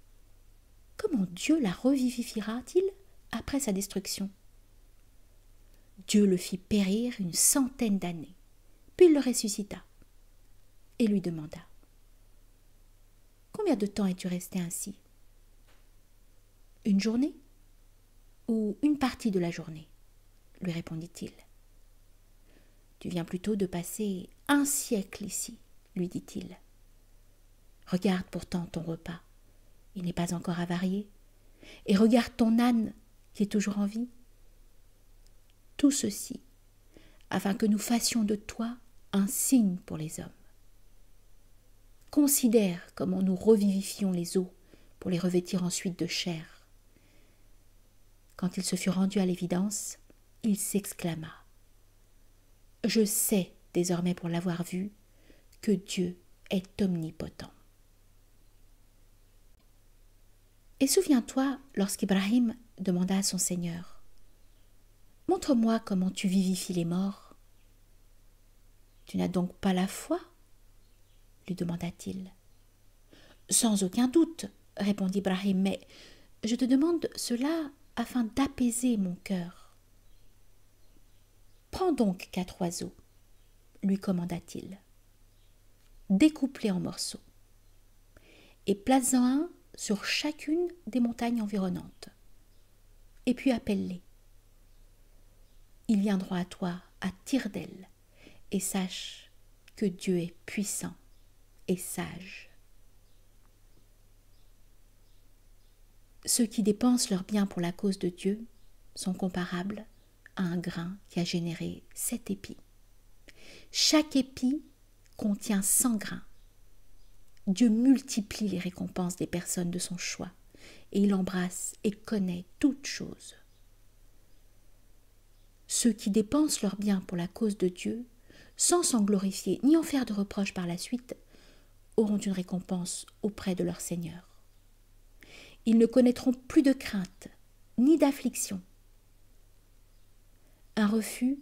Comment Dieu la revivifiera-t-il après sa destruction Dieu le fit périr une centaine d'années, puis le ressuscita et lui demanda Combien de temps es-tu resté ainsi Une journée ou une partie de la journée lui répondit-il. Tu viens plutôt de passer un siècle ici, lui dit-il. Regarde pourtant ton repas, il n'est pas encore avarié, et regarde ton âne qui est toujours en vie. Tout ceci afin que nous fassions de toi un signe pour les hommes. Considère comment nous revivifions les eaux pour les revêtir ensuite de chair. Quand il se fut rendu à l'évidence, il s'exclama Je sais désormais pour l'avoir vu que Dieu est omnipotent. Et souviens-toi lorsqu'Ibrahim demanda à son Seigneur Montre-moi comment tu vivifies les morts. Tu n'as donc pas la foi lui demanda-t-il. Sans aucun doute, répondit Ibrahim, mais je te demande cela afin d'apaiser mon cœur. Prends donc quatre oiseaux, lui commanda-t-il découple-les en morceaux et place-en un sur chacune des montagnes environnantes. Et puis appelle-les. Ils viendront à toi à tire d'aile et sache que Dieu est puissant et sage. Ceux qui dépensent leur bien pour la cause de Dieu sont comparables à un grain qui a généré sept épis. Chaque épi contient 100 grains. Dieu multiplie les récompenses des personnes de son choix, et il embrasse et connaît toutes choses. Ceux qui dépensent leurs biens pour la cause de Dieu, sans s'en glorifier ni en faire de reproches par la suite, auront une récompense auprès de leur Seigneur. Ils ne connaîtront plus de crainte ni d'affliction. Un refus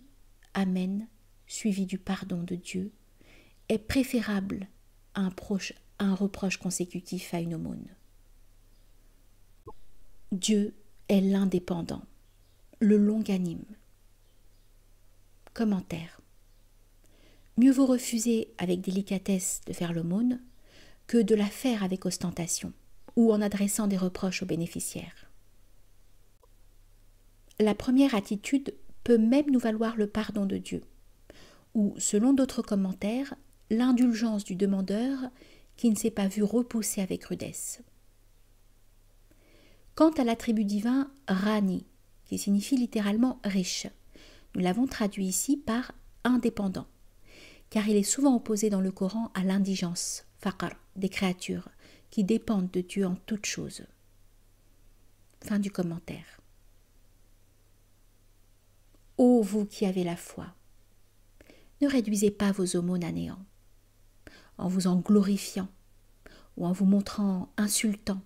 amène suivi du pardon de Dieu est préférable à un, reproche consécutif à une aumône. Dieu est l'indépendant, le longanime. Commentaire. Mieux vaut refuser avec délicatesse de faire l'aumône que de la faire avec ostentation ou en adressant des reproches aux bénéficiaires. La première attitude peut même nous valoir le pardon de Dieu, ou, selon d'autres commentaires, l'indulgence du demandeur qui ne s'est pas vu repousser avec rudesse. Quant à l'attribut divin Rani, qui signifie littéralement riche, nous l'avons traduit ici par indépendant, car il est souvent opposé dans le Coran à l'indigence, faqar, des créatures, qui dépendent de Dieu en toutes choses. Fin du commentaire. Ô vous qui avez la foi, ne réduisez pas vos aumônes à néant en vous en glorifiant ou en vous montrant insultant.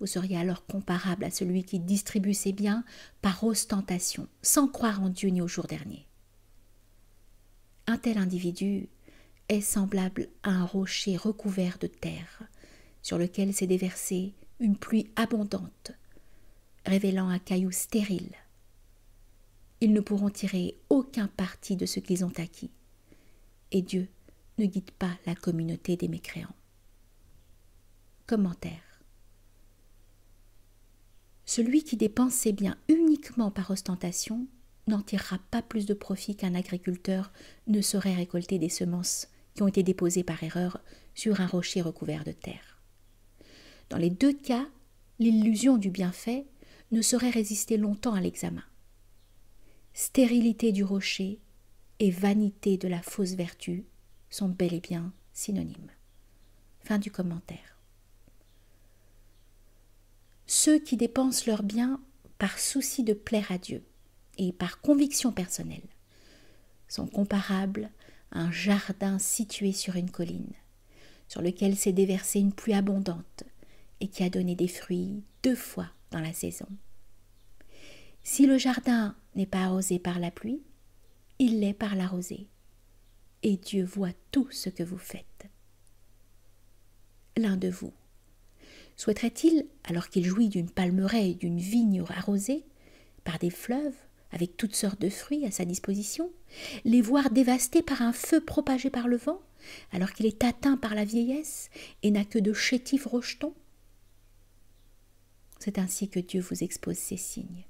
Vous seriez alors comparable à celui qui distribue ses biens par ostentation, sans croire en Dieu ni au jour dernier. Un tel individu est semblable à un rocher recouvert de terre, sur lequel s'est déversée une pluie abondante, révélant un caillou stérile. Ils ne pourront tirer aucun parti de ce qu'ils ont acquis, et Dieu ne guide pas la communauté des mécréants. Commentaire. Celui qui dépense ses biens uniquement par ostentation n'en tirera pas plus de profit qu'un agriculteur ne saurait récolter des semences qui ont été déposées par erreur sur un rocher recouvert de terre. Dans les deux cas, l'illusion du bienfait ne saurait résister longtemps à l'examen. Stérilité du rocher et vanité de la fausse vertu sont bel et bien synonymes. Fin du commentaire. Ceux qui dépensent leurs biens par souci de plaire à Dieu et par conviction personnelle sont comparables à un jardin situé sur une colline, sur lequel s'est déversée une pluie abondante et qui a donné des fruits deux fois dans la saison. Si le jardin n'est pas arrosé par la pluie, il l'est par l'arrosée et Dieu voit tout ce que vous faites. L'un de vous souhaiterait-il, alors qu'il jouit d'une palmeraie et d'une vigne arrosée, par des fleuves, avec toutes sortes de fruits à sa disposition, les voir dévastés par un feu propagé par le vent, alors qu'il est atteint par la vieillesse et n'a que de chétifs rejetons C'est ainsi que Dieu vous expose ces signes.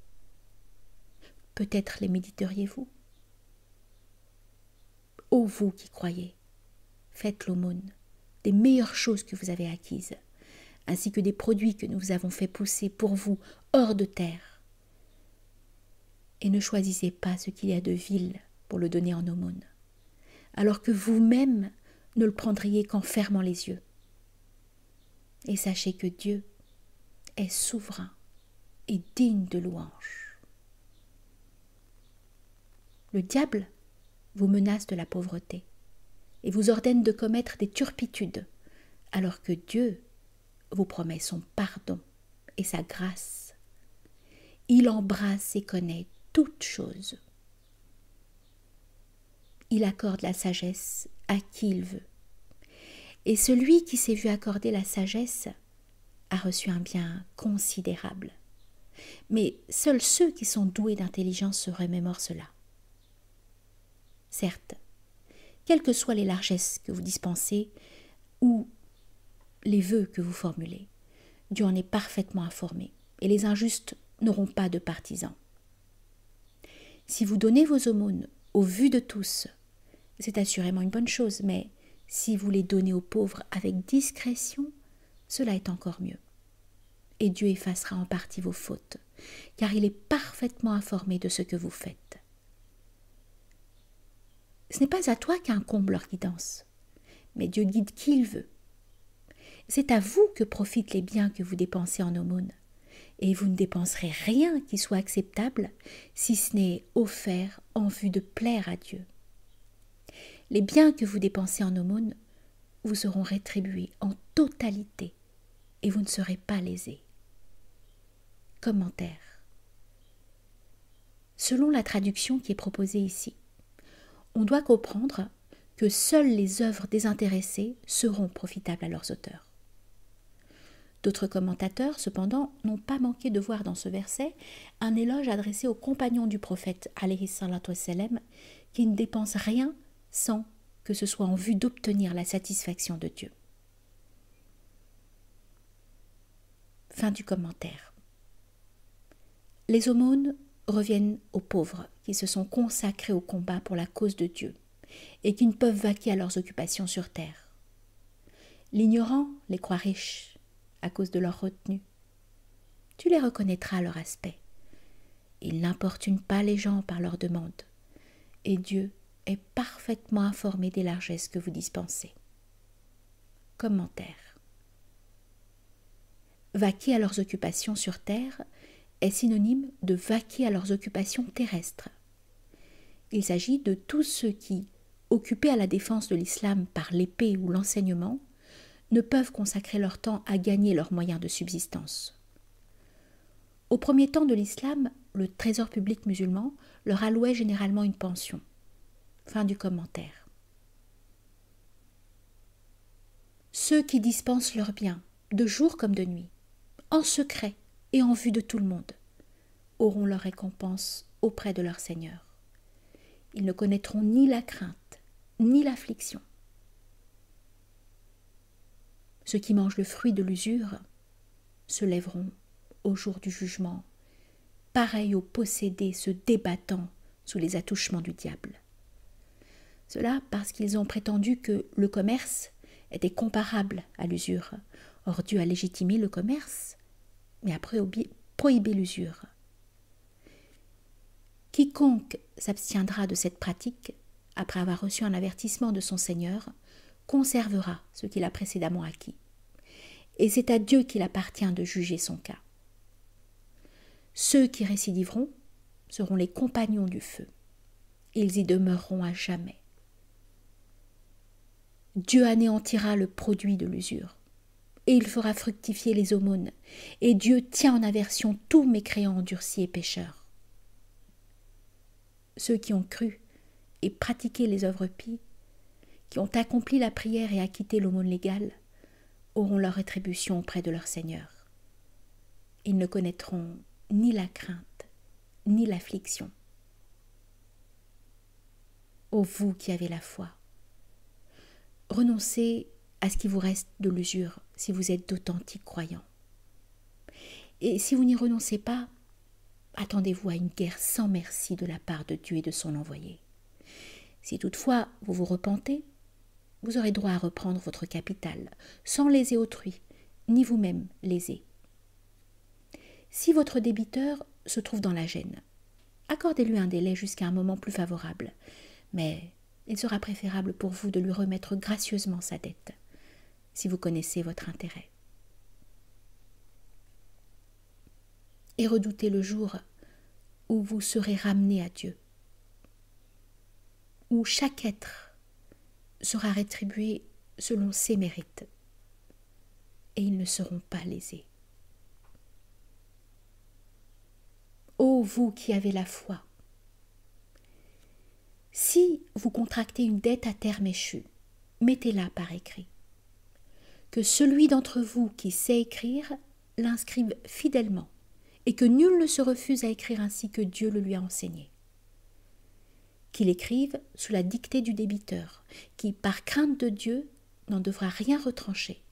Peut-être les méditeriez-vous ô vous qui croyez, faites l'aumône des meilleures choses que vous avez acquises, ainsi que des produits que nous avons fait pousser pour vous hors de terre. Et ne choisissez pas ce qu'il y a de vil pour le donner en aumône, alors que vous-même ne le prendriez qu'en fermant les yeux. Et sachez que Dieu est souverain et digne de louange. Le diable vous menace de la pauvreté et vous ordonne de commettre des turpitudes, alors que Dieu vous promet son pardon et sa grâce. Il embrasse et connaît toutes choses. Il accorde la sagesse à qui il veut. Et celui qui s'est vu accorder la sagesse a reçu un bien considérable. Mais seuls ceux qui sont doués d'intelligence se remémorent cela. Certes, quelles que soient les largesses que vous dispensez ou les vœux que vous formulez, Dieu en est parfaitement informé et les injustes n'auront pas de partisans. Si vous donnez vos aumônes aux vues de tous, c'est assurément une bonne chose, mais si vous les donnez aux pauvres avec discrétion, cela est encore mieux. Et Dieu effacera en partie vos fautes, car il est parfaitement informé de ce que vous faites. Ce n'est pas à toi qu'incombe leur guidance, mais Dieu guide qui il veut. C'est à vous que profitent les biens que vous dépensez en aumône, et vous ne dépenserez rien qui soit acceptable si ce n'est offert en vue de plaire à Dieu. Les biens que vous dépensez en aumône vous seront rétribués en totalité et vous ne serez pas lésés. Commentaire. Selon la traduction qui est proposée ici, on doit comprendre que seules les œuvres désintéressées seront profitables à leurs auteurs. D'autres commentateurs, cependant, n'ont pas manqué de voir dans ce verset un éloge adressé aux compagnons du prophète qui ne dépensent rien sans que ce soit en vue d'obtenir la satisfaction de Dieu. Fin du commentaire. Les aumônes reviennent aux pauvres qui se sont consacrés au combat pour la cause de Dieu et qui ne peuvent vaquer à leurs occupations sur terre. L'ignorant les croit riches à cause de leur retenue. Tu les reconnaîtras à leur aspect. Ils n'importunent pas les gens par leurs demandes, et Dieu est parfaitement informé des largesses que vous dispensez. Commentaire. Vaquer à leurs occupations sur terre est synonyme de vaquer à leurs occupations terrestres. Il s'agit de tous ceux qui, occupés à la défense de l'islam par l'épée ou l'enseignement, ne peuvent consacrer leur temps à gagner leurs moyens de subsistance. Au premier temps de l'islam, le trésor public musulman leur allouait généralement une pension. Fin du commentaire. Ceux qui dispensent leurs biens, de jour comme de nuit, en secret, et en vue de tout le monde, auront leur récompense auprès de leur Seigneur. Ils ne connaîtront ni la crainte, ni l'affliction. Ceux qui mangent le fruit de l'usure se lèveront au jour du jugement, pareils aux possédés se débattant sous les attouchements du diable. Cela parce qu'ils ont prétendu que le commerce était comparable à l'usure. Or Dieu à légitimé le commerce mais à prohiber l'usure. Quiconque s'abstiendra de cette pratique, après avoir reçu un avertissement de son Seigneur, conservera ce qu'il a précédemment acquis. Et c'est à Dieu qu'il appartient de juger son cas. Ceux qui récidiveront seront les compagnons du feu. Ils y demeureront à jamais. Dieu anéantira le produit de l'usure et il fera fructifier les aumônes. Et Dieu tient en aversion tous mes créants endurcis et pécheurs. Ceux qui ont cru et pratiqué les œuvres pies, qui ont accompli la prière et acquitté l'aumône légale, auront leur rétribution auprès de leur Seigneur. Ils ne connaîtront ni la crainte, ni l'affliction. Ô vous qui avez la foi, renoncez à ce qui vous reste de l'usure si vous êtes d'authentiques croyants. Et si vous n'y renoncez pas, attendez-vous à une guerre sans merci de la part de Dieu et de son envoyé. Si toutefois vous vous repentez, vous aurez droit à reprendre votre capital, sans léser autrui, ni vous-même léser. Si votre débiteur se trouve dans la gêne, accordez-lui un délai jusqu'à un moment plus favorable, mais il sera préférable pour vous de lui remettre gracieusement sa dette si vous connaissez votre intérêt. Et redoutez le jour où vous serez ramené à Dieu, où chaque être sera rétribué selon ses mérites, et ils ne seront pas lésés. Ô vous qui avez la foi, si vous contractez une dette à terme échue, mettez-la par écrit que celui d'entre vous qui sait écrire l'inscrive fidèlement, et que nul ne se refuse à écrire ainsi que Dieu le lui a enseigné. Qu'il écrive sous la dictée du débiteur, qui, par crainte de Dieu, n'en devra rien retrancher.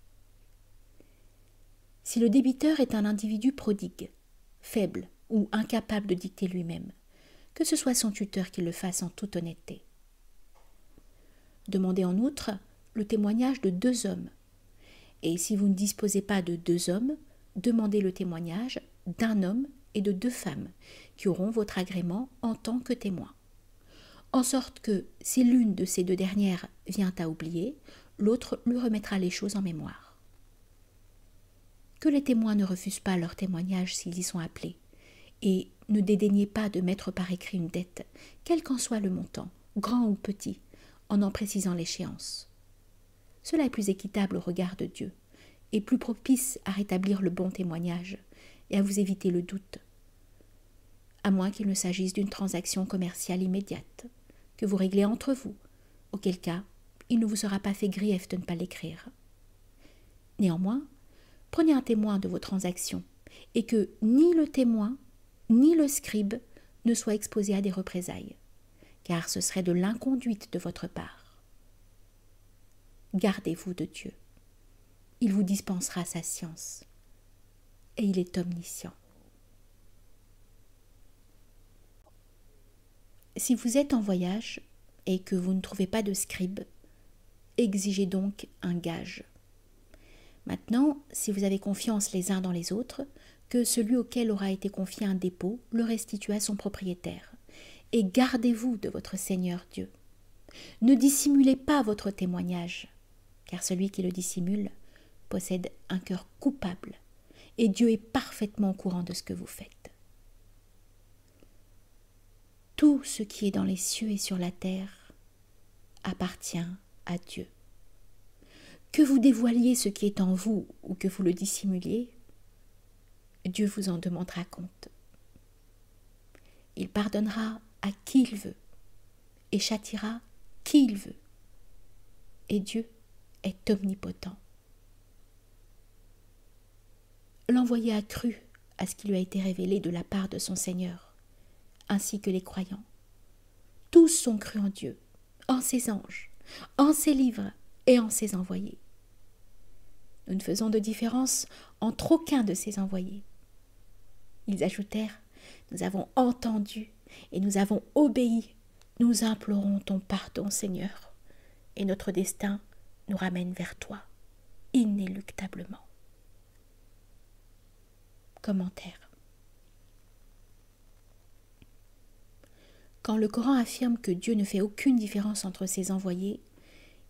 Si le débiteur est un individu prodigue, faible ou incapable de dicter lui-même, que ce soit son tuteur qui le fasse en toute honnêteté. Demandez en outre le témoignage de deux hommes et si vous ne disposez pas de deux hommes, demandez le témoignage d'un homme et de deux femmes qui auront votre agrément en tant que témoins. En sorte que si l'une de ces deux dernières vient à oublier, l'autre lui remettra les choses en mémoire. Que les témoins ne refusent pas leur témoignage s'ils y sont appelés, et ne dédaignez pas de mettre par écrit une dette, quel qu'en soit le montant, grand ou petit, en en précisant l'échéance. Cela est plus équitable au regard de Dieu, et plus propice à rétablir le bon témoignage, et à vous éviter le doute, à moins qu'il ne s'agisse d'une transaction commerciale immédiate, que vous réglez entre vous, auquel cas il ne vous sera pas fait grief de ne pas l'écrire. Néanmoins, prenez un témoin de vos transactions, et que ni le témoin, ni le scribe ne soient exposés à des représailles, car ce serait de l'inconduite de votre part. Gardez-vous de Dieu. Il vous dispensera sa science. Et il est omniscient. Si vous êtes en voyage et que vous ne trouvez pas de scribe, exigez donc un gage. Maintenant, si vous avez confiance les uns dans les autres, que celui auquel aura été confié un dépôt le restitue à son propriétaire. Et gardez-vous de votre Seigneur Dieu. Ne dissimulez pas votre témoignage car celui qui le dissimule possède un cœur coupable, et Dieu est parfaitement au courant de ce que vous faites. Tout ce qui est dans les cieux et sur la terre appartient à Dieu. Que vous dévoiliez ce qui est en vous ou que vous le dissimuliez, Dieu vous en demandera compte. Il pardonnera à qui il veut et châtira qui il veut. Et Dieu est omnipotent. L'envoyé a cru à ce qui lui a été révélé de la part de son Seigneur, ainsi que les croyants. Tous ont cru en Dieu, en ses anges, en ses livres et en ses envoyés. Nous ne faisons de différence entre aucun de ses envoyés. Ils ajoutèrent Nous avons entendu et nous avons obéi. Nous implorons ton pardon, Seigneur, et notre destin nous ramène vers toi, inéluctablement. Commentaire. Quand le Coran affirme que Dieu ne fait aucune différence entre ses envoyés,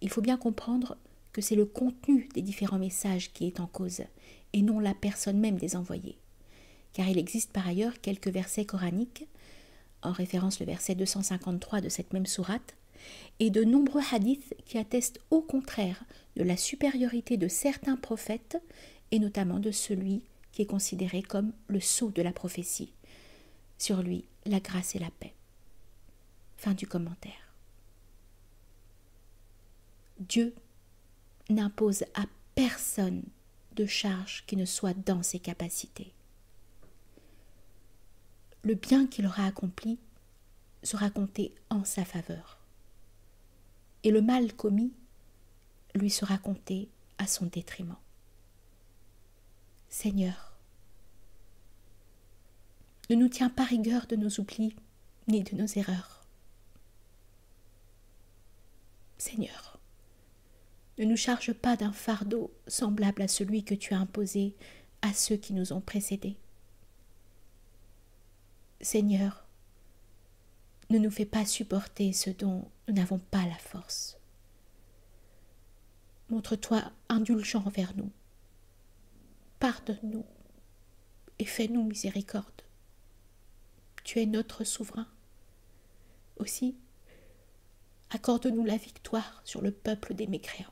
il faut bien comprendre que c'est le contenu des différents messages qui est en cause, et non la personne même des envoyés. Car il existe par ailleurs quelques versets coraniques, en référence le verset 253 de cette même sourate, et de nombreux hadiths qui attestent au contraire de la supériorité de certains prophètes, et notamment de celui qui est considéré comme le sceau de la prophétie. Sur lui, la grâce et la paix. Fin du commentaire. Dieu n'impose à personne de charge qui ne soit dans ses capacités. Le bien qu'il aura accompli sera compté en sa faveur et le mal commis lui sera compté à son détriment. Seigneur, ne nous tiens pas rigueur de nos oublis ni de nos erreurs. Seigneur, ne nous charge pas d'un fardeau semblable à celui que tu as imposé à ceux qui nous ont précédés. Seigneur, ne nous fais pas supporter ce dont nous n'avons pas la force. Montre-toi indulgent envers nous. Pardonne-nous et fais-nous miséricorde. Tu es notre souverain. Aussi, accorde-nous la victoire sur le peuple des mécréants.